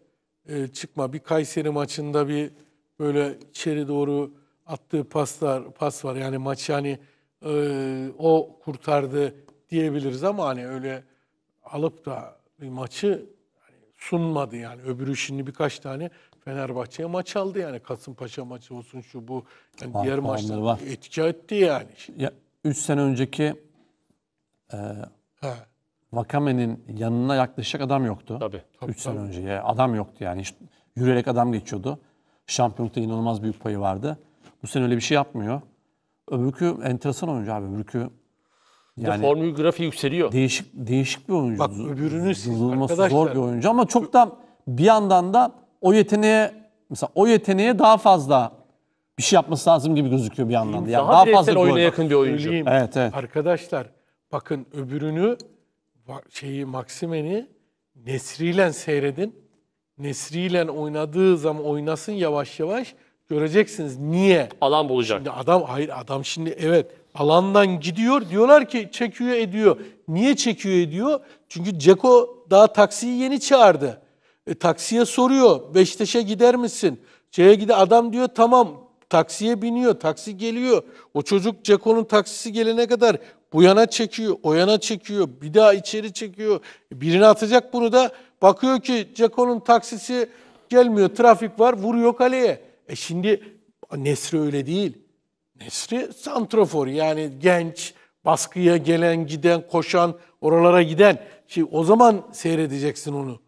e, çıkma. Bir Kayseri maçında bir böyle içeri doğru attığı paslar pas var. Yani maç yani e, o kurtardı diyebiliriz ama hani öyle alıp da bir maçı hani sunmadı yani. Öbürü şimdi birkaç tane Fenerbahçe'ye maç aldı yani. Kasımpaşa maçı olsun şu bu. Yani var, diğer maçlar etki etti yani. Ya, üç sene önceki e, Vakame'nin yanına yaklaşacak adam yoktu. Tabii. 3 sene önce adam yoktu yani. Hiç yürüyerek adam geçiyordu. Şampiyonlukta inanılmaz büyük payı vardı. Bu sene öyle bir şey yapmıyor. Öbürkü enteresan oyuncu abi. Öbürkü yani formül grafiği yükseliyor. Değişik değişik bir oyuncu. Bak öbürünü siz arkadaşlar. zor bir oyuncu ama çok da bir yandan da o yeteneğe mesela o yeteneğe daha fazla bir şey yapması lazım gibi gözüküyor bir yandan da. Yani daha, daha fazla bireysel oyuna yakın bir oyuncu. Söyleyeyim. Evet evet. Arkadaşlar bakın öbürünü şeyi Maksimen'i Nesri'yle seyredin. Nesri'yle oynadığı zaman oynasın yavaş yavaş göreceksiniz niye. Alan bulacak. Şimdi adam hayır adam şimdi evet alandan gidiyor diyorlar ki çekiyor ediyor. Niye çekiyor ediyor? Çünkü Ceko daha taksiyi yeni çağırdı. E, taksiye soruyor beşteşe gider misin? C'ye gide adam diyor tamam taksiye biniyor taksi geliyor. O çocuk Ceko'nun taksisi gelene kadar bu yana çekiyor, o yana çekiyor, bir daha içeri çekiyor. Birini atacak bunu da bakıyor ki Ceko'nun taksisi gelmiyor, trafik var, vuruyor kaleye. E şimdi Nesri öyle değil. Nesri santrofor yani genç, baskıya gelen, giden, koşan, oralara giden. Şimdi o zaman seyredeceksin onu.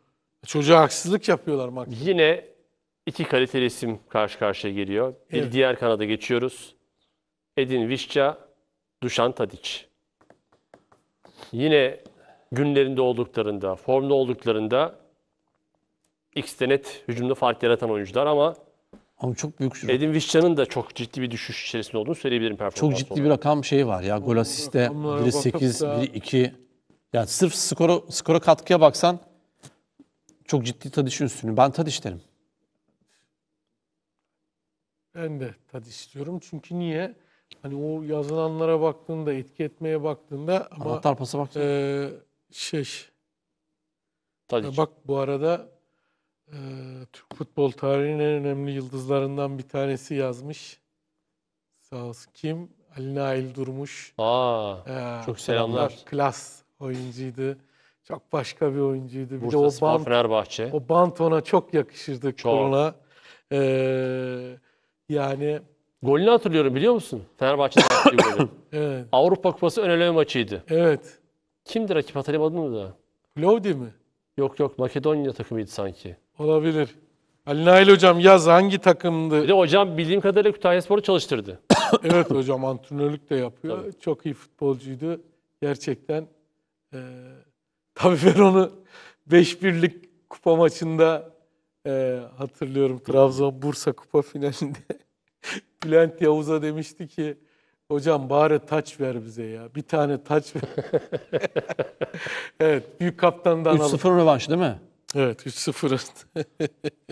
Çocuğa haksızlık yapıyorlar maksimum. Yine iki kaliteli isim karşı karşıya geliyor. Bir diğer kanada geçiyoruz. Edin Vişça, Dušan Tadić yine günlerinde olduklarında, formda olduklarında X'te net hücumda fark yaratan oyuncular ama ama çok büyük Edin Vişcan'ın da çok ciddi bir düşüş içerisinde olduğunu söyleyebilirim performans Çok ciddi olarak. bir rakam şey var ya. Gol asiste biri 8, biri 2. Yani sırf skora, skora katkıya baksan çok ciddi Tadiş üstünü. Ben Tadiş derim. Ben de Tadiş diyorum. Çünkü niye? hani o yazılanlara baktığında, etki etmeye baktığında ama Anahtar pasa bak. e, şey Tadic. bak bu arada e, Türk futbol tarihinin en önemli yıldızlarından bir tanesi yazmış. Sağ olsun. Kim? Ali Nail Durmuş. Aa, E, Çok selamlar. Klas oyuncuydu. Çok başka bir oyuncuydu. Bir de o Spor, bant Fenerbahçe. o bant ona çok yakışırdı Çok. koluna. Ee, yani Golünü hatırlıyorum biliyor musun? Fenerbahçe'de attığı golü. Evet. Avrupa Kupası ön eleme maçıydı. Evet. Kimdi rakip hatırlamadım da. Lodi mi? Yok yok Makedonya takımıydı sanki. Olabilir. Ali Nail hocam yaz hangi takımdı? Bir de hocam bildiğim kadarıyla Kütahya Spor'u çalıştırdı. evet hocam antrenörlük de yapıyor. Tabii. Çok iyi futbolcuydu. Gerçekten. Ee, tabii ben onu 5-1'lik kupa maçında e, hatırlıyorum. Trabzon-Bursa kupa finalinde. Bülent Yavuz'a demişti ki hocam bari taç ver bize ya. Bir tane taç ver. evet büyük kaptandan 3-0 rövanş değil mi? Evet 3-0.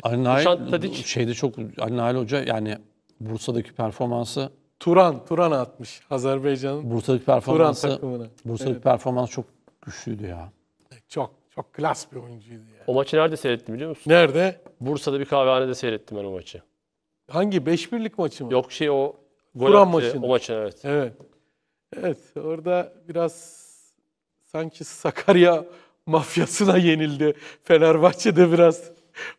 Ali şeyde çok Ali Nail Hoca yani Bursa'daki performansı Turan, Turan atmış Azerbaycan'ın. Bursa'daki performansı. Turan takımına. Bursa'daki evet. performans çok güçlüydü ya. Çok çok klas bir oyuncuydu ya. O maçı nerede seyrettim biliyor musun? Nerede? Bursa'da bir kahvehanede seyrettim ben o maçı. Hangi? 5 birlik maçı mı? Yok şey o Kur'an maçı. O maçın evet. Evet. Evet orada biraz sanki Sakarya mafyasına yenildi. Fenerbahçe'de biraz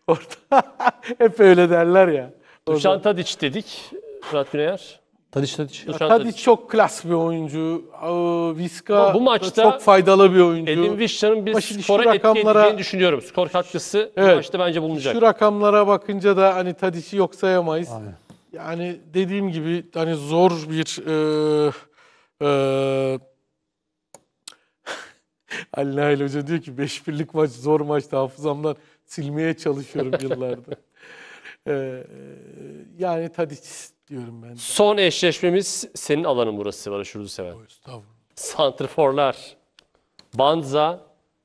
orada hep öyle derler ya. Orada- Dušan Tadić dedik Murat Güneyer. Tadiç Tadiç. Dušan çok klas bir oyuncu. Ee, Viska bu maçta çok faydalı bir oyuncu. Edin Visca'nın bir Ama skora rakamlara- edeceğini düşünüyorum. Skor katkısı bu Evet. maçta bence bulunacak. Şu rakamlara bakınca da hani Tadiç'i yok sayamayız. Aynen. Yani dediğim gibi hani zor bir e, e, Ali Nail Hoca diyor ki 5 birlik maç zor maçtı hafızamdan silmeye çalışıyorum yıllardır. E, e, yani Tadiç diyorum ben. De. Son eşleşmemiz senin alanın burası Barış Uluseven. Santrforlar. Banza,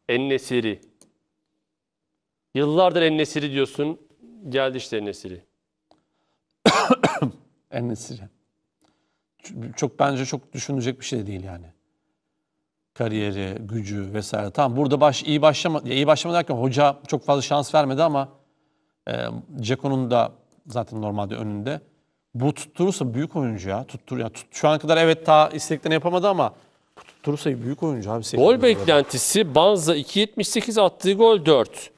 Ennesiri. Yıllardır Ennesiri diyorsun. Geldi işte Ennesiri. Ennesiri. Çok bence çok düşünecek bir şey değil yani. Kariyeri, gücü vesaire. Tam burada baş iyi başlama iyi başlama derken hoca çok fazla şans vermedi ama e, Ceko'nun da zaten normalde önünde bu tutturursa büyük oyuncu ya. Tuttur ya. Tut, şu an kadar evet ta istediklerini yapamadı ama bu tutturursa büyük oyuncu abi. Gol beklentisi Banza 2.78 attığı gol 4.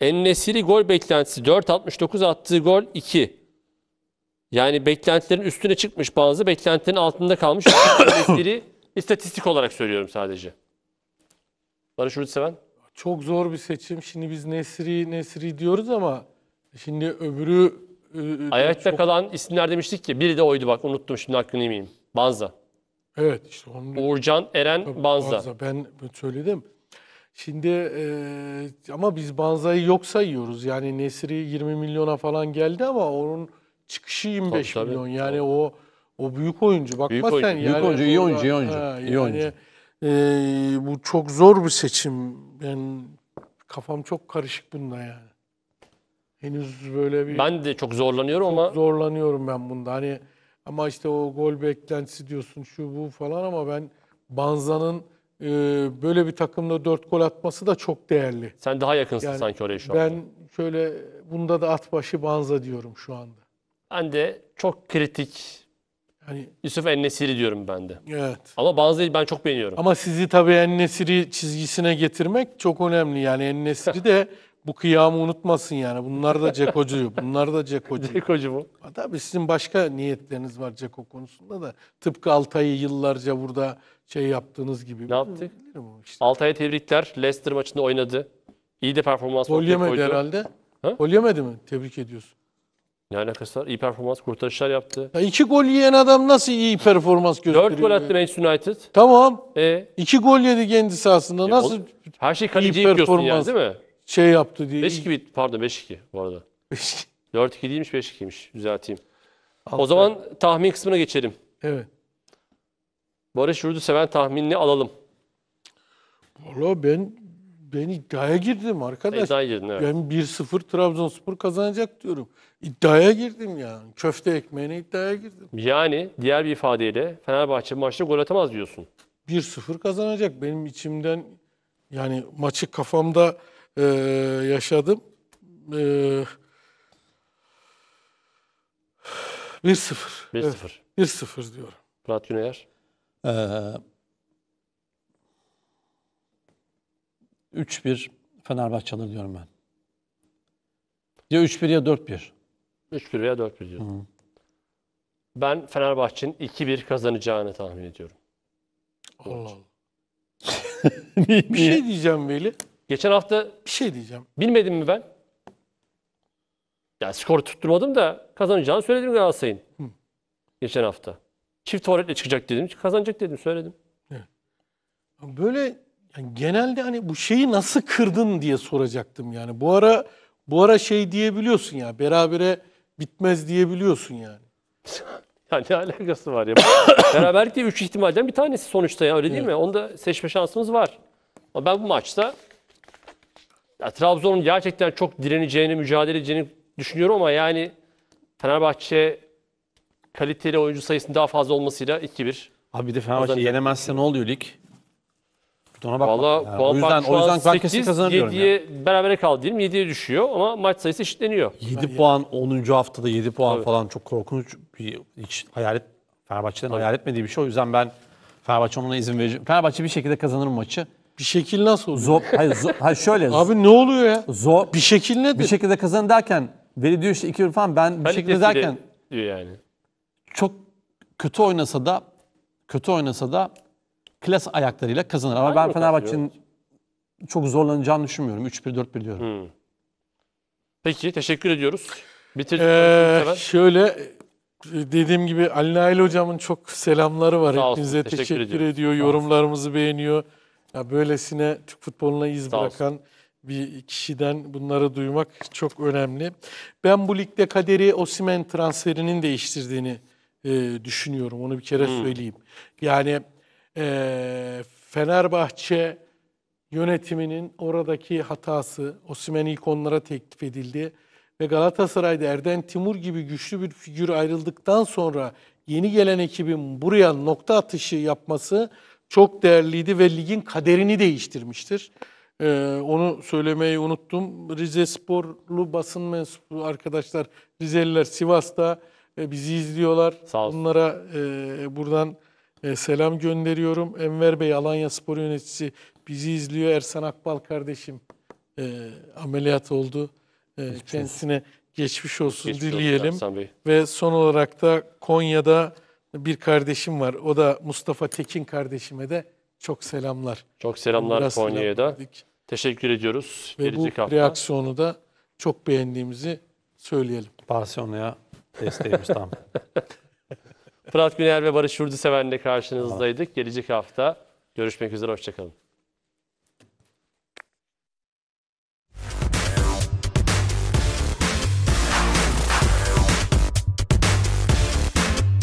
Ennesiri gol beklentisi 4.69 attığı gol 2. Yani beklentilerin üstüne çıkmış bazı beklentilerin altında kalmış. Ennesiri istatistik olarak söylüyorum sadece. Barış Seven? Çok zor bir seçim. Şimdi biz Nesri Nesri diyoruz ama şimdi öbürü Ayakta çok... kalan isimler demiştik ki biri de oydu bak unuttum şimdi hakkını yemeyeyim. Banza. Evet işte onu. Uğurcan, Eren, Tabii, Banza. Banza. Ben söyledim. Şimdi e, ama biz Banza'yı yok sayıyoruz. Yani Nesri 20 milyona falan geldi ama onun çıkışı 25 tabii, milyon. Tabii. Yani o o büyük oyuncu. Bakma büyük sen oyuncu. yani. Büyük oyuncu, iyi oyuncu, iyi oyuncu. Ha, iyi yani, oyuncu. E, bu çok zor bir seçim. Ben kafam çok karışık bunda yani henüz böyle bir... Ben de çok zorlanıyorum çok ama... Zorlanıyorum ben bunda. Hani ama işte o gol beklentisi diyorsun şu bu falan ama ben Banza'nın e, böyle bir takımda dört gol atması da çok değerli. Sen daha yakınsın yani, sanki oraya şu ben anda. Ben şöyle bunda da at başı Banza diyorum şu anda. Ben de çok kritik Hani, Yusuf Ennesiri diyorum ben de. Evet. Ama Banza'yı ben çok beğeniyorum. Ama sizi tabii Ennesiri çizgisine getirmek çok önemli. Yani Ennesiri de bu kıyamı unutmasın yani. Bunlar da Cekocu'yu. Bunlar da Cekocu. Cekocu mu? Tabii sizin başka niyetleriniz var Ceko konusunda da. Tıpkı Altay'ı yıllarca burada şey yaptığınız gibi. Ne yaptık? Işte. Altay'a tebrikler. Leicester maçında oynadı. İyi de performans Gol yemedi herhalde. Ha? Gol yemedi mi? Tebrik ediyorsun. Ne alakası var? İyi performans, kurtarışlar yaptı. Ya iki gol yiyen adam nasıl iyi performans gösteriyor? Dört gol attı Manchester United. Tamam. E? İki gol yedi kendi sahasında. Nasıl e, Her şey kaleciye yıkıyorsun yani değil mi? şey yaptı diye. 5-2 pardon 5-2 bu arada. 5-2. 4-2 değilmiş 5-2'ymiş düzelteyim. Aferin. O zaman tahmin kısmına geçelim. Evet. Barış Yurdu seven tahminini alalım. Valla ben ben iddiaya girdim arkadaş. İddiaya girdin evet. Ben 1-0 Trabzonspor kazanacak diyorum. İddiaya girdim yani. Köfte ekmeğine iddiaya girdim. Yani diğer bir ifadeyle Fenerbahçe maçta gol atamaz diyorsun. 1-0 kazanacak. Benim içimden yani maçı kafamda e, yaşadım. E, 1-0. 1-0. Evet, 1-0 diyorum. Murat Güneyer. Ee, 3-1 Fenerbahçe alır diyorum ben. Ya 3-1 ya 4-1. 3-1 veya 4-1 diyorum. Hı. Ben Fenerbahçe'nin 2-1 kazanacağını tahmin ediyorum. Allah Allah. bir şey diyeceğim Veli. Geçen hafta bir şey diyeceğim. Bilmedim mi ben? Ya skoru tutturmadım da kazanacağını söyledim Galatasaray'ın. Geçen hafta. Çift tuvaletle çıkacak dedim. Kazanacak dedim söyledim. Evet. Böyle yani genelde hani bu şeyi nasıl kırdın diye soracaktım yani. Bu ara bu ara şey diyebiliyorsun ya. Berabere bitmez diyebiliyorsun yani. ya ne alakası var ya? Beraberlik diye üç ihtimalden bir tanesi sonuçta ya öyle değil evet. mi? Onda seçme şansımız var. Ama ben bu maçta ya, Trabzon'un gerçekten çok direneceğini, mücadele edeceğini düşünüyorum ama yani Fenerbahçe kaliteli oyuncu sayısının daha fazla olmasıyla 2-1. Abi bir de Fenerbahçe Kazanacak. yenemezse ne oluyor lig? Ona bakma. Valla Yani o yüzden, o an yüzden ben kesin 8, kazanır diyorum. 7'ye berabere kaldı diyelim. 7'ye düşüyor ama maç sayısı eşitleniyor. 7 puan 10. haftada 7 puan Tabii. falan çok korkunç bir hiç hayal et, Fenerbahçe'den hayal etmediği bir şey. O yüzden ben Fenerbahçe izin vereceğim. Fenerbahçe bir şekilde kazanır maçı. Bir şekil nasıl oluyor? Zor, hayır, zor, hayır şöyle. Abi ne oluyor ya? Zor. Bir şekil nedir? Bir şekilde kazan derken veri diyor işte iki 1 falan ben bir şekilde derken diyor yani. Çok kötü oynasa da kötü oynasa da klas ayaklarıyla kazanır. Ama Aynı ben Fenerbahçe'nin çok zorlanacağını düşünmüyorum. 3-1 4-1 diyorum. Hmm. Peki teşekkür ediyoruz. Bitirdik. Ee, şöyle dediğim gibi Ali Nail hocamın çok selamları var. Sağ olsun, Hepinize teşekkür, teşekkür ediyor. ediyor. Yorumlarımızı beğeniyor. Ya böylesine Türk futboluna iz Sağ bırakan olsun. bir kişiden bunları duymak çok önemli. Ben bu ligde kaderi Osimen transferinin değiştirdiğini e, düşünüyorum. Onu bir kere hmm. söyleyeyim. Yani e, Fenerbahçe yönetiminin oradaki hatası, Osimen ilk onlara teklif edildi ve Galatasaray'da Erden Timur gibi güçlü bir figür ayrıldıktan sonra yeni gelen ekibin buraya nokta atışı yapması çok değerliydi ve ligin kaderini değiştirmiştir. Ee, onu söylemeyi unuttum. Rize Sporlu basın mensubu arkadaşlar, Rizeliler Sivas'ta e, bizi izliyorlar. Sağ olsun. Onlara e, buradan e, selam gönderiyorum. Enver Bey, Alanya Spor yöneticisi bizi izliyor. Ersan Akbal kardeşim e, ameliyat oldu. E, kendisine geçmiş olsun geçmiş dileyelim. Olsun, Ve son olarak da Konya'da bir kardeşim var. O da Mustafa Tekin kardeşime de çok selamlar. Çok selamlar Konya'ya da. Teşekkür ediyoruz. Ve Gelecek bu hafta. reaksiyonu da çok beğendiğimizi söyleyelim. Barcelona'ya desteğimiz tam. Fırat Güner ve Barış Yurdu sevenle karşınızdaydık. Gelecek hafta görüşmek üzere, hoşçakalın.